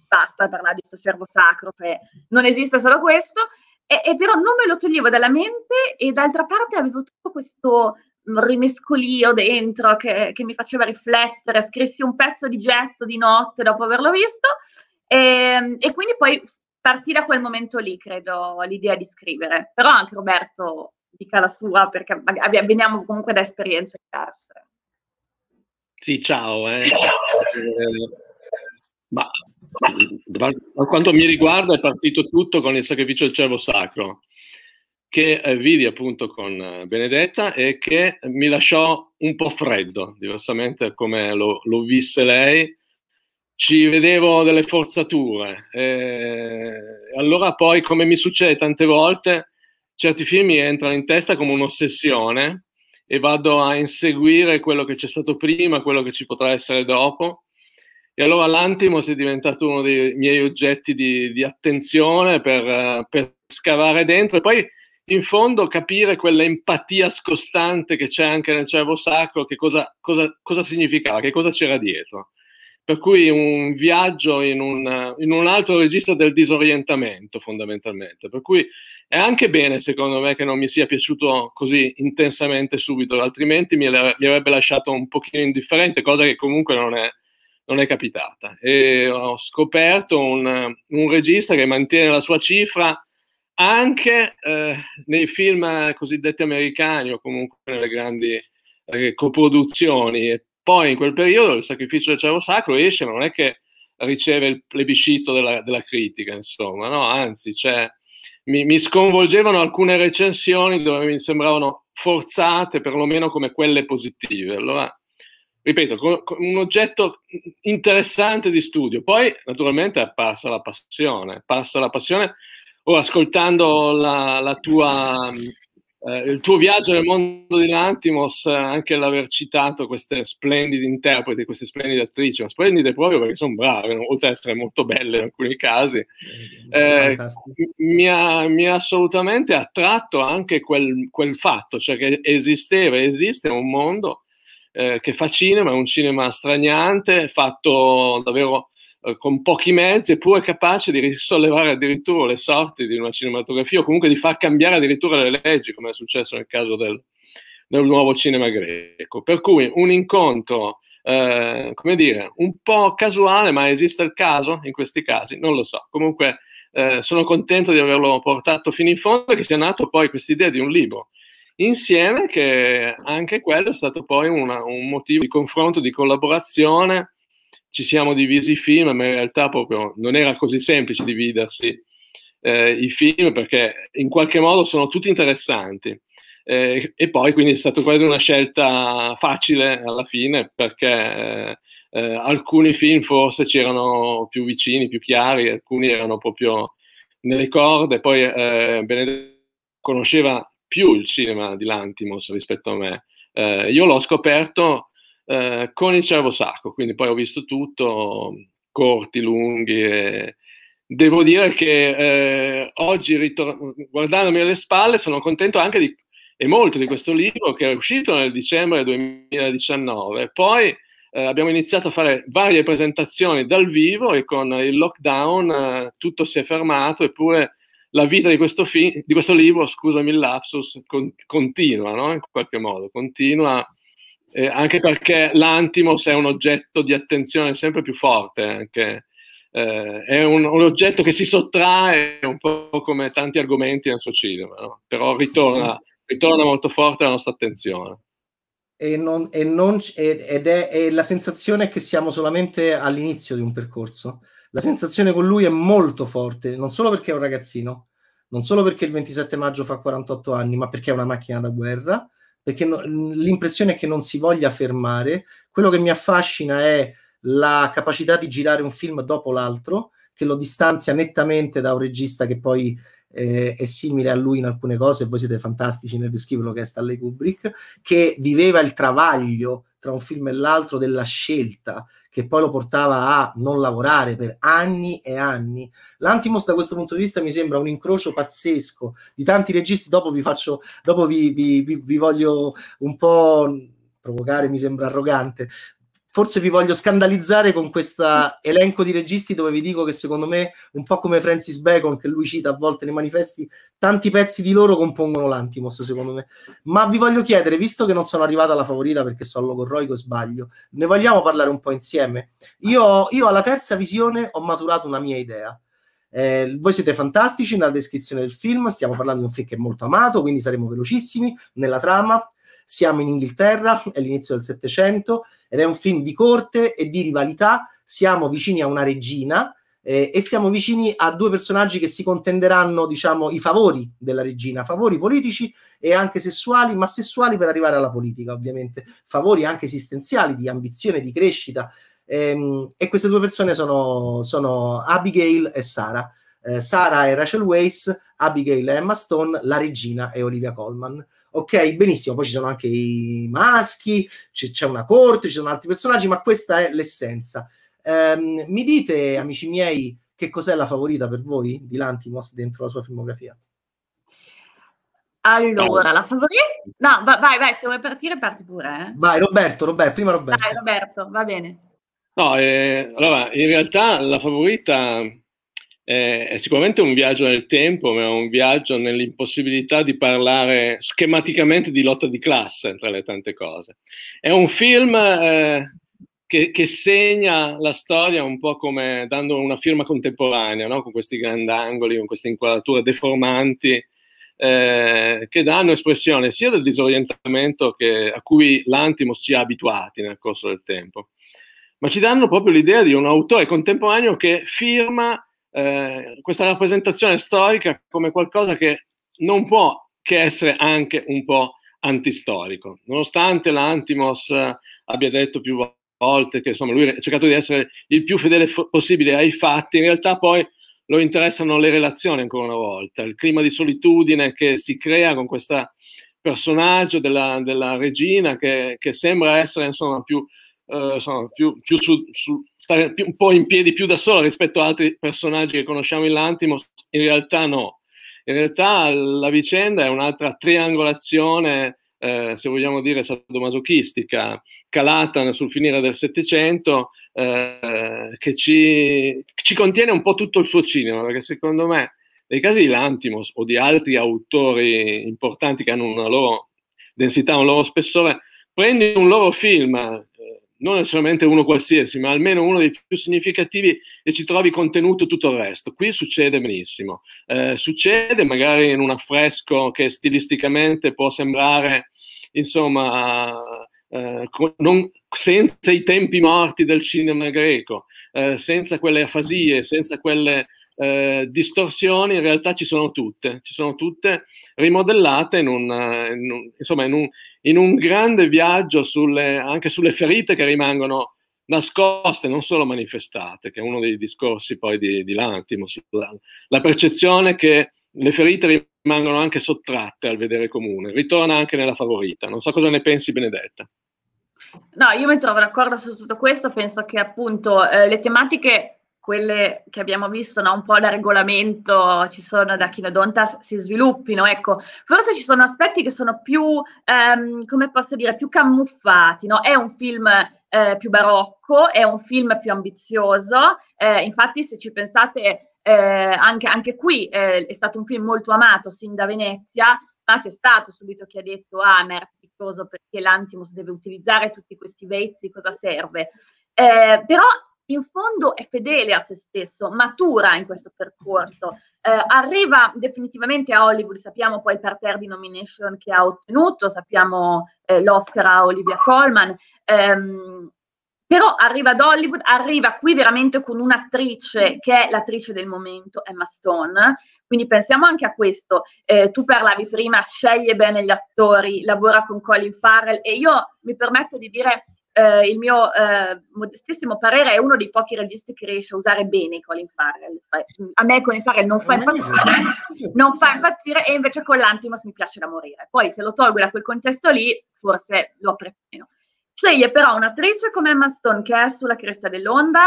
[SPEAKER 2] basta parlare di questo cervo sacro, cioè non esiste solo questo, e, e, però non me lo toglievo dalla mente e d'altra parte avevo tutto questo mm, rimescolio dentro che, che mi faceva riflettere, scrissi un pezzo di getto di notte dopo averlo visto e, ehm, e quindi poi partì da quel momento lì, credo, l'idea di scrivere. Però anche Roberto dica la sua perché veniamo comunque da esperienze diverse.
[SPEAKER 3] Sì, ciao. Eh. Eh, ma, per quanto mi riguarda è partito tutto con il sacrificio del cervo sacro, che eh, vidi appunto con eh, Benedetta e che mi lasciò un po' freddo, diversamente come lo, lo visse lei. Ci vedevo delle forzature. Eh, allora poi, come mi succede tante volte, certi film mi entrano in testa come un'ossessione e vado a inseguire quello che c'è stato prima, quello che ci potrà essere dopo. E allora l'antimos è diventato uno dei miei oggetti di, di attenzione per, per, scavare dentro e poi in fondo capire quell'empatia scostante che c'è anche nel cervo sacro, che cosa, cosa, cosa significava, che cosa c'era dietro. Per cui un viaggio in un, in un, altro registro del disorientamento, fondamentalmente. Per cui è anche bene, secondo me, che non mi sia piaciuto così intensamente subito, altrimenti mi, mi avrebbe lasciato un pochino indifferente, cosa che comunque non è, non è capitata. E ho scoperto un, un, regista che mantiene la sua cifra anche eh, nei film cosiddetti americani o comunque nelle grandi eh, coproduzioni poi in quel periodo il sacrificio del cervo sacro esce, ma non è che riceve il plebiscito della, della critica, insomma, no? Anzi, cioè, mi, mi, sconvolgevano alcune recensioni dove mi sembravano forzate, perlomeno come quelle positive. Allora, ripeto, con, con un oggetto interessante di studio. Poi, naturalmente, passa la passione, passa la passione. Ora, ascoltando la, la tua eh, il tuo viaggio nel mondo di Lantimos, eh, anche l'aver citato queste splendide interpreti, queste splendide attrici, ma splendide proprio perché sono brave, oltre ad essere molto belle in alcuni casi, eh, eh mi, ha, mi, ha, assolutamente attratto anche quel, quel, fatto, cioè che esisteva e esiste un mondo eh, che fa cinema, è un cinema straniante, fatto davvero eh, con pochi mezzi, eppure capace di risollevare addirittura le sorti di una cinematografia o comunque di far cambiare addirittura le leggi, come è successo nel caso del, del nuovo cinema greco. Per cui un incontro, eh, come dire, un po' casuale, ma esiste il caso in questi casi? Non lo so. Comunque eh, sono contento di averlo portato fino in fondo e che sia nato poi questa idea di un libro insieme che anche quello è stato poi una, un motivo di confronto, di collaborazione ci siamo divisi i film, ma in realtà proprio non era così semplice dividersi eh, i film perché in qualche modo sono tutti interessanti. Eh, e poi quindi è stata quasi una scelta facile alla fine perché eh, eh alcuni film forse c'erano più vicini, più chiari, alcuni erano proprio nelle corde, poi eh, Benedetto conosceva più il cinema di Lantimos rispetto a me. Eh, io l'ho scoperto eh, con il cervo sacco, quindi poi ho visto tutto, corti, lunghi. E... Devo dire che eh, oggi, ritor- guardandomi alle spalle, sono contento anche di, e molto di questo libro che è uscito nel dicembre 2019. Poi eh, abbiamo iniziato a fare varie presentazioni dal vivo e con il lockdown eh, tutto si è fermato, eppure la vita di questo, fi- di questo libro, scusami il lapsus, con- continua no? in qualche modo, continua eh, anche perché l'antimos è un oggetto di attenzione sempre più forte, anche, eh, eh, è un, un, oggetto che si sottrae un po' come tanti argomenti nel suo cinema, no? però ritorna, ritorna molto forte la nostra attenzione.
[SPEAKER 1] E non, e non, ed è, è, la sensazione che siamo solamente all'inizio di un percorso. La sensazione con lui è molto forte, non solo perché è un ragazzino, non solo perché il 27 maggio fa 48 anni, ma perché è una macchina da guerra, perché no, l'impressione è che non si voglia fermare. Quello che mi affascina è la capacità di girare un film dopo l'altro, che lo distanzia nettamente da un regista che poi eh, è simile a lui in alcune cose, voi siete fantastici nel descriverlo, che è Stanley Kubrick, che viveva il travaglio tra un film e l'altro della scelta, che poi lo portava a non lavorare per anni e anni. L'Antimos da questo punto di vista mi sembra un incrocio pazzesco di tanti registi, dopo vi faccio, dopo vi, vi, vi, vi voglio un po' provocare mi sembra arrogante, forse vi voglio scandalizzare con questo elenco di registi dove vi dico che secondo me, un po' come Francis Bacon, che lui cita a volte nei manifesti, tanti pezzi di loro compongono l'Antimos, secondo me. Ma vi voglio chiedere, visto che non sono arrivata alla favorita perché sono logorroico e sbaglio, ne vogliamo parlare un po' insieme? Io, io alla terza visione ho maturato una mia idea. Eh, voi siete fantastici nella descrizione del film, stiamo parlando di un film che è molto amato, quindi saremo velocissimi nella trama. Siamo in Inghilterra, è l'inizio del Settecento ed è un film di corte e di rivalità. Siamo vicini a una regina eh, e siamo vicini a due personaggi che si contenderanno, diciamo, i favori della regina, favori politici e anche sessuali, ma sessuali per arrivare alla politica, ovviamente, favori anche esistenziali, di ambizione, di crescita. Ehm, e queste due persone sono, sono Abigail e Sara. Eh, Sara è Rachel Weiss, Abigail è Emma Stone, la regina è Olivia Colman. Ok, benissimo. Poi ci sono anche i maschi, c- c'è una corte, ci sono altri personaggi, ma questa è l'essenza. Ehm, mi dite, amici miei, che cos'è la favorita per voi di Lantimos dentro la sua filmografia?
[SPEAKER 2] Allora, la favorita? No, va- vai, vai, se vuoi partire parti pure. Eh.
[SPEAKER 3] Vai
[SPEAKER 1] Roberto, Roberto, prima Roberto.
[SPEAKER 2] Vai Roberto, va bene.
[SPEAKER 3] No, eh, allora, in realtà la favorita eh, è sicuramente un viaggio nel tempo, ma è un viaggio nell'impossibilità di parlare schematicamente di lotta di classe, tra le tante cose. È un film eh, che, che, segna la storia un po' come dando una firma contemporanea, no? con questi grandangoli, con queste inquadrature deformanti, eh, che danno espressione sia del disorientamento che, a cui l'Antimos ci ha abituati nel corso del tempo, ma ci danno proprio l'idea di un autore contemporaneo che firma eh, questa rappresentazione storica come qualcosa che non può che essere anche un po' antistorico. Nonostante l'Antimos eh, abbia detto più volte che insomma, lui ha cercato di essere il più fedele possibile ai fatti, in realtà poi lo interessano le relazioni ancora una volta, il clima di solitudine che si crea con questo personaggio della, della regina che, che, sembra essere insomma più, eh, insomma, più, più su, su, stare un po' in piedi più da sola rispetto a altri personaggi che conosciamo in Lantimos, in realtà no. In realtà la vicenda è un'altra triangolazione, eh, se vogliamo dire, sadomasochistica, calata sul finire del Settecento, eh, che ci, ci, contiene un po' tutto il suo cinema, perché secondo me nei casi di Lantimos o di altri autori importanti che hanno una loro densità, un loro spessore, prendi un loro film non necessariamente uno qualsiasi, ma almeno uno dei più significativi e ci trovi contenuto tutto il resto. Qui succede benissimo. Eh, succede magari in un affresco che stilisticamente può sembrare, insomma, eh, non, senza i tempi morti del cinema greco, eh, senza quelle afasie, senza quelle eh, distorsioni in realtà ci sono tutte, ci sono tutte rimodellate in un, eh, in un, insomma, in un, in un grande viaggio sulle, anche sulle ferite che rimangono nascoste, non solo manifestate, che è uno dei discorsi poi di, di Lantimos, la percezione che le ferite rimangono anche sottratte al vedere comune, ritorna anche nella favorita. Non so cosa ne pensi Benedetta.
[SPEAKER 2] No, io mi trovo d'accordo su tutto questo, penso che appunto eh, le tematiche quelle che abbiamo visto no? un po' da regolamento ci sono da Chinodonta si sviluppino. Ecco, forse ci sono aspetti che sono più, ehm, come posso dire, più camuffati. No? È un film eh, più barocco, è un film più ambizioso. Eh, infatti, se ci pensate, eh, anche, anche, qui eh, è stato un film molto amato sin da Venezia, ma c'è stato subito chi ha detto: Ah, ma è perché l'Antimus deve utilizzare tutti questi vezzi, cosa serve? Eh, però in fondo è fedele a se stesso, matura in questo percorso, eh, arriva definitivamente a Hollywood, sappiamo poi per terra di nomination che ha ottenuto, sappiamo eh, l'Oscar a Olivia Colman, ehm, però arriva ad Hollywood, arriva qui veramente con un'attrice che è l'attrice del momento, Emma Stone, quindi pensiamo anche a questo. Eh, tu parlavi prima, sceglie bene gli attori, lavora con Colin Farrell e io mi permetto di dire eh, il mio eh, modestissimo parere, è uno dei pochi registi che riesce a usare bene Colin Farrell. A me Colin Farrell non fa eh, impazzire, non fa impazzire e invece con l'Antimos mi piace da morire. Poi se lo tolgo da quel contesto lì, forse lo apprezzo meno. Sceglie però un'attrice come Emma Stone che è sulla cresta dell'onda,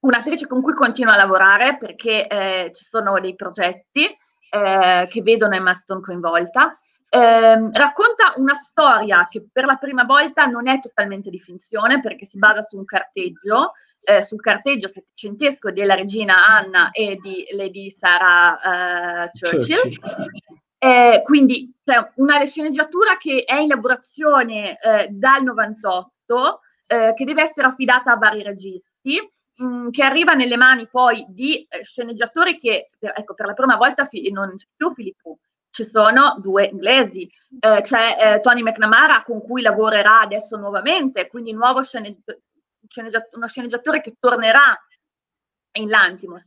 [SPEAKER 2] un'attrice con cui continua a lavorare perché eh, ci sono dei progetti eh, che vedono Emma Stone coinvolta eh, racconta una storia che per la prima volta non è totalmente di finzione perché si basa su un carteggio, eh, sul carteggio settecentesco della regina Anna e di Lady Sarah eh, Churchill. Churchill. Eh, quindi cioè, una sceneggiatura che è in lavorazione eh, dal 98, eh, che deve essere affidata a vari registi, mh, mm, che arriva nelle mani poi di eh, sceneggiatori che, per, ecco, per la prima volta fi- non c'è più Filippo ci sono due inglesi, mm. eh, c'è cioè, eh, Tony McNamara con cui lavorerà adesso nuovamente, quindi nuovo sceneggi- sceneggiat- uno sceneggiatore che tornerà in Lantimos.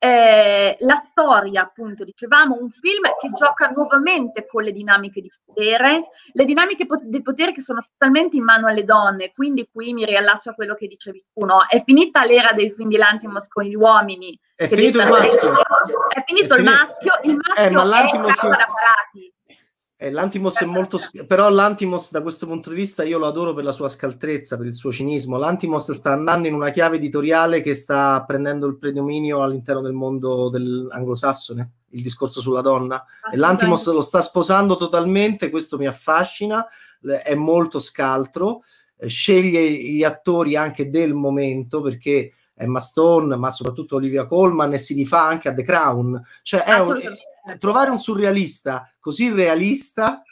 [SPEAKER 2] Eh, la storia, appunto, dicevamo, un film che gioca nuovamente con le dinamiche di potere, le dinamiche pot- di potere che sono totalmente in mano alle donne, quindi qui mi riallaccio a quello che dicevi tu, no? È finita l'era dei film di Lantimos con gli uomini. È finito il maschio. È finito, è finito il maschio, il maschio eh, ma è Lantimos... Carlo Parati.
[SPEAKER 1] Eh, L'Antimos è molto. però l'Antimos, da questo punto di vista, io lo adoro per la sua scaltrezza, per il suo cinismo. L'Antimos sta andando in una chiave editoriale che sta prendendo il predominio all'interno del mondo anglosassone, il discorso sulla donna. L'Antimos lo sta sposando totalmente, questo mi affascina, è molto scaltro, eh, sceglie gli attori anche del momento perché Emma Stone, ma soprattutto Olivia Colman e si rifà anche a The Crown. Cioè, è un, è, eh, trovare un surrealista così realista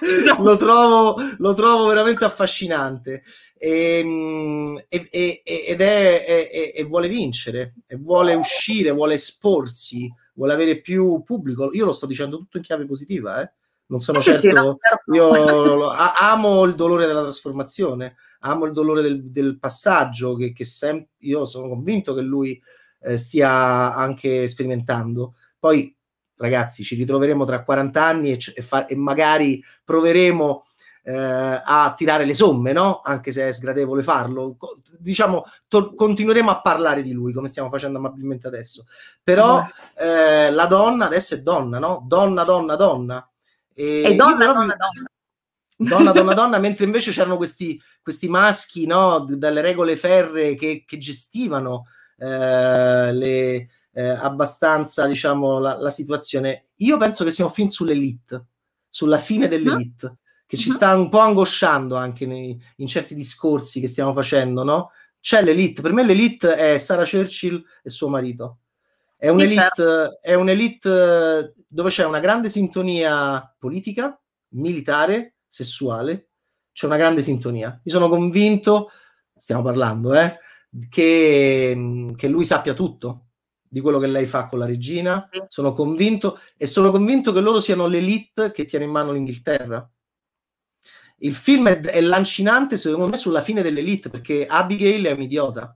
[SPEAKER 1] esatto. lo, trovo, lo, trovo, veramente affascinante. Ehm, e, e, ed è, e vuole vincere, vuole uscire, vuole esporsi, vuole avere più pubblico. Io lo sto dicendo tutto in chiave positiva, eh non sono sì, certo. Sì, no, certo. io amo il dolore della trasformazione, amo il dolore del, del passaggio che, che sem- io sono convinto che lui eh, stia anche sperimentando. Poi, ragazzi, ci ritroveremo tra 40 anni e, e, fa- e magari proveremo. Eh, a tirare le somme, no? Anche se è sgradevole farlo. Co- diciamo, to- continueremo a parlare di lui come stiamo facendo amabilmente adesso. Però esatto. eh, la donna adesso è donna, no? Donna, donna, donna. E, e donna,
[SPEAKER 2] però... donna, donna.
[SPEAKER 1] Donna, donna, donna, mentre invece c'erano questi, questi maschi no, dalle regole ferree che, che gestivano eh, le, eh, abbastanza diciamo, la, la, situazione. Io penso che siamo fin sull'elite, sulla fine ah. dell'elite, no? che ci ah. sta un po' angosciando anche nei, in certi discorsi che stiamo facendo. No? C'è l'elite, per me l'elite è Sara Churchill e suo marito. È un'elite, sì, certo. è un'elite eh, dove c'è una grande sintonia politica, militare, sessuale, c'è una grande sintonia. Io sono convinto, stiamo parlando, eh, che, mm, che, lui sappia tutto di quello che lei fa con la regina. Sì. Sono convinto e sono convinto che loro siano l'elite che tiene in mano l'Inghilterra. Il film è, è lancinante, secondo me, sulla fine dell'elite, perché Abigail è un idiota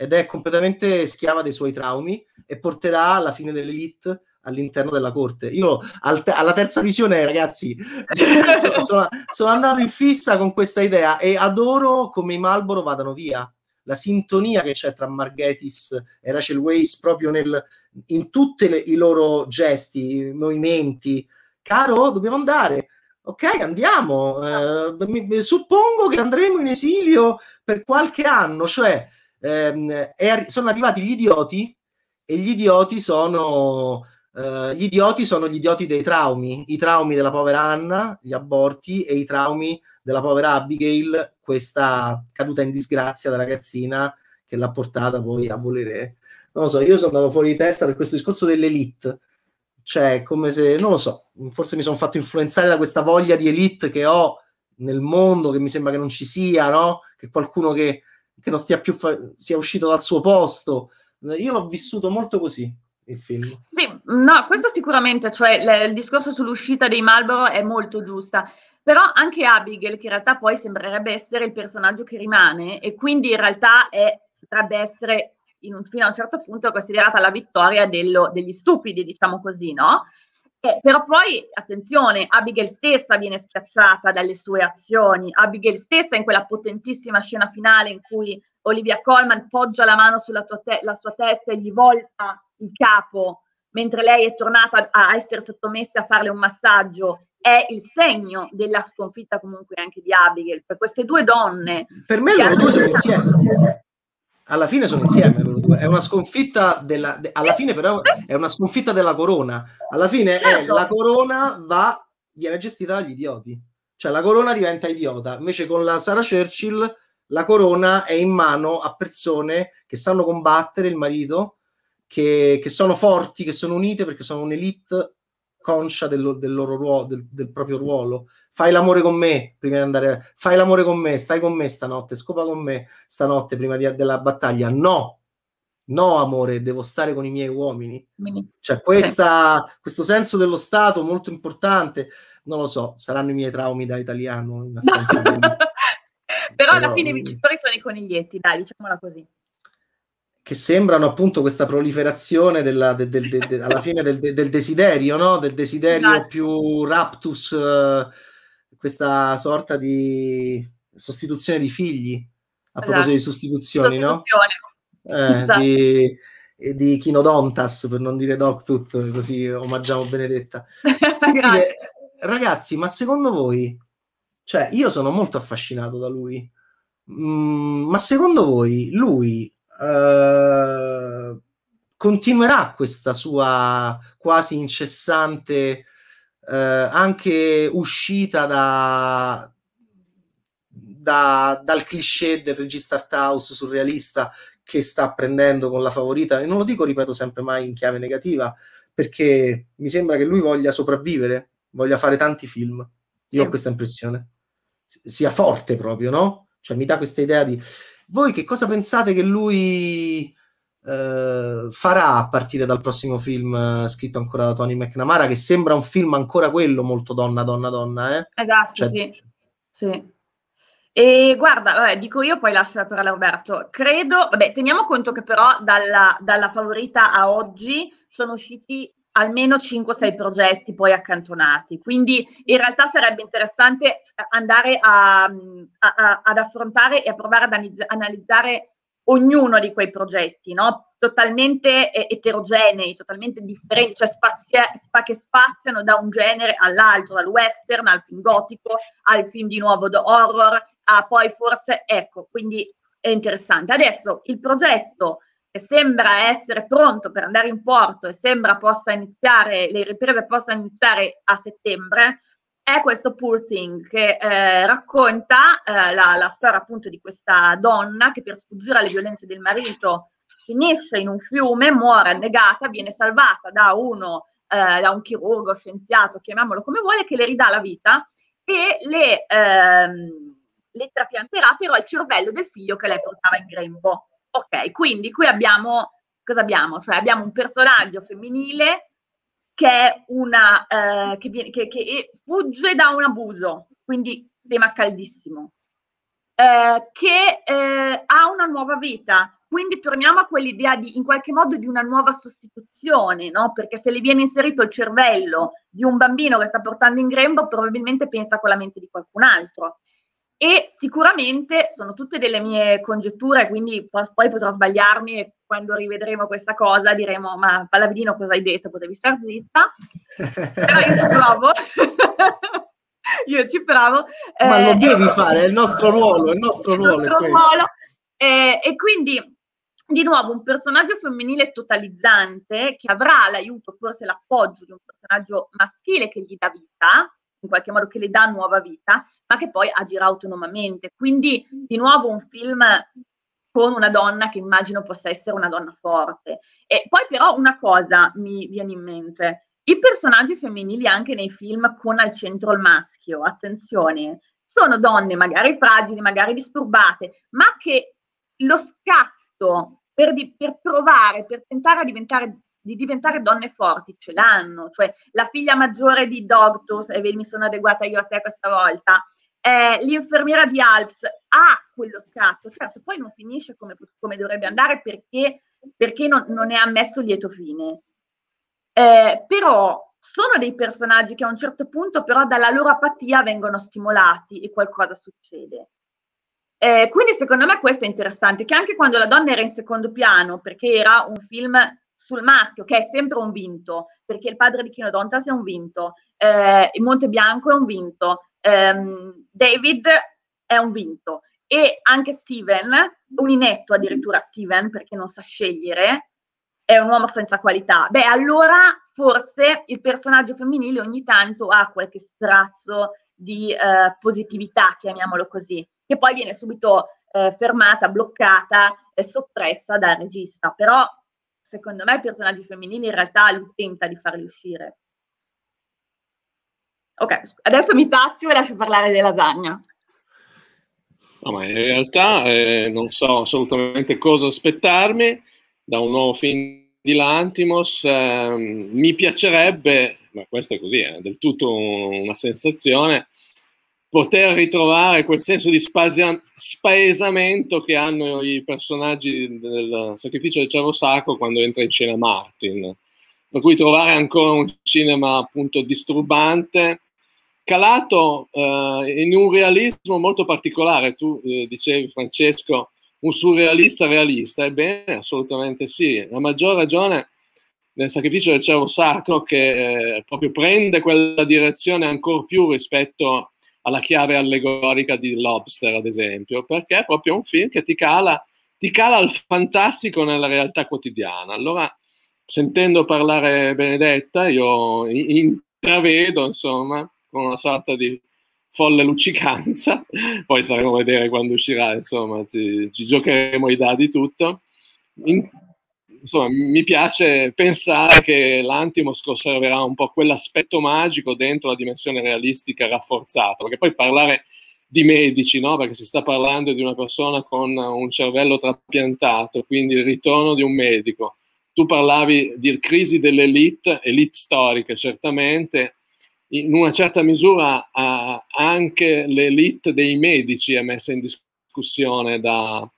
[SPEAKER 1] ed è completamente schiava dei suoi traumi e porterà alla fine dell'elite all'interno della corte. Io al te- alla terza visione, ragazzi, sono, sono, andato in fissa con questa idea e adoro come i Marlboro vadano via. La sintonia che c'è tra Marghetis e Rachel Weiss proprio nel, in tutti i loro gesti, movimenti. Caro, dobbiamo andare. Ok, andiamo. Eh, mi, mi, suppongo che andremo in esilio per qualche anno, cioè ehm, è, sono arrivati gli idioti e gli idioti sono... Uh, gli idioti sono gli idioti dei traumi, i traumi della povera Anna, gli aborti e i traumi della povera Abigail, questa caduta in disgrazia da ragazzina che l'ha portata poi a volere. Non lo so, io sono andato fuori di testa per questo discorso dell'elite, cioè come se, non lo so, forse mi sono fatto influenzare da questa voglia di elite che ho nel mondo, che mi sembra che non ci sia, no? Che qualcuno che che non stia più fa- sia uscito dal suo posto. Io l'ho vissuto molto così
[SPEAKER 3] il film.
[SPEAKER 2] Sì, no, questo sicuramente, cioè l- il discorso sull'uscita dei Marlboro è molto giusta. Però anche Abigail, che in realtà poi sembrerebbe essere il personaggio che rimane, e quindi in realtà è, potrebbe essere un, fino a un certo punto considerata la vittoria dello, degli stupidi, diciamo così, no? Eh, però poi, attenzione, Abigail stessa viene schiacciata dalle sue azioni. Abigail stessa in quella potentissima scena finale in cui Olivia Colman poggia la mano sulla te- la sua testa e gli volta il capo mentre lei è tornata a essere sottomessa a farle un massaggio è il segno della sconfitta comunque anche di Abigail per queste due donne per me le due sono insieme
[SPEAKER 1] alla fine sono insieme è una sconfitta della de, alla fine però è una sconfitta della corona alla fine eh, certo. è, la corona va viene gestita dagli idioti cioè la corona diventa idiota invece con la Sara Churchill la corona è in mano a persone che sanno combattere il marito che, che sono forti che sono unite perché sono un'elite conscia del, del loro ruolo, del, del, proprio ruolo. Fai l'amore con me prima di andare, fai l'amore con me, stai con me stanotte, scopa con me stanotte prima di, della battaglia. No, no amore, devo stare con i miei uomini. Cioè questa, questo senso dello Stato molto importante, non lo so, saranno i miei traumi da italiano. In assenza di...
[SPEAKER 2] Però alla fine i vincitori sono i coniglietti, dai, diciamola così
[SPEAKER 1] che sembrano appunto questa proliferazione della, de, de, de, alla fine del, del desiderio, no? del desiderio esatto. più raptus, uh, questa sorta di sostituzione di figli, a esatto. proposito di sostituzioni, no? Eh, esatto. di, eh, di Chinodontas, per non dire Doctut, così omaggiamo Benedetta. Sentite, ragazzi, ma secondo voi, cioè io sono molto affascinato da lui, mm, ma secondo voi lui eh, continuerà questa sua quasi incessante eh, anche uscita da, da, dal cliché del regista art house surrealista che sta prendendo con la favorita e non lo dico ripeto sempre mai in chiave negativa perché mi sembra che lui voglia sopravvivere voglia fare tanti film io sì. ho questa impressione sia forte proprio no? cioè mi dà questa idea di voi che cosa pensate che lui eh, farà a partire dal prossimo film eh, scritto ancora da Tony McNamara, che sembra un film ancora quello molto donna, donna, donna, eh?
[SPEAKER 2] Esatto, cioè, sì. sì. E guarda, vabbè, dico io, poi lascio la parola a Roberto. Credo, vabbè, teniamo conto che però dalla, dalla favorita a oggi sono usciti almeno 5-6 progetti poi accantonati. Quindi in realtà sarebbe interessante eh, andare a, mm, a, a, ad affrontare e a provare ad analizzare ognuno di quei progetti, no? totalmente eterogenei, totalmente differenti, cioè spazia, spa, che spaziano da un genere all'altro, dal western al film gotico, al film di nuovo horror, a poi forse, ecco, quindi è interessante. Adesso il progetto che sembra essere pronto per andare in porto e sembra possa iniziare, le riprese possano iniziare a settembre, è questo Pulsing che eh, racconta eh, la, la, storia appunto di questa donna che per sfuggire alle violenze del marito finisce in un fiume, muore annegata, viene salvata da uno, eh, da un chirurgo, scienziato, chiamiamolo come vuole, che le ridà la vita e le, ehm, le trapianterà però il cervello del figlio che lei portava in grembo. Ok, quindi qui abbiamo, cosa abbiamo? Cioè abbiamo un personaggio femminile che, una, eh, che, viene, che, che fugge da un abuso, quindi tema caldissimo, eh, che eh, ha una nuova vita. Quindi torniamo a quell'idea di, in qualche modo di una nuova sostituzione, no? Perché se le viene inserito il cervello di un bambino che sta portando in grembo, probabilmente pensa con la mente di qualcun altro. E sicuramente sono tutte delle mie congetture, quindi poi potrò sbagliarmi e quando rivedremo questa cosa diremo ma Pallavidino cosa hai detto? Potevi star zitta. Però io ci provo. io ci provo.
[SPEAKER 1] Ma eh, lo devi eh, fare, è il nostro ruolo, il nostro il ruolo. ruolo.
[SPEAKER 2] Eh, e quindi di nuovo un personaggio femminile totalizzante che avrà l'aiuto, forse l'appoggio di un personaggio maschile che gli dà vita, in qualche modo che le dà nuova vita, ma che poi agirà autonomamente. Quindi di nuovo un film con una donna che immagino possa essere una donna forte. E poi però una cosa mi viene in mente, i personaggi femminili anche nei film con al centro il maschio, attenzione, sono donne magari fragili, magari disturbate, ma che lo scatto per, di, per provare, per tentare a diventare di diventare donne forti ce l'hanno, cioè la figlia maggiore di Doctus, e mi sono adeguata io a te questa volta, eh, l'infermiera di Alps ha quello scatto, certo poi non finisce come, come dovrebbe andare perché, perché non, non, è ammesso lieto fine. Eh, però sono dei personaggi che a un certo punto però dalla loro apatia vengono stimolati e qualcosa succede. Eh, quindi secondo me questo è interessante, che anche quando la donna era in secondo piano, perché era un film sul maschio, che è sempre un vinto, perché il padre di Chinodontas è un vinto, eh, Monte Bianco è un vinto, ehm, David è un vinto e anche Steven, un inetto addirittura Steven perché non sa scegliere, è un uomo senza qualità. Beh, allora forse il personaggio femminile ogni tanto ha qualche sprazzo di eh, positività, chiamiamolo così, che poi viene subito eh, fermata, bloccata e soppressa dal regista, però secondo me, i personaggi femminili in realtà lui tenta di farli uscire. Ok, adesso mi taccio e lascio parlare della lasagna.
[SPEAKER 3] No, ma in realtà eh, non so assolutamente cosa aspettarmi da un nuovo film di Lantimos. Eh, mi piacerebbe, ma questo è così, è eh, del tutto una sensazione, poter ritrovare quel senso di spasia- spaesamento che hanno i personaggi del sacrificio del cervo sacro quando entra in scena Martin. Per cui trovare ancora un cinema appunto disturbante, calato eh, in un realismo molto particolare. Tu eh, dicevi, Francesco, un surrealista realista. Ebbene, assolutamente sì. La maggior ragione nel sacrificio del cervo sacro che eh, proprio prende quella direzione ancora più rispetto alla chiave allegorica di Lobster, ad esempio, perché è proprio un film che ti cala, ti cala il fantastico nella realtà quotidiana. Allora, sentendo parlare Benedetta, io intravedo, insomma, con una sorta di folle luccicanza, poi saremo a vedere quando uscirà, insomma, ci, ci giocheremo i dadi tutto, in, insomma, mi piace pensare che l'Antimos conserverà un po' quell'aspetto magico dentro la dimensione realistica rafforzata, perché poi parlare di medici, no? perché si sta parlando di una persona con un cervello trapiantato, quindi il ritorno di un medico. Tu parlavi di crisi dell'elite, elite storiche certamente, in una certa misura eh, anche l'elite dei medici è messa in discussione da,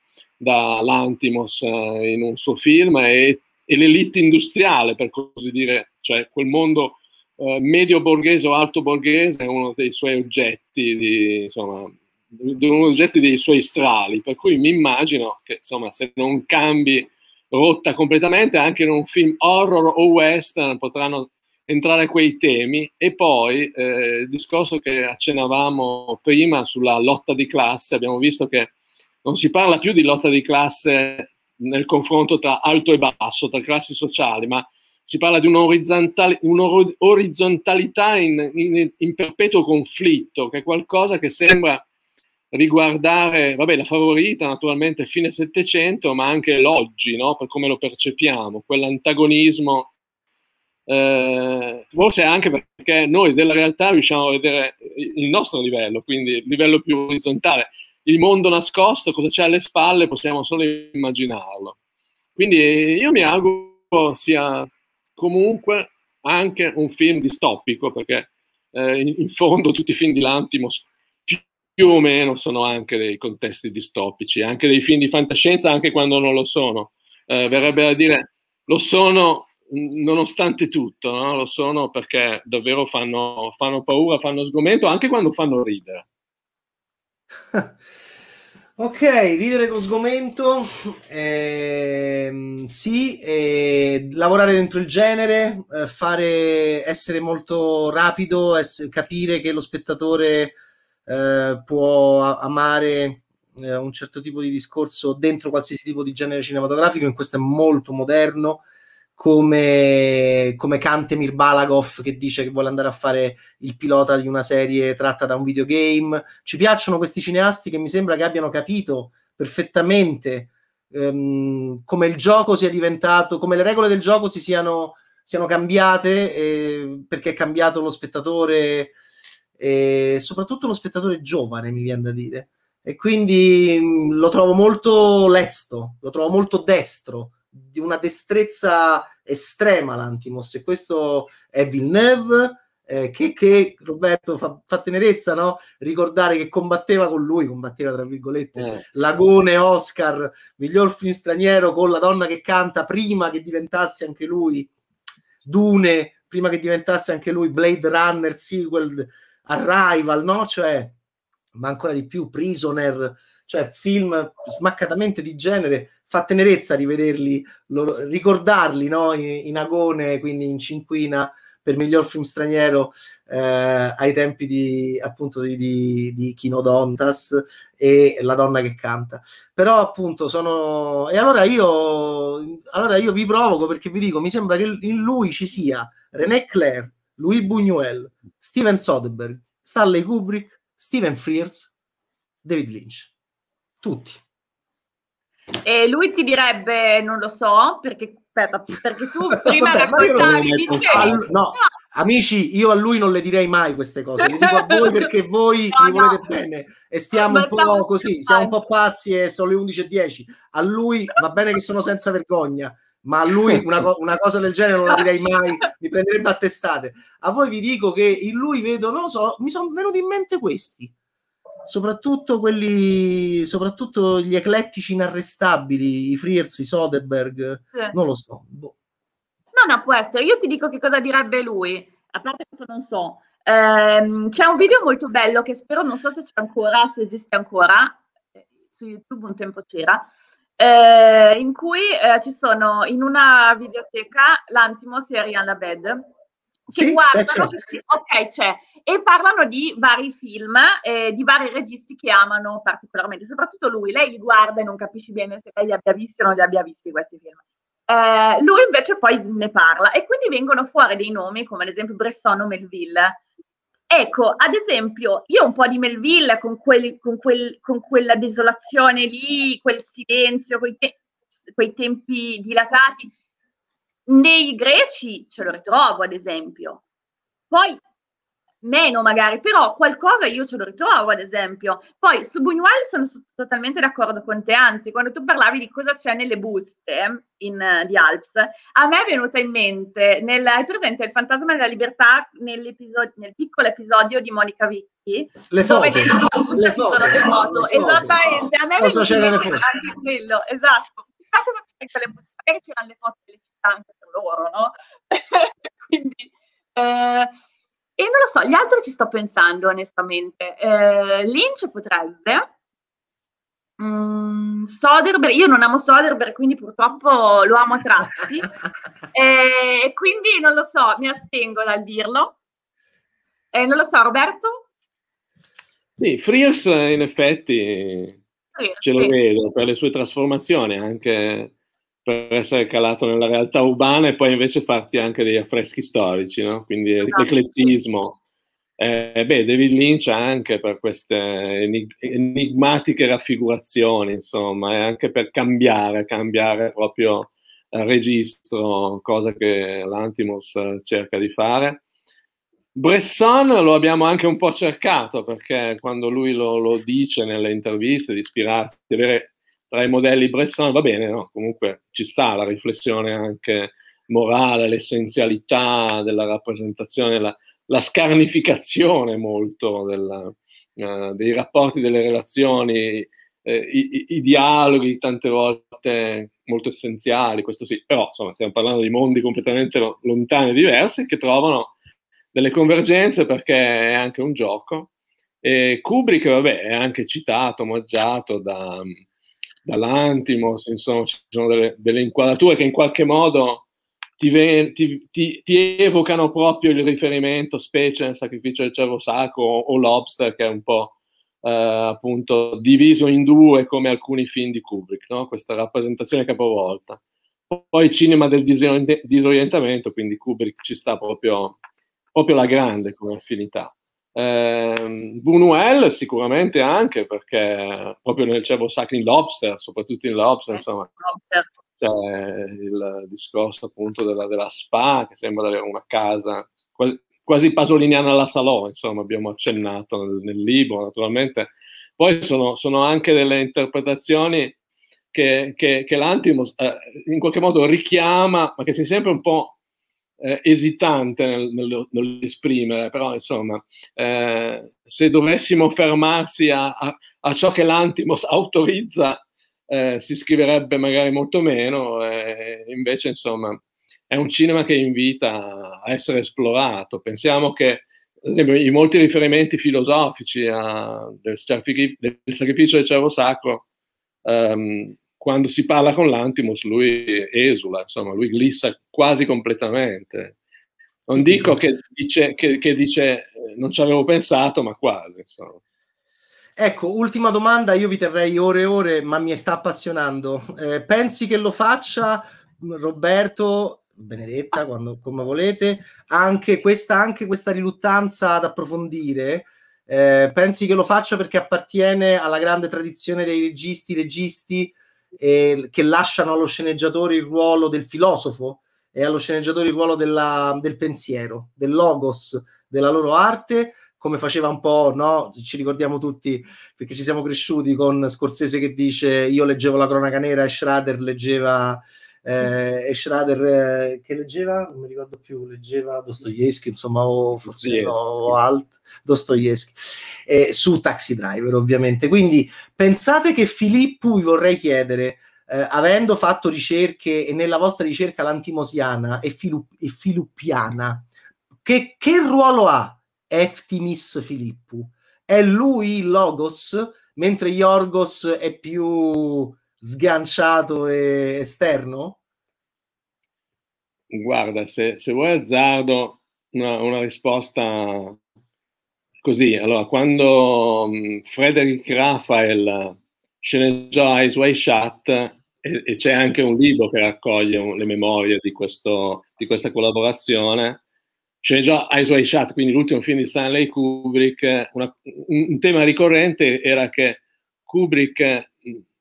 [SPEAKER 3] da Lantimos eh, in un suo film e, e l'elite industriale, per così dire, cioè quel mondo eh, medio borghese o alto borghese è uno dei suoi oggetti, di, insomma, uno oggetti dei suoi strali, per cui mi immagino che insomma, se non cambi rotta completamente, anche in un film horror o western potranno entrare quei temi e poi eh, il discorso che accennavamo prima sulla lotta di classe, abbiamo visto che non si parla più di lotta di classe nel confronto tra alto e basso, tra classi sociali, ma si parla di un'orizzontalità in, in, in, perpetuo conflitto, che è qualcosa che sembra riguardare, vabbè, la favorita naturalmente fine Settecento, ma anche l'oggi, no? per come lo percepiamo, quell'antagonismo, eh, forse anche perché noi della realtà riusciamo a vedere il nostro livello, quindi il livello più orizzontale il mondo nascosto, cosa c'è alle spalle, possiamo solo immaginarlo. Quindi eh, io mi auguro sia comunque anche un film distopico, perché eh, in, fondo tutti i film di Lantimos più, più o meno sono anche dei contesti distopici, anche dei film di fantascienza, anche quando non lo sono. Eh, verrebbe a dire lo sono nonostante tutto, no? lo sono perché davvero fanno, fanno paura, fanno sgomento, anche quando fanno ridere.
[SPEAKER 1] ok, ridere con sgomento, eh, sì, eh, lavorare dentro il genere, eh, fare, essere molto rapido, essere, capire che lo spettatore eh, può amare eh, un certo tipo di discorso dentro qualsiasi tipo di genere cinematografico, in questo è molto moderno come, come Kantemir Balagov che dice che vuole andare a fare il pilota di una serie tratta da un videogame. Ci piacciono questi cineasti che mi sembra che abbiano capito perfettamente ehm, come il gioco sia diventato, come le regole del gioco si siano, siano cambiate eh, perché è cambiato lo spettatore e soprattutto lo spettatore giovane, mi viene da dire. E quindi mh, mm, lo trovo molto lesto, lo trovo molto destro di una destrezza estrema l'Antimos e questo è Villeneuve eh, che, che, Roberto fa, fa tenerezza no? ricordare che combatteva con lui combatteva tra virgolette eh. Lagone Oscar, miglior film straniero con la donna che canta prima che diventasse anche lui Dune, prima che diventasse anche lui Blade Runner, sequel Arrival, no? Cioè ma ancora di più Prisoner cioè film smaccatamente di genere fa tenerezza rivederli, lo, ricordarli no? in, in, agone, quindi in cinquina per miglior film straniero eh, ai tempi di appunto di, di, di Kino Dontas e La donna che canta. Però appunto sono... E allora io, allora io vi provoco perché vi dico, mi sembra che in lui ci sia René Clair, Louis Buñuel, Steven Soderbergh, Stanley Kubrick, Steven Frears, David Lynch. Tutti.
[SPEAKER 2] E lui ti direbbe, non lo so, perché, aspetta, perché tu prima Vabbè, raccontavi di te.
[SPEAKER 1] no. Amici, io a lui non le direi mai queste cose, le dico a voi perché voi no, mi volete no. bene e stiamo ma un po' così, siamo un po' pazzi e sono le 11.10. A lui va bene che sono senza vergogna, ma a lui una, co- una, cosa del genere non la direi mai, mi prenderebbe a testate. A voi vi dico che in lui vedo, non lo so, mi sono venuti in mente questi soprattutto quelli, soprattutto gli eclettici inarrestabili, i Friers, i Soderbergh, sì. non lo so. Boh.
[SPEAKER 2] No, no, può essere. Io ti dico che cosa direbbe lui, a parte questo non so. Ehm, c'è un video molto bello che spero, non so se c'è ancora, se esiste ancora, eh, su YouTube un tempo c'era, eh, in cui eh, ci sono in una videoteca l'antimo si è Ariana Bed che sì, guardano, c'è, c'è. ok c'è, e parlano di vari film, eh, di vari registi che amano particolarmente, soprattutto lui, lei li guarda e non capisce bene se lei li abbia visti o non li abbia visti questi film. Eh, lui invece poi ne parla e quindi vengono fuori dei nomi come ad esempio Bresson o Melville. Ecco, ad esempio, io un po' di Melville con, quel, con, quel, con quella desolazione lì, quel silenzio, quei, te- quei tempi dilatati, nei greci ce lo ritrovo, ad esempio. Poi meno magari, però qualcosa io ce lo ritrovo, ad esempio. Poi su Buñuel sono totalmente d'accordo con te, anzi, quando tu parlavi di cosa c'è nelle buste in, di Alps, a me è venuta in mente, nel, è presente il fantasma della libertà nel piccolo episodio di Monica Vitti? Le foto. Dove le foto, sono le foto. esattamente, a me è venuta in mente anche quello, esatto. Chissà cosa c'è nelle buste, magari c'erano le foto delle anche per loro, no? Quindi, eh, e non lo so, gli altri ci sto pensando onestamente. Eh, Lynch potrebbe, Mm, Soderbergh, io non amo Soderbergh, quindi purtroppo lo amo a tratti, e eh, quindi non lo so, mi astengo dal dirlo. E eh, non lo so, Roberto?
[SPEAKER 3] Sì, Frears in effetti Frears, ce lo sì. vedo per le sue trasformazioni, anche per essere calato nella realtà urbana e poi invece farti anche degli affreschi storici, no? quindi esatto. l'eclettismo. Eh, beh, David Lynch anche per queste enigmatiche raffigurazioni, insomma, e anche per cambiare, cambiare proprio eh, registro, cosa che l'Antimus eh, cerca di fare. Bresson lo abbiamo anche un po' cercato perché quando lui lo, lo dice nelle interviste di ispirarsi, di avere tra i modelli Bresson, va bene, no? comunque ci sta la riflessione anche morale, l'essenzialità della rappresentazione, la, la scarnificazione molto della, uh, eh, dei rapporti, delle relazioni, eh, i, i, dialoghi tante volte molto essenziali, questo sì, però insomma stiamo parlando di mondi completamente lontani e diversi che trovano delle convergenze perché è anche un gioco. E Kubrick, vabbè, è anche citato, omaggiato da, dall'Antimos, insomma, ci sono delle, delle, inquadrature che in qualche modo ti, ven- ti, ti, ti, evocano proprio il riferimento, specie nel sacrificio del cervo sacro o, o l'obster, che è un po' eh, appunto diviso in due come alcuni film di Kubrick, no? questa rappresentazione capovolta. Poi il cinema del disorientamento, quindi Kubrick ci sta proprio, proprio la grande come affinità. Eh, Buñuel sicuramente anche perché proprio nel cervo sacro in lobster, soprattutto in lobster, eh, insomma, c'è il discorso appunto della, della spa che sembra avere una casa quasi, quasi pasoliniana alla Salò, insomma, abbiamo accennato nel, nel libro, naturalmente. Poi sono, sono, anche delle interpretazioni che, che, che l'Antimos eh, in qualche modo richiama, ma che si è sempre un po' eh, esitante nel, nel, nell'esprimere, però insomma, eh, se dovessimo fermarsi a, a, a ciò che l'antimos autorizza, eh, si scriverebbe magari molto meno, eh, invece insomma è un cinema che invita a essere esplorato. Pensiamo che, ad esempio, i molti riferimenti filosofici a, del, del, sacrificio del cervo sacro ehm, quando si parla con l'Antimus lui esula, insomma, lui glissa quasi completamente. Non dico che dice, che, che dice eh, non ci avevo pensato, ma quasi. Insomma.
[SPEAKER 1] Ecco, ultima domanda, io vi terrei ore e ore, ma mi sta appassionando. Eh, pensi che lo faccia mm, Roberto, Benedetta, quando, come volete, anche questa, anche questa riluttanza ad approfondire? Eh, pensi che lo faccia perché appartiene alla grande tradizione dei registi, registi eh, che lasciano allo sceneggiatore il ruolo del filosofo e allo sceneggiatore il ruolo della, del pensiero, del logos, della loro arte, come faceva un po', no? Ci ricordiamo tutti, perché ci siamo cresciuti con Scorsese che dice io leggevo la cronaca nera e Schrader leggeva eh, e Schrader eh, che leggeva, non mi ricordo più, leggeva Dostoevsky, insomma, o forse no, o Alt, Dostoevsky, eh, su Taxi Driver ovviamente. Quindi pensate che Filippo, vi vorrei chiedere, eh, avendo fatto ricerche e nella vostra ricerca l'antimosiana e, filup- e filuppiana, che, che ruolo ha Eftimis Filippo? È lui il Logos? mentre Yorgos è più sganciato e esterno?
[SPEAKER 3] Guarda, se, se vuoi azzardo una, una, risposta così. Allora, quando um, Frederick Raphael eh, sceneggiò Eyes Wide Shut, e, e, c'è anche un libro che raccoglie un, le memorie di, questo, di questa collaborazione, sceneggiò Eyes Wide Shut, quindi l'ultimo film di Stanley Kubrick, una, un, un tema ricorrente era che Kubrick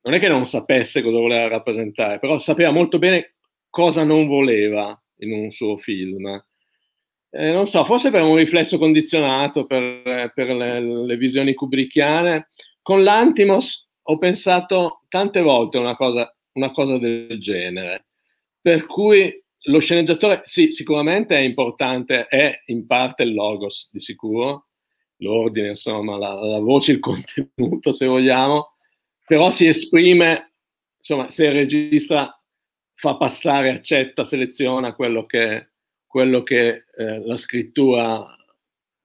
[SPEAKER 3] non è che non sapesse cosa voleva rappresentare, però sapeva molto bene cosa non voleva in un suo film. Eh, non so, forse per un riflesso condizionato, per, per le, le, visioni kubrickiane. Con l'Antimos ho pensato tante volte una cosa, una cosa del genere, per cui lo sceneggiatore, sì, sicuramente è importante, è in parte il logos, di sicuro, l'ordine, insomma, la, la voce, il contenuto, se vogliamo, però si esprime, insomma, se il regista fa passare, accetta, seleziona quello che, quello che eh, la scrittura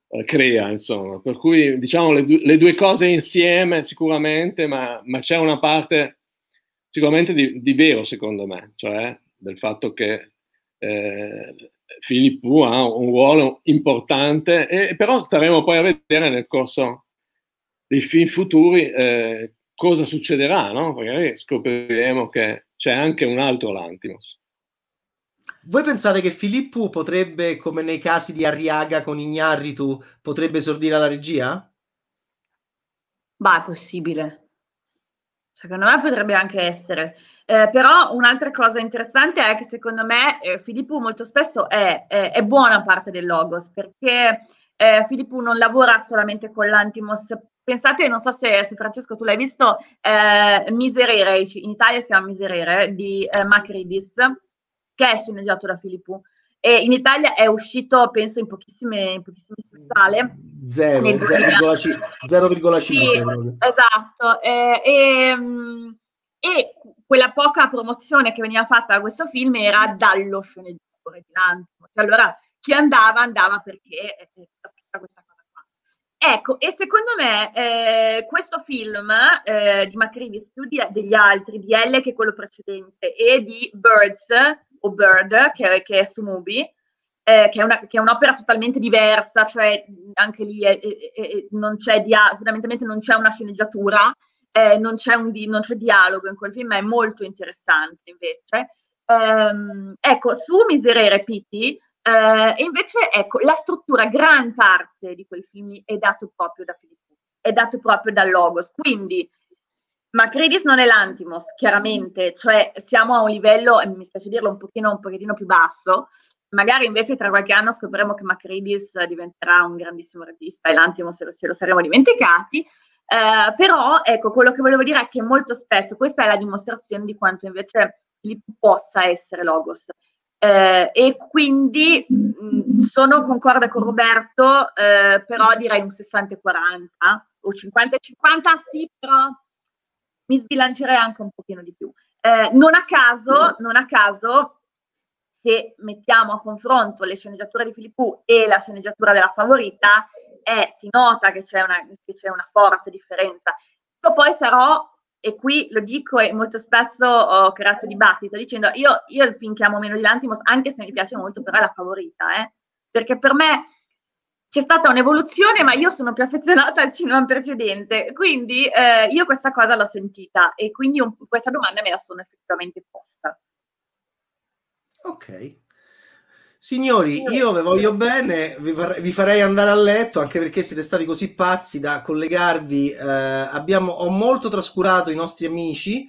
[SPEAKER 3] eh, crea, insomma. Per cui, diciamo, le, du- le due cose insieme sicuramente, ma, ma c'è una parte sicuramente di, di, vero, secondo me, cioè del fatto che eh, Filippo ha un ruolo importante, e, però staremo poi a vedere nel corso dei film futuri eh, cosa succederà, no? Magari scopriremo che c'è anche un altro Lantimos.
[SPEAKER 1] Voi pensate che Filippo potrebbe, come nei casi di Arriaga con Ignarritu, potrebbe esordire alla regia?
[SPEAKER 2] Bah, è possibile. Secondo me potrebbe anche essere. Eh, però un'altra cosa interessante è che secondo me eh, Filippo molto spesso è, è, è buona parte del Logos perché eh, Filippo non lavora solamente con l'Antimos Pensate, non so se, se Francesco tu l'hai visto, eh, Miserere, in Italia si chiama Miserere, di eh, Macridis, che è sceneggiato da Filippo. E in Italia è uscito, penso, in pochissime, in pochissime mm, sale. 0,5. Sì, esatto. Eh, e, mm, e, quella poca promozione che veniva fatta a questo film era dallo sceneggiatore di Lantimo. Cioè, allora, chi andava, andava perché era scritta questa Ecco, e secondo me eh, questo film eh, di Macrivis, più di, degli altri, di L che è quello precedente, e di Birds, o Bird, che, che è su Mubi, eh, che, è una, che, è un'opera totalmente diversa, cioè anche lì è, eh, è, eh, eh, non c'è dia- fondamentalmente non c'è una sceneggiatura, eh, non, c'è un di- non, c'è dialogo in quel film, ma è molto interessante invece. Um, ecco, su Miserere Pitti eh, e invece, ecco, la struttura, gran parte di quel film è dato proprio da Filippo, è dato proprio dal Logos. Quindi, Macridis non è l'Antimos, chiaramente, cioè siamo a un livello, mi spiace dirlo, un pochino, un pochino più basso, magari invece tra qualche anno scopriremo che Macridis diventerà un grandissimo regista e l'Antimos se lo, se lo saremo dimenticati. Eh, però ecco quello che volevo dire è che molto spesso questa è la dimostrazione di quanto invece Filippo possa essere logos eh, e quindi mh, mm, sono concorda con Roberto, eh, però direi un 60-40 o 50-50, sì, però mi sbilancierei anche un pochino di più. Eh, non, a caso, non a caso, se mettiamo a confronto le sceneggiature di Filippu e la sceneggiatura della favorita, eh, si nota che c'è, una, che c'è una forte differenza. Io poi sarò e qui lo dico e molto spesso ho creato dibattito dicendo io, io il film che amo meno di Lantimos, anche se mi piace molto, però è la favorita, eh? perché per me c'è stata un'evoluzione, ma io sono più affezionata al cinema precedente, quindi eh, io questa cosa l'ho sentita e quindi un, questa domanda me la sono effettivamente posta.
[SPEAKER 1] Ok, Signori, io vi voglio bene, vi, farei andare a letto anche perché siete stati così pazzi da collegarvi. Eh, abbiamo, ho molto trascurato i nostri amici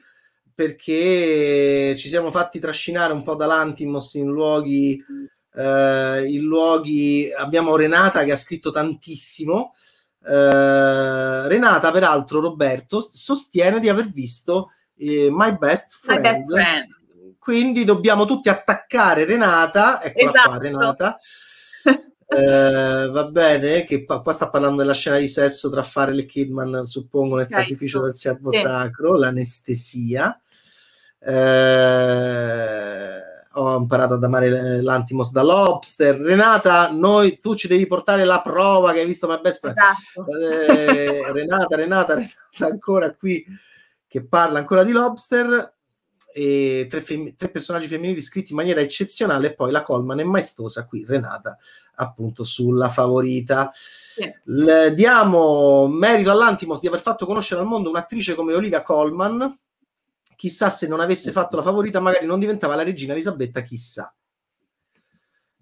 [SPEAKER 1] perché ci siamo fatti trascinare un po' dall'Antimos in luoghi, eh, in luoghi. Abbiamo Renata che ha scritto tantissimo. Eh, Renata, peraltro, Roberto sostiene di aver visto eh, My Best Friend. My best friend quindi dobbiamo tutti attaccare Renata, eccola esatto. qua Renata. eh, va bene, che pa- qua sta parlando della scena di sesso tra fare e Kidman, suppongo, nel sacrificio del servo sì. sacro, l'anestesia. Eh, ho imparato ad amare eh, l'antimos da lobster. Renata, noi, tu ci devi portare la prova che hai visto My Best Friend. Esatto. Eh, Renata, Renata, Renata, ancora qui che parla ancora di lobster e tre, fem- tre personaggi femminili scritti in maniera eccezionale, e poi la Colman è maestosa, qui Renata appunto sulla favorita. Yeah. Le diamo merito all'Antimos di aver fatto conoscere al mondo un'attrice come Olivia Colman, chissà se non avesse fatto la favorita magari non diventava la regina Elisabetta, chissà.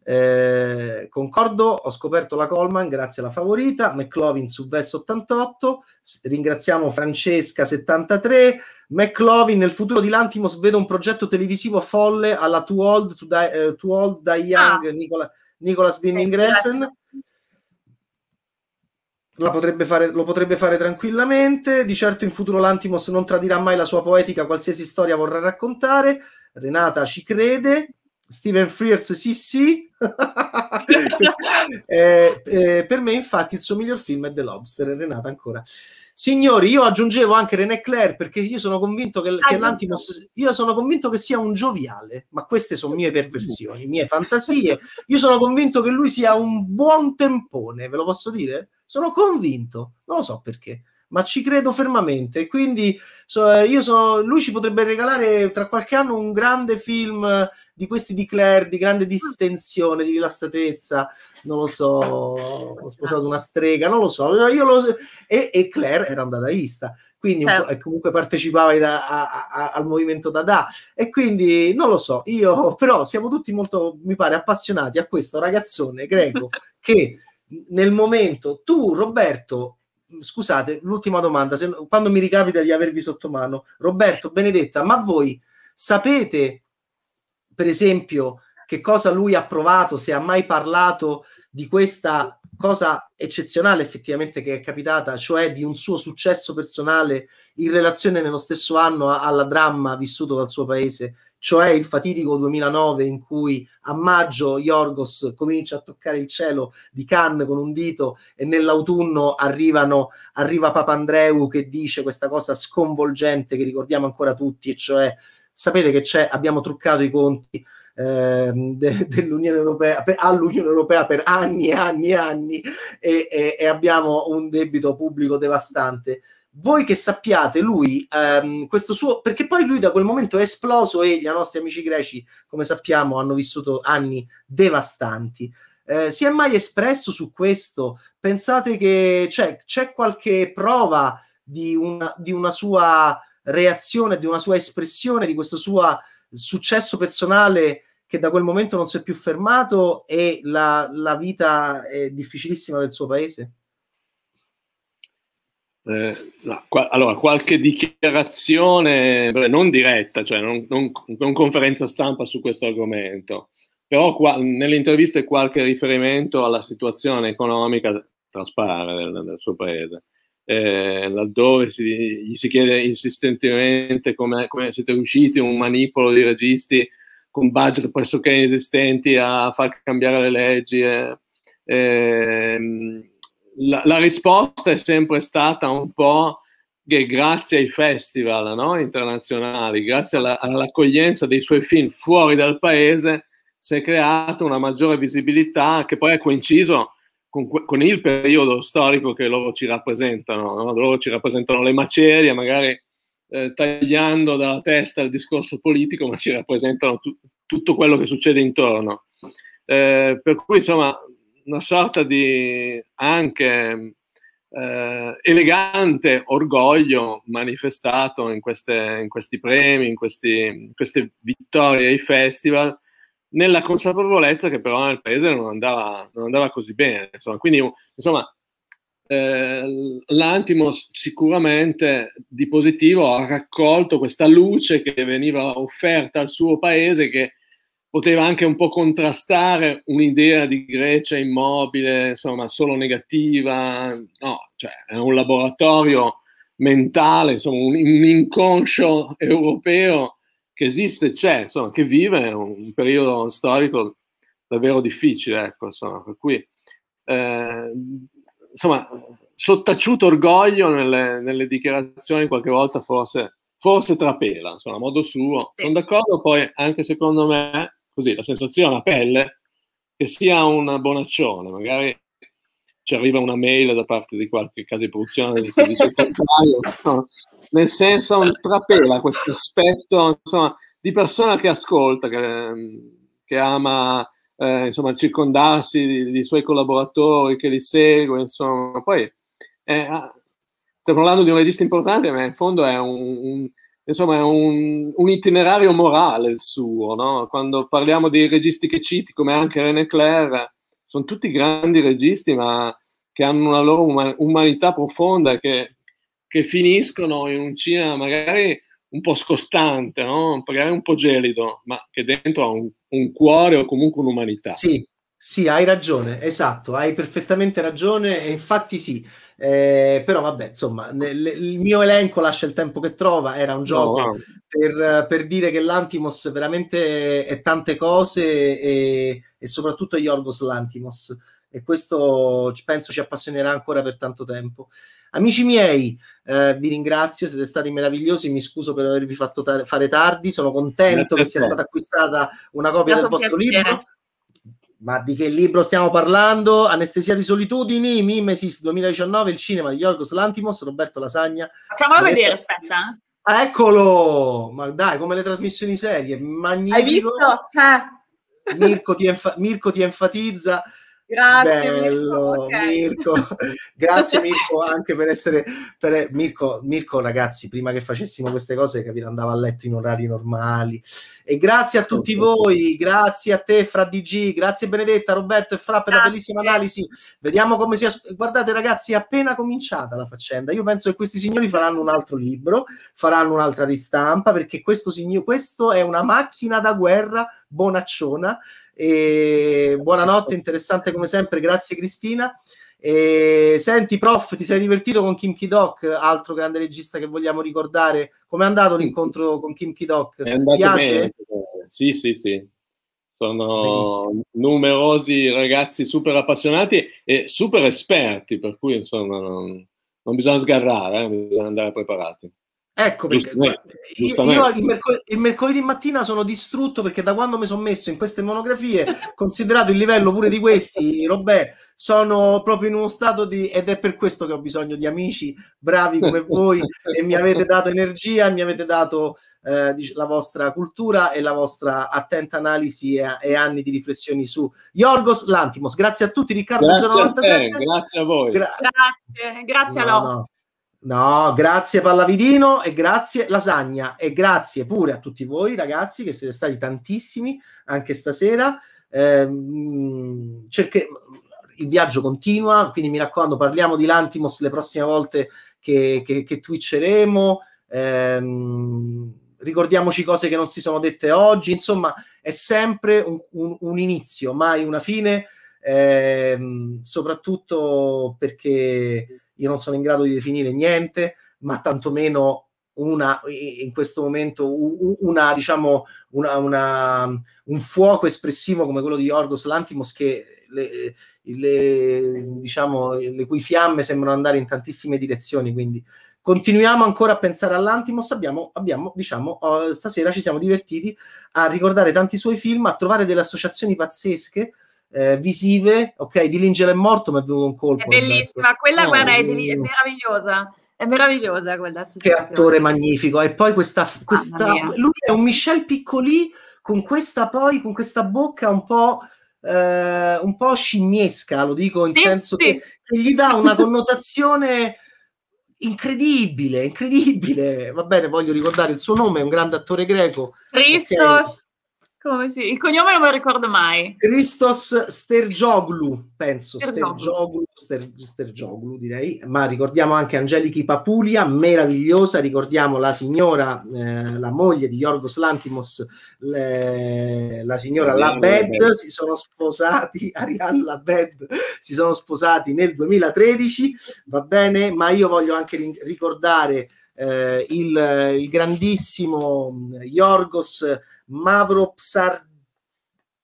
[SPEAKER 1] Eh, concordo, ho scoperto la Coleman grazie alla favorita, McLovin su VES 88, ringraziamo Francesca 73, McLovin nel futuro di Lantimos vedo un progetto televisivo folle alla Too Old, to die, uh, too old die ah. Young ah. Nicola, Nicolas Winning Refn. Potrebbe fare, lo potrebbe fare tranquillamente. Di certo, in futuro l'Antimos non tradirà mai la sua poetica, qualsiasi storia vorrà raccontare. Renata ci crede. Steven Frears sì sì eh, eh, per me infatti il suo miglior film è The Lobster Renata ancora signori io aggiungevo anche René Clair perché io sono convinto che, ah, che l'antimos io sono convinto che sia un gioviale ma queste sono mie perversioni mie fantasie io sono convinto che lui sia un buon tempone ve lo posso dire? sono convinto non lo so perché ma ci credo fermamente. Quindi so, eh, io sono, lui ci potrebbe regalare tra qualche anno un grande film eh, di questi di Claire, di grande distensione, di rilassatezza. Non lo so, ho sposato una strega, non lo so. Lo E, e, Claire era un dadaista, quindi certo. comunque partecipava da, a, a, al movimento Dada. E quindi non lo so, io però siamo tutti molto, mi pare, appassionati a questo ragazzone greco che nel momento tu, Roberto, scusate, l'ultima domanda, se, quando mi ricapita di avervi sotto mano, Roberto, Benedetta, ma voi sapete, per esempio, che cosa lui ha provato, se ha mai parlato di questa cosa eccezionale effettivamente che è capitata, cioè di un suo successo personale in relazione nello stesso anno alla dramma vissuto dal suo paese cioè il fatidico 2009 in cui a maggio Yorgos comincia a toccare il cielo di Cannes con un dito e nell'autunno arrivano, arriva Papandreou che dice questa cosa sconvolgente che ricordiamo ancora tutti, e cioè sapete che c'è, abbiamo truccato i conti eh, de, dell'Unione Europea per, all'Unione Europea per anni e anni e anni e, e, e abbiamo un debito pubblico devastante voi che sappiate, lui, ehm, questo suo, perché poi lui da quel momento è esploso e gli nostri amici greci, come sappiamo, hanno vissuto anni devastanti. Eh, si è mai espresso su questo? Pensate che cioè, c'è qualche prova di una, di una, sua reazione, di una sua espressione, di questo suo successo personale che da quel momento non si è più fermato e la, la vita è difficilissima del suo paese?
[SPEAKER 3] Eh, no, qua, allora, qualche dichiarazione, non diretta, cioè non, non, non conferenza stampa su questo argomento, però qua, nelle interviste qualche riferimento alla situazione economica traspare del, del suo paese. Eh, laddove si, gli si chiede insistentemente come, come siete riusciti un manipolo di registi con budget pressoché inesistenti a far cambiare le leggi. Eh, eh, la, la, risposta è sempre stata un po' che grazie ai festival no? internazionali, grazie alla, all'accoglienza dei suoi film fuori dal paese, si è creata una maggiore visibilità che poi è coinciso con, con il periodo storico che loro ci rappresentano. No? Loro ci rappresentano le macerie, magari eh, tagliando dalla testa il discorso politico, ma ci rappresentano t- tutto quello che succede intorno. Eh, per cui, insomma, una sorta di anche eh, elegante orgoglio manifestato in, queste, in questi premi, in, questi, in, queste vittorie ai festival, nella consapevolezza che però nel paese non andava, non andava così bene. Insomma. Quindi, insomma, eh, l'antimo sicuramente di positivo ha raccolto questa luce che veniva offerta al suo paese che poteva anche un po' contrastare un'idea di Grecia immobile, insomma, solo negativa, no, cioè è un laboratorio mentale, insomma, un, un inconscio europeo che esiste, c'è, insomma, che vive un periodo storico davvero difficile, ecco, insomma, per cui, eh, insomma, sottaciuto orgoglio nelle, nelle, dichiarazioni qualche volta forse, forse trapela, insomma, a modo suo. Sono d'accordo, poi anche secondo me così la sensazione a pelle che sia un bonaccione, magari ci arriva una mail da parte di qualche casa di produzione che dice il contrario, no? nel senso eh. trapela questo aspetto insomma, di persona che ascolta, che, che ama eh, insomma, circondarsi di, di, suoi collaboratori, che li segue, insomma, poi eh, ah, stiamo parlando di un regista importante, ma in fondo è un, un insomma, è un, un, itinerario morale il suo, no? Quando parliamo dei registi che citi, come anche René Clair, sono tutti grandi registi, ma che hanno una loro umanità profonda, che, che, finiscono in un cinema magari un po' scostante, no? magari un po' gelido, ma che dentro ha un, un cuore o comunque un'umanità. Sì,
[SPEAKER 1] sì, hai ragione, esatto, hai perfettamente ragione, e infatti sì, eh, però vabbè, insomma, nel, il mio elenco lascia il tempo che trova, era un gioco no, no. Per, per, dire che l'Antimos veramente è tante cose e, e soprattutto Yorgos l'Antimos e questo penso ci appassionerà ancora per tanto tempo. Amici miei, eh, vi ringrazio, siete stati meravigliosi, mi scuso per avervi fatto tar- fare tardi, sono contento Grazie che sia stata acquistata una copia del vostro piacere. libro. Ma di che libro stiamo parlando? Anestesia di solitudini, Mimesis 2019, il cinema di Yorgos Lantimos, Roberto Lasagna. Facciamolo Roberto... vedere,
[SPEAKER 2] aspetta. Eh.
[SPEAKER 1] Ah, eccolo! Ma dai, come le trasmissioni serie, magnifico. Hai visto? Eh. Mirko, ti enfa- Mirko ti enfatizza
[SPEAKER 2] Grazie Bello,
[SPEAKER 1] Mirko. Okay. Mirko. Grazie Mirko anche per essere per... Mirko, Mirko, ragazzi, prima che facessimo queste cose, capito, andava a letto in orari normali. E grazie a tutti voi, grazie a te Fra DG, grazie Benedetta, Roberto e Fra per grazie. la bellissima analisi. Vediamo come si guardate ragazzi, è appena cominciata la faccenda. Io penso che questi signori faranno un altro libro, faranno un'altra ristampa perché questo signor questo è una macchina da guerra bonacciona e buonanotte, interessante come sempre, grazie Cristina. E senti, prof, ti sei divertito con Kim Kidok, altro grande regista che vogliamo ricordare. Com'è andato l'incontro con Kim Kidok? È andato Piace? Bene.
[SPEAKER 3] Sì, sì, sì. Sono Benissimo. numerosi ragazzi super appassionati e super esperti, per cui insomma non, non bisogna sgarrare, eh? bisogna andare preparati. Ecco perché eh, io, io il,
[SPEAKER 1] mercol- il, mercoledì mattina sono distrutto perché da quando mi sono messo in queste monografie, considerato il livello pure di questi, Robè, sono proprio in uno stato di... ed è per questo che ho bisogno di amici bravi come voi e mi avete dato energia, mi avete dato eh, la vostra cultura e la vostra attenta analisi e, e, anni di riflessioni su Yorgos Lantimos. Grazie a tutti, Riccardo. Grazie, a, te, grazie a voi. Gra-
[SPEAKER 2] grazie, grazie no, a no.
[SPEAKER 1] No, grazie Pallavidino e grazie Lasagna e grazie pure a tutti voi ragazzi che siete stati tantissimi anche stasera. Eh, cerche... Il viaggio continua, quindi mi raccomando parliamo di Lantimos le prossime volte che, che, che twitcheremo. Eh, ricordiamoci cose che non si sono dette oggi, insomma è sempre un, un, un inizio, mai una fine, eh, soprattutto perché io non sono in grado di definire niente, ma tantomeno una, in questo momento una, diciamo, una, una, un fuoco espressivo come quello di Orgos Lantimos che le, le, diciamo, le cui fiamme sembrano andare in tantissime direzioni. Quindi continuiamo ancora a pensare all'Antimos. Abbiamo, abbiamo diciamo, oh, stasera ci siamo divertiti a ricordare tanti suoi film, a trovare delle associazioni pazzesche eh, visive, ok, di Linger è morto ma è venuto un colpo. È bellissima, quella oh, guarda, è, è
[SPEAKER 2] meravigliosa. È meravigliosa quella Che attore
[SPEAKER 1] magnifico. E poi questa, questa lui è un Michel Piccoli con questa poi con questa bocca un po' eh, un po' scimmiesca, lo dico in sì, senso sì. Che, che, gli dà una connotazione incredibile, incredibile. Va bene, voglio ricordare il suo nome, è un grande attore greco. Christos
[SPEAKER 2] come si... Il cognome non me lo ricordo mai. Christos
[SPEAKER 1] Stergioglu, penso. Stergioglu, Stergioglu, Stergioglu direi. Ma ricordiamo anche Angelichi Papulia, meravigliosa. Ricordiamo la signora, eh, la moglie di Yorgos Lantimos, le... la signora Labed. Si sono sposati, Ariane Labed, si sono sposati nel 2013. Va bene, ma io voglio anche ricordare eh, il, il grandissimo mm, Yorgos Mavro Psar,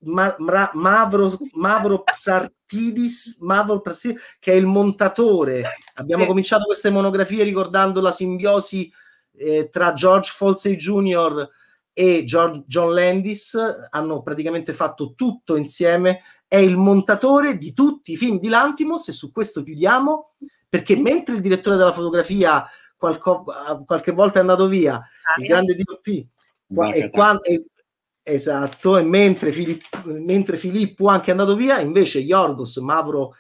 [SPEAKER 1] Ma, Mavro, Mavro Psartidis, Mavro Psartidis, che è il montatore. Abbiamo sì. cominciato queste monografie ricordando la simbiosi eh, tra George Falsey Jr. e George, John Landis. Hanno praticamente fatto tutto insieme. È il montatore di tutti i film di Lantimos e su questo chiudiamo perché mentre il direttore della fotografia qualche volta è andato via, ah, il grande DOP Qua, e quando, e, esatto, e mentre, Filipp, mentre Filippo anche andato via, invece Yorgos Mavro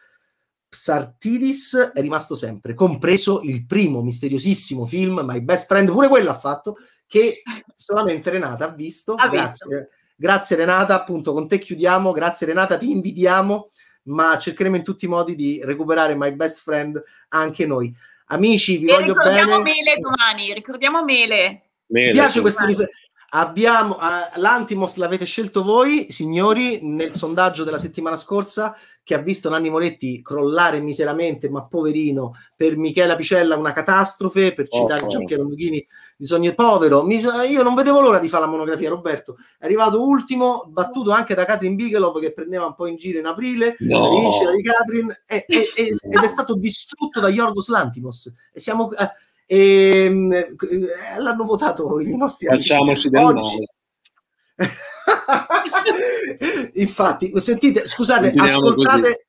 [SPEAKER 1] Sartidis è rimasto sempre, compreso il primo misteriosissimo film, My Best Friend, pure quello ha fatto, che solamente Renata ha visto. Ha grazie. Visto. grazie Renata, appunto con te chiudiamo, grazie Renata, ti invidiamo, ma cercheremo in tutti i modi di recuperare My Best Friend anche noi. Amici, vi e voglio ricordiamo bene. Ricordiamo
[SPEAKER 2] Mele domani, ricordiamo Mele. Mele piace questo riferimento?
[SPEAKER 1] Abbiamo uh, l'Antimos l'avete scelto voi, signori, nel sondaggio della settimana scorsa che ha visto Nanni Moretti crollare miseramente, ma poverino, per Michela Picella una catastrofe, per oh, citare oh. Giampiero Mughini bisogna povero. Mi, eh, io non vedevo l'ora di fare la monografia, Roberto. È arrivato ultimo, battuto anche da Katrin Bigelow che prendeva un po' in giro in aprile, no. la vincita di Katrin, e, e, e, ed è stato distrutto da Yorgos Lantimos. E siamo... Eh, e ehm, eh, l'hanno votato i nostri Facciamoci amici. Facciamoci del male. Infatti, sentite, scusate, ascoltate,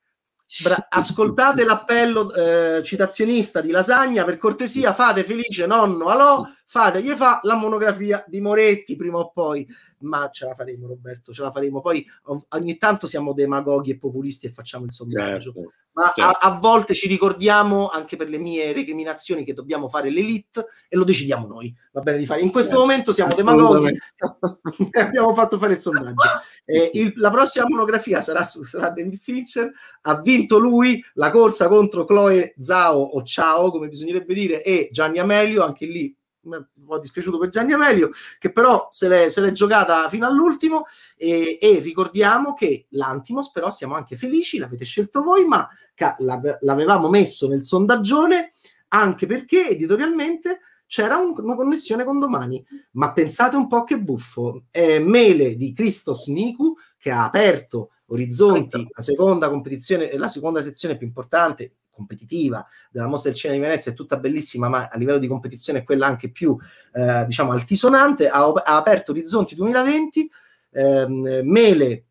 [SPEAKER 1] bra- ascoltate l'appello eh, citazionista di Lasagna, per cortesia fate felice nonno Alò fate, gli fa la monografia di Moretti prima o poi, ma ce la faremo Roberto, ce la faremo. Poi ogni tanto siamo demagoghi e populisti e facciamo il
[SPEAKER 2] sondaggio, certo, ma certo. A,
[SPEAKER 1] a, volte ci ricordiamo, anche per le mie recriminazioni, che dobbiamo fare l'elite e lo decidiamo noi, va bene di fare. In questo eh, momento siamo demagoghi e abbiamo fatto fare il sondaggio. Eh, il, la prossima monografia sarà su sarà David Fincher, ha vinto lui la corsa contro Chloe Zhao o Ciao, come bisognerebbe dire, e Gianni Amelio, anche lì un po' dispiaciuto per Gianni Amelio, che però se l'è, se l'è giocata fino all'ultimo e, e, ricordiamo che l'Antimos però siamo anche felici, l'avete scelto voi, ma ca- l'avevamo messo nel sondaggione anche perché editorialmente c'era un, una connessione con domani, ma pensate un po' che buffo, è Mele di Christos Niku che ha aperto Orizzonti, la seconda competizione, la seconda sezione più importante competitiva della Mostra del Cinema di Venezia è tutta bellissima, ma a livello di competizione è quella anche più, eh, diciamo, altisonante, ha, ha, aperto Orizzonti 2020, ehm, Mele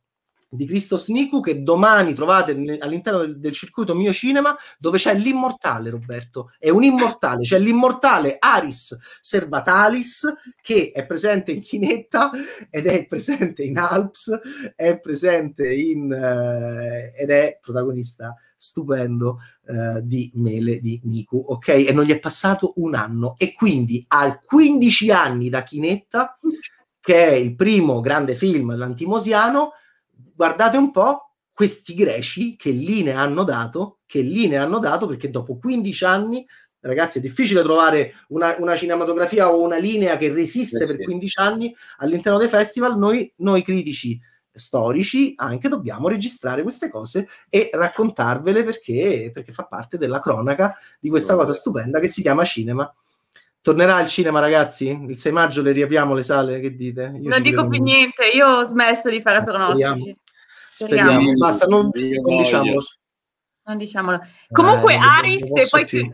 [SPEAKER 1] di Christos Niku che domani trovate all'interno del, del, circuito Mio Cinema dove c'è l'immortale Roberto, è un immortale, c'è l'immortale Aris Servatalis che è presente in Chinetta ed è presente in Alps, è presente in... Eh, ed è protagonista stupendo eh, di Mele di Niku, ok? E non gli è passato un anno e quindi al 15 anni da Chinetta, che è il primo grande film l'antimosiano, guardate un po' questi greci che linee hanno dato, che linee hanno dato perché dopo 15 anni ragazzi è difficile trovare una, una, cinematografia o una linea che resiste eh per 15 anni all'interno dei festival noi, noi critici storici, anche dobbiamo registrare queste cose e raccontarvele perché, perché fa parte della cronaca di questa cosa stupenda che si chiama cinema. Tornerà al cinema, ragazzi? Il 6 maggio le riapriamo le sale? Che dite? Io non dico più
[SPEAKER 2] niente, io ho smesso di fare pronostici. Speriamo. Speriamo. Basta,
[SPEAKER 1] non, non diciamolo.
[SPEAKER 2] Non diciamolo. Eh, Comunque, eh, Aris, e poi più.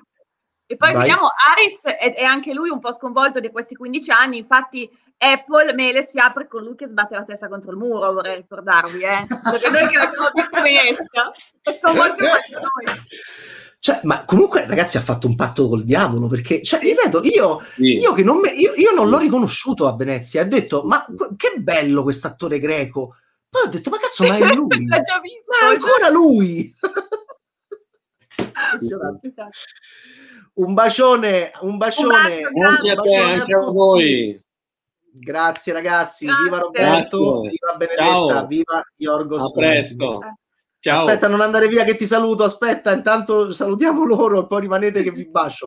[SPEAKER 2] E poi Vai. vediamo, Aris è, è, anche lui un po' sconvolto di questi 15 anni, infatti Apple Mele si apre con lui che sbatte la testa contro il muro, vorrei ricordarvi, eh? perché noi che la siamo in esca, è sconvolto noi.
[SPEAKER 1] Cioè, ma comunque, ragazzi, ha fatto un patto col diavolo perché, cioè, ripeto, io, sì. io che non, me, io, io non l'ho riconosciuto a Venezia. ha detto, ma che bello quest'attore greco. Poi ho detto, ma cazzo, ma è lui? ma è ancora lui! Impressionante. Un bacione, un bacione, un bacio, un bacione a, te, a, a
[SPEAKER 3] voi.
[SPEAKER 1] Grazie ragazzi, Grazie. viva Roberto, Grazie. viva Benedetta, Ciao.
[SPEAKER 3] viva Iorgos. Ciao.
[SPEAKER 2] Aspetta, non andare via che ti saluto, aspetta, intanto salutiamo loro e poi rimanete che vi bacio.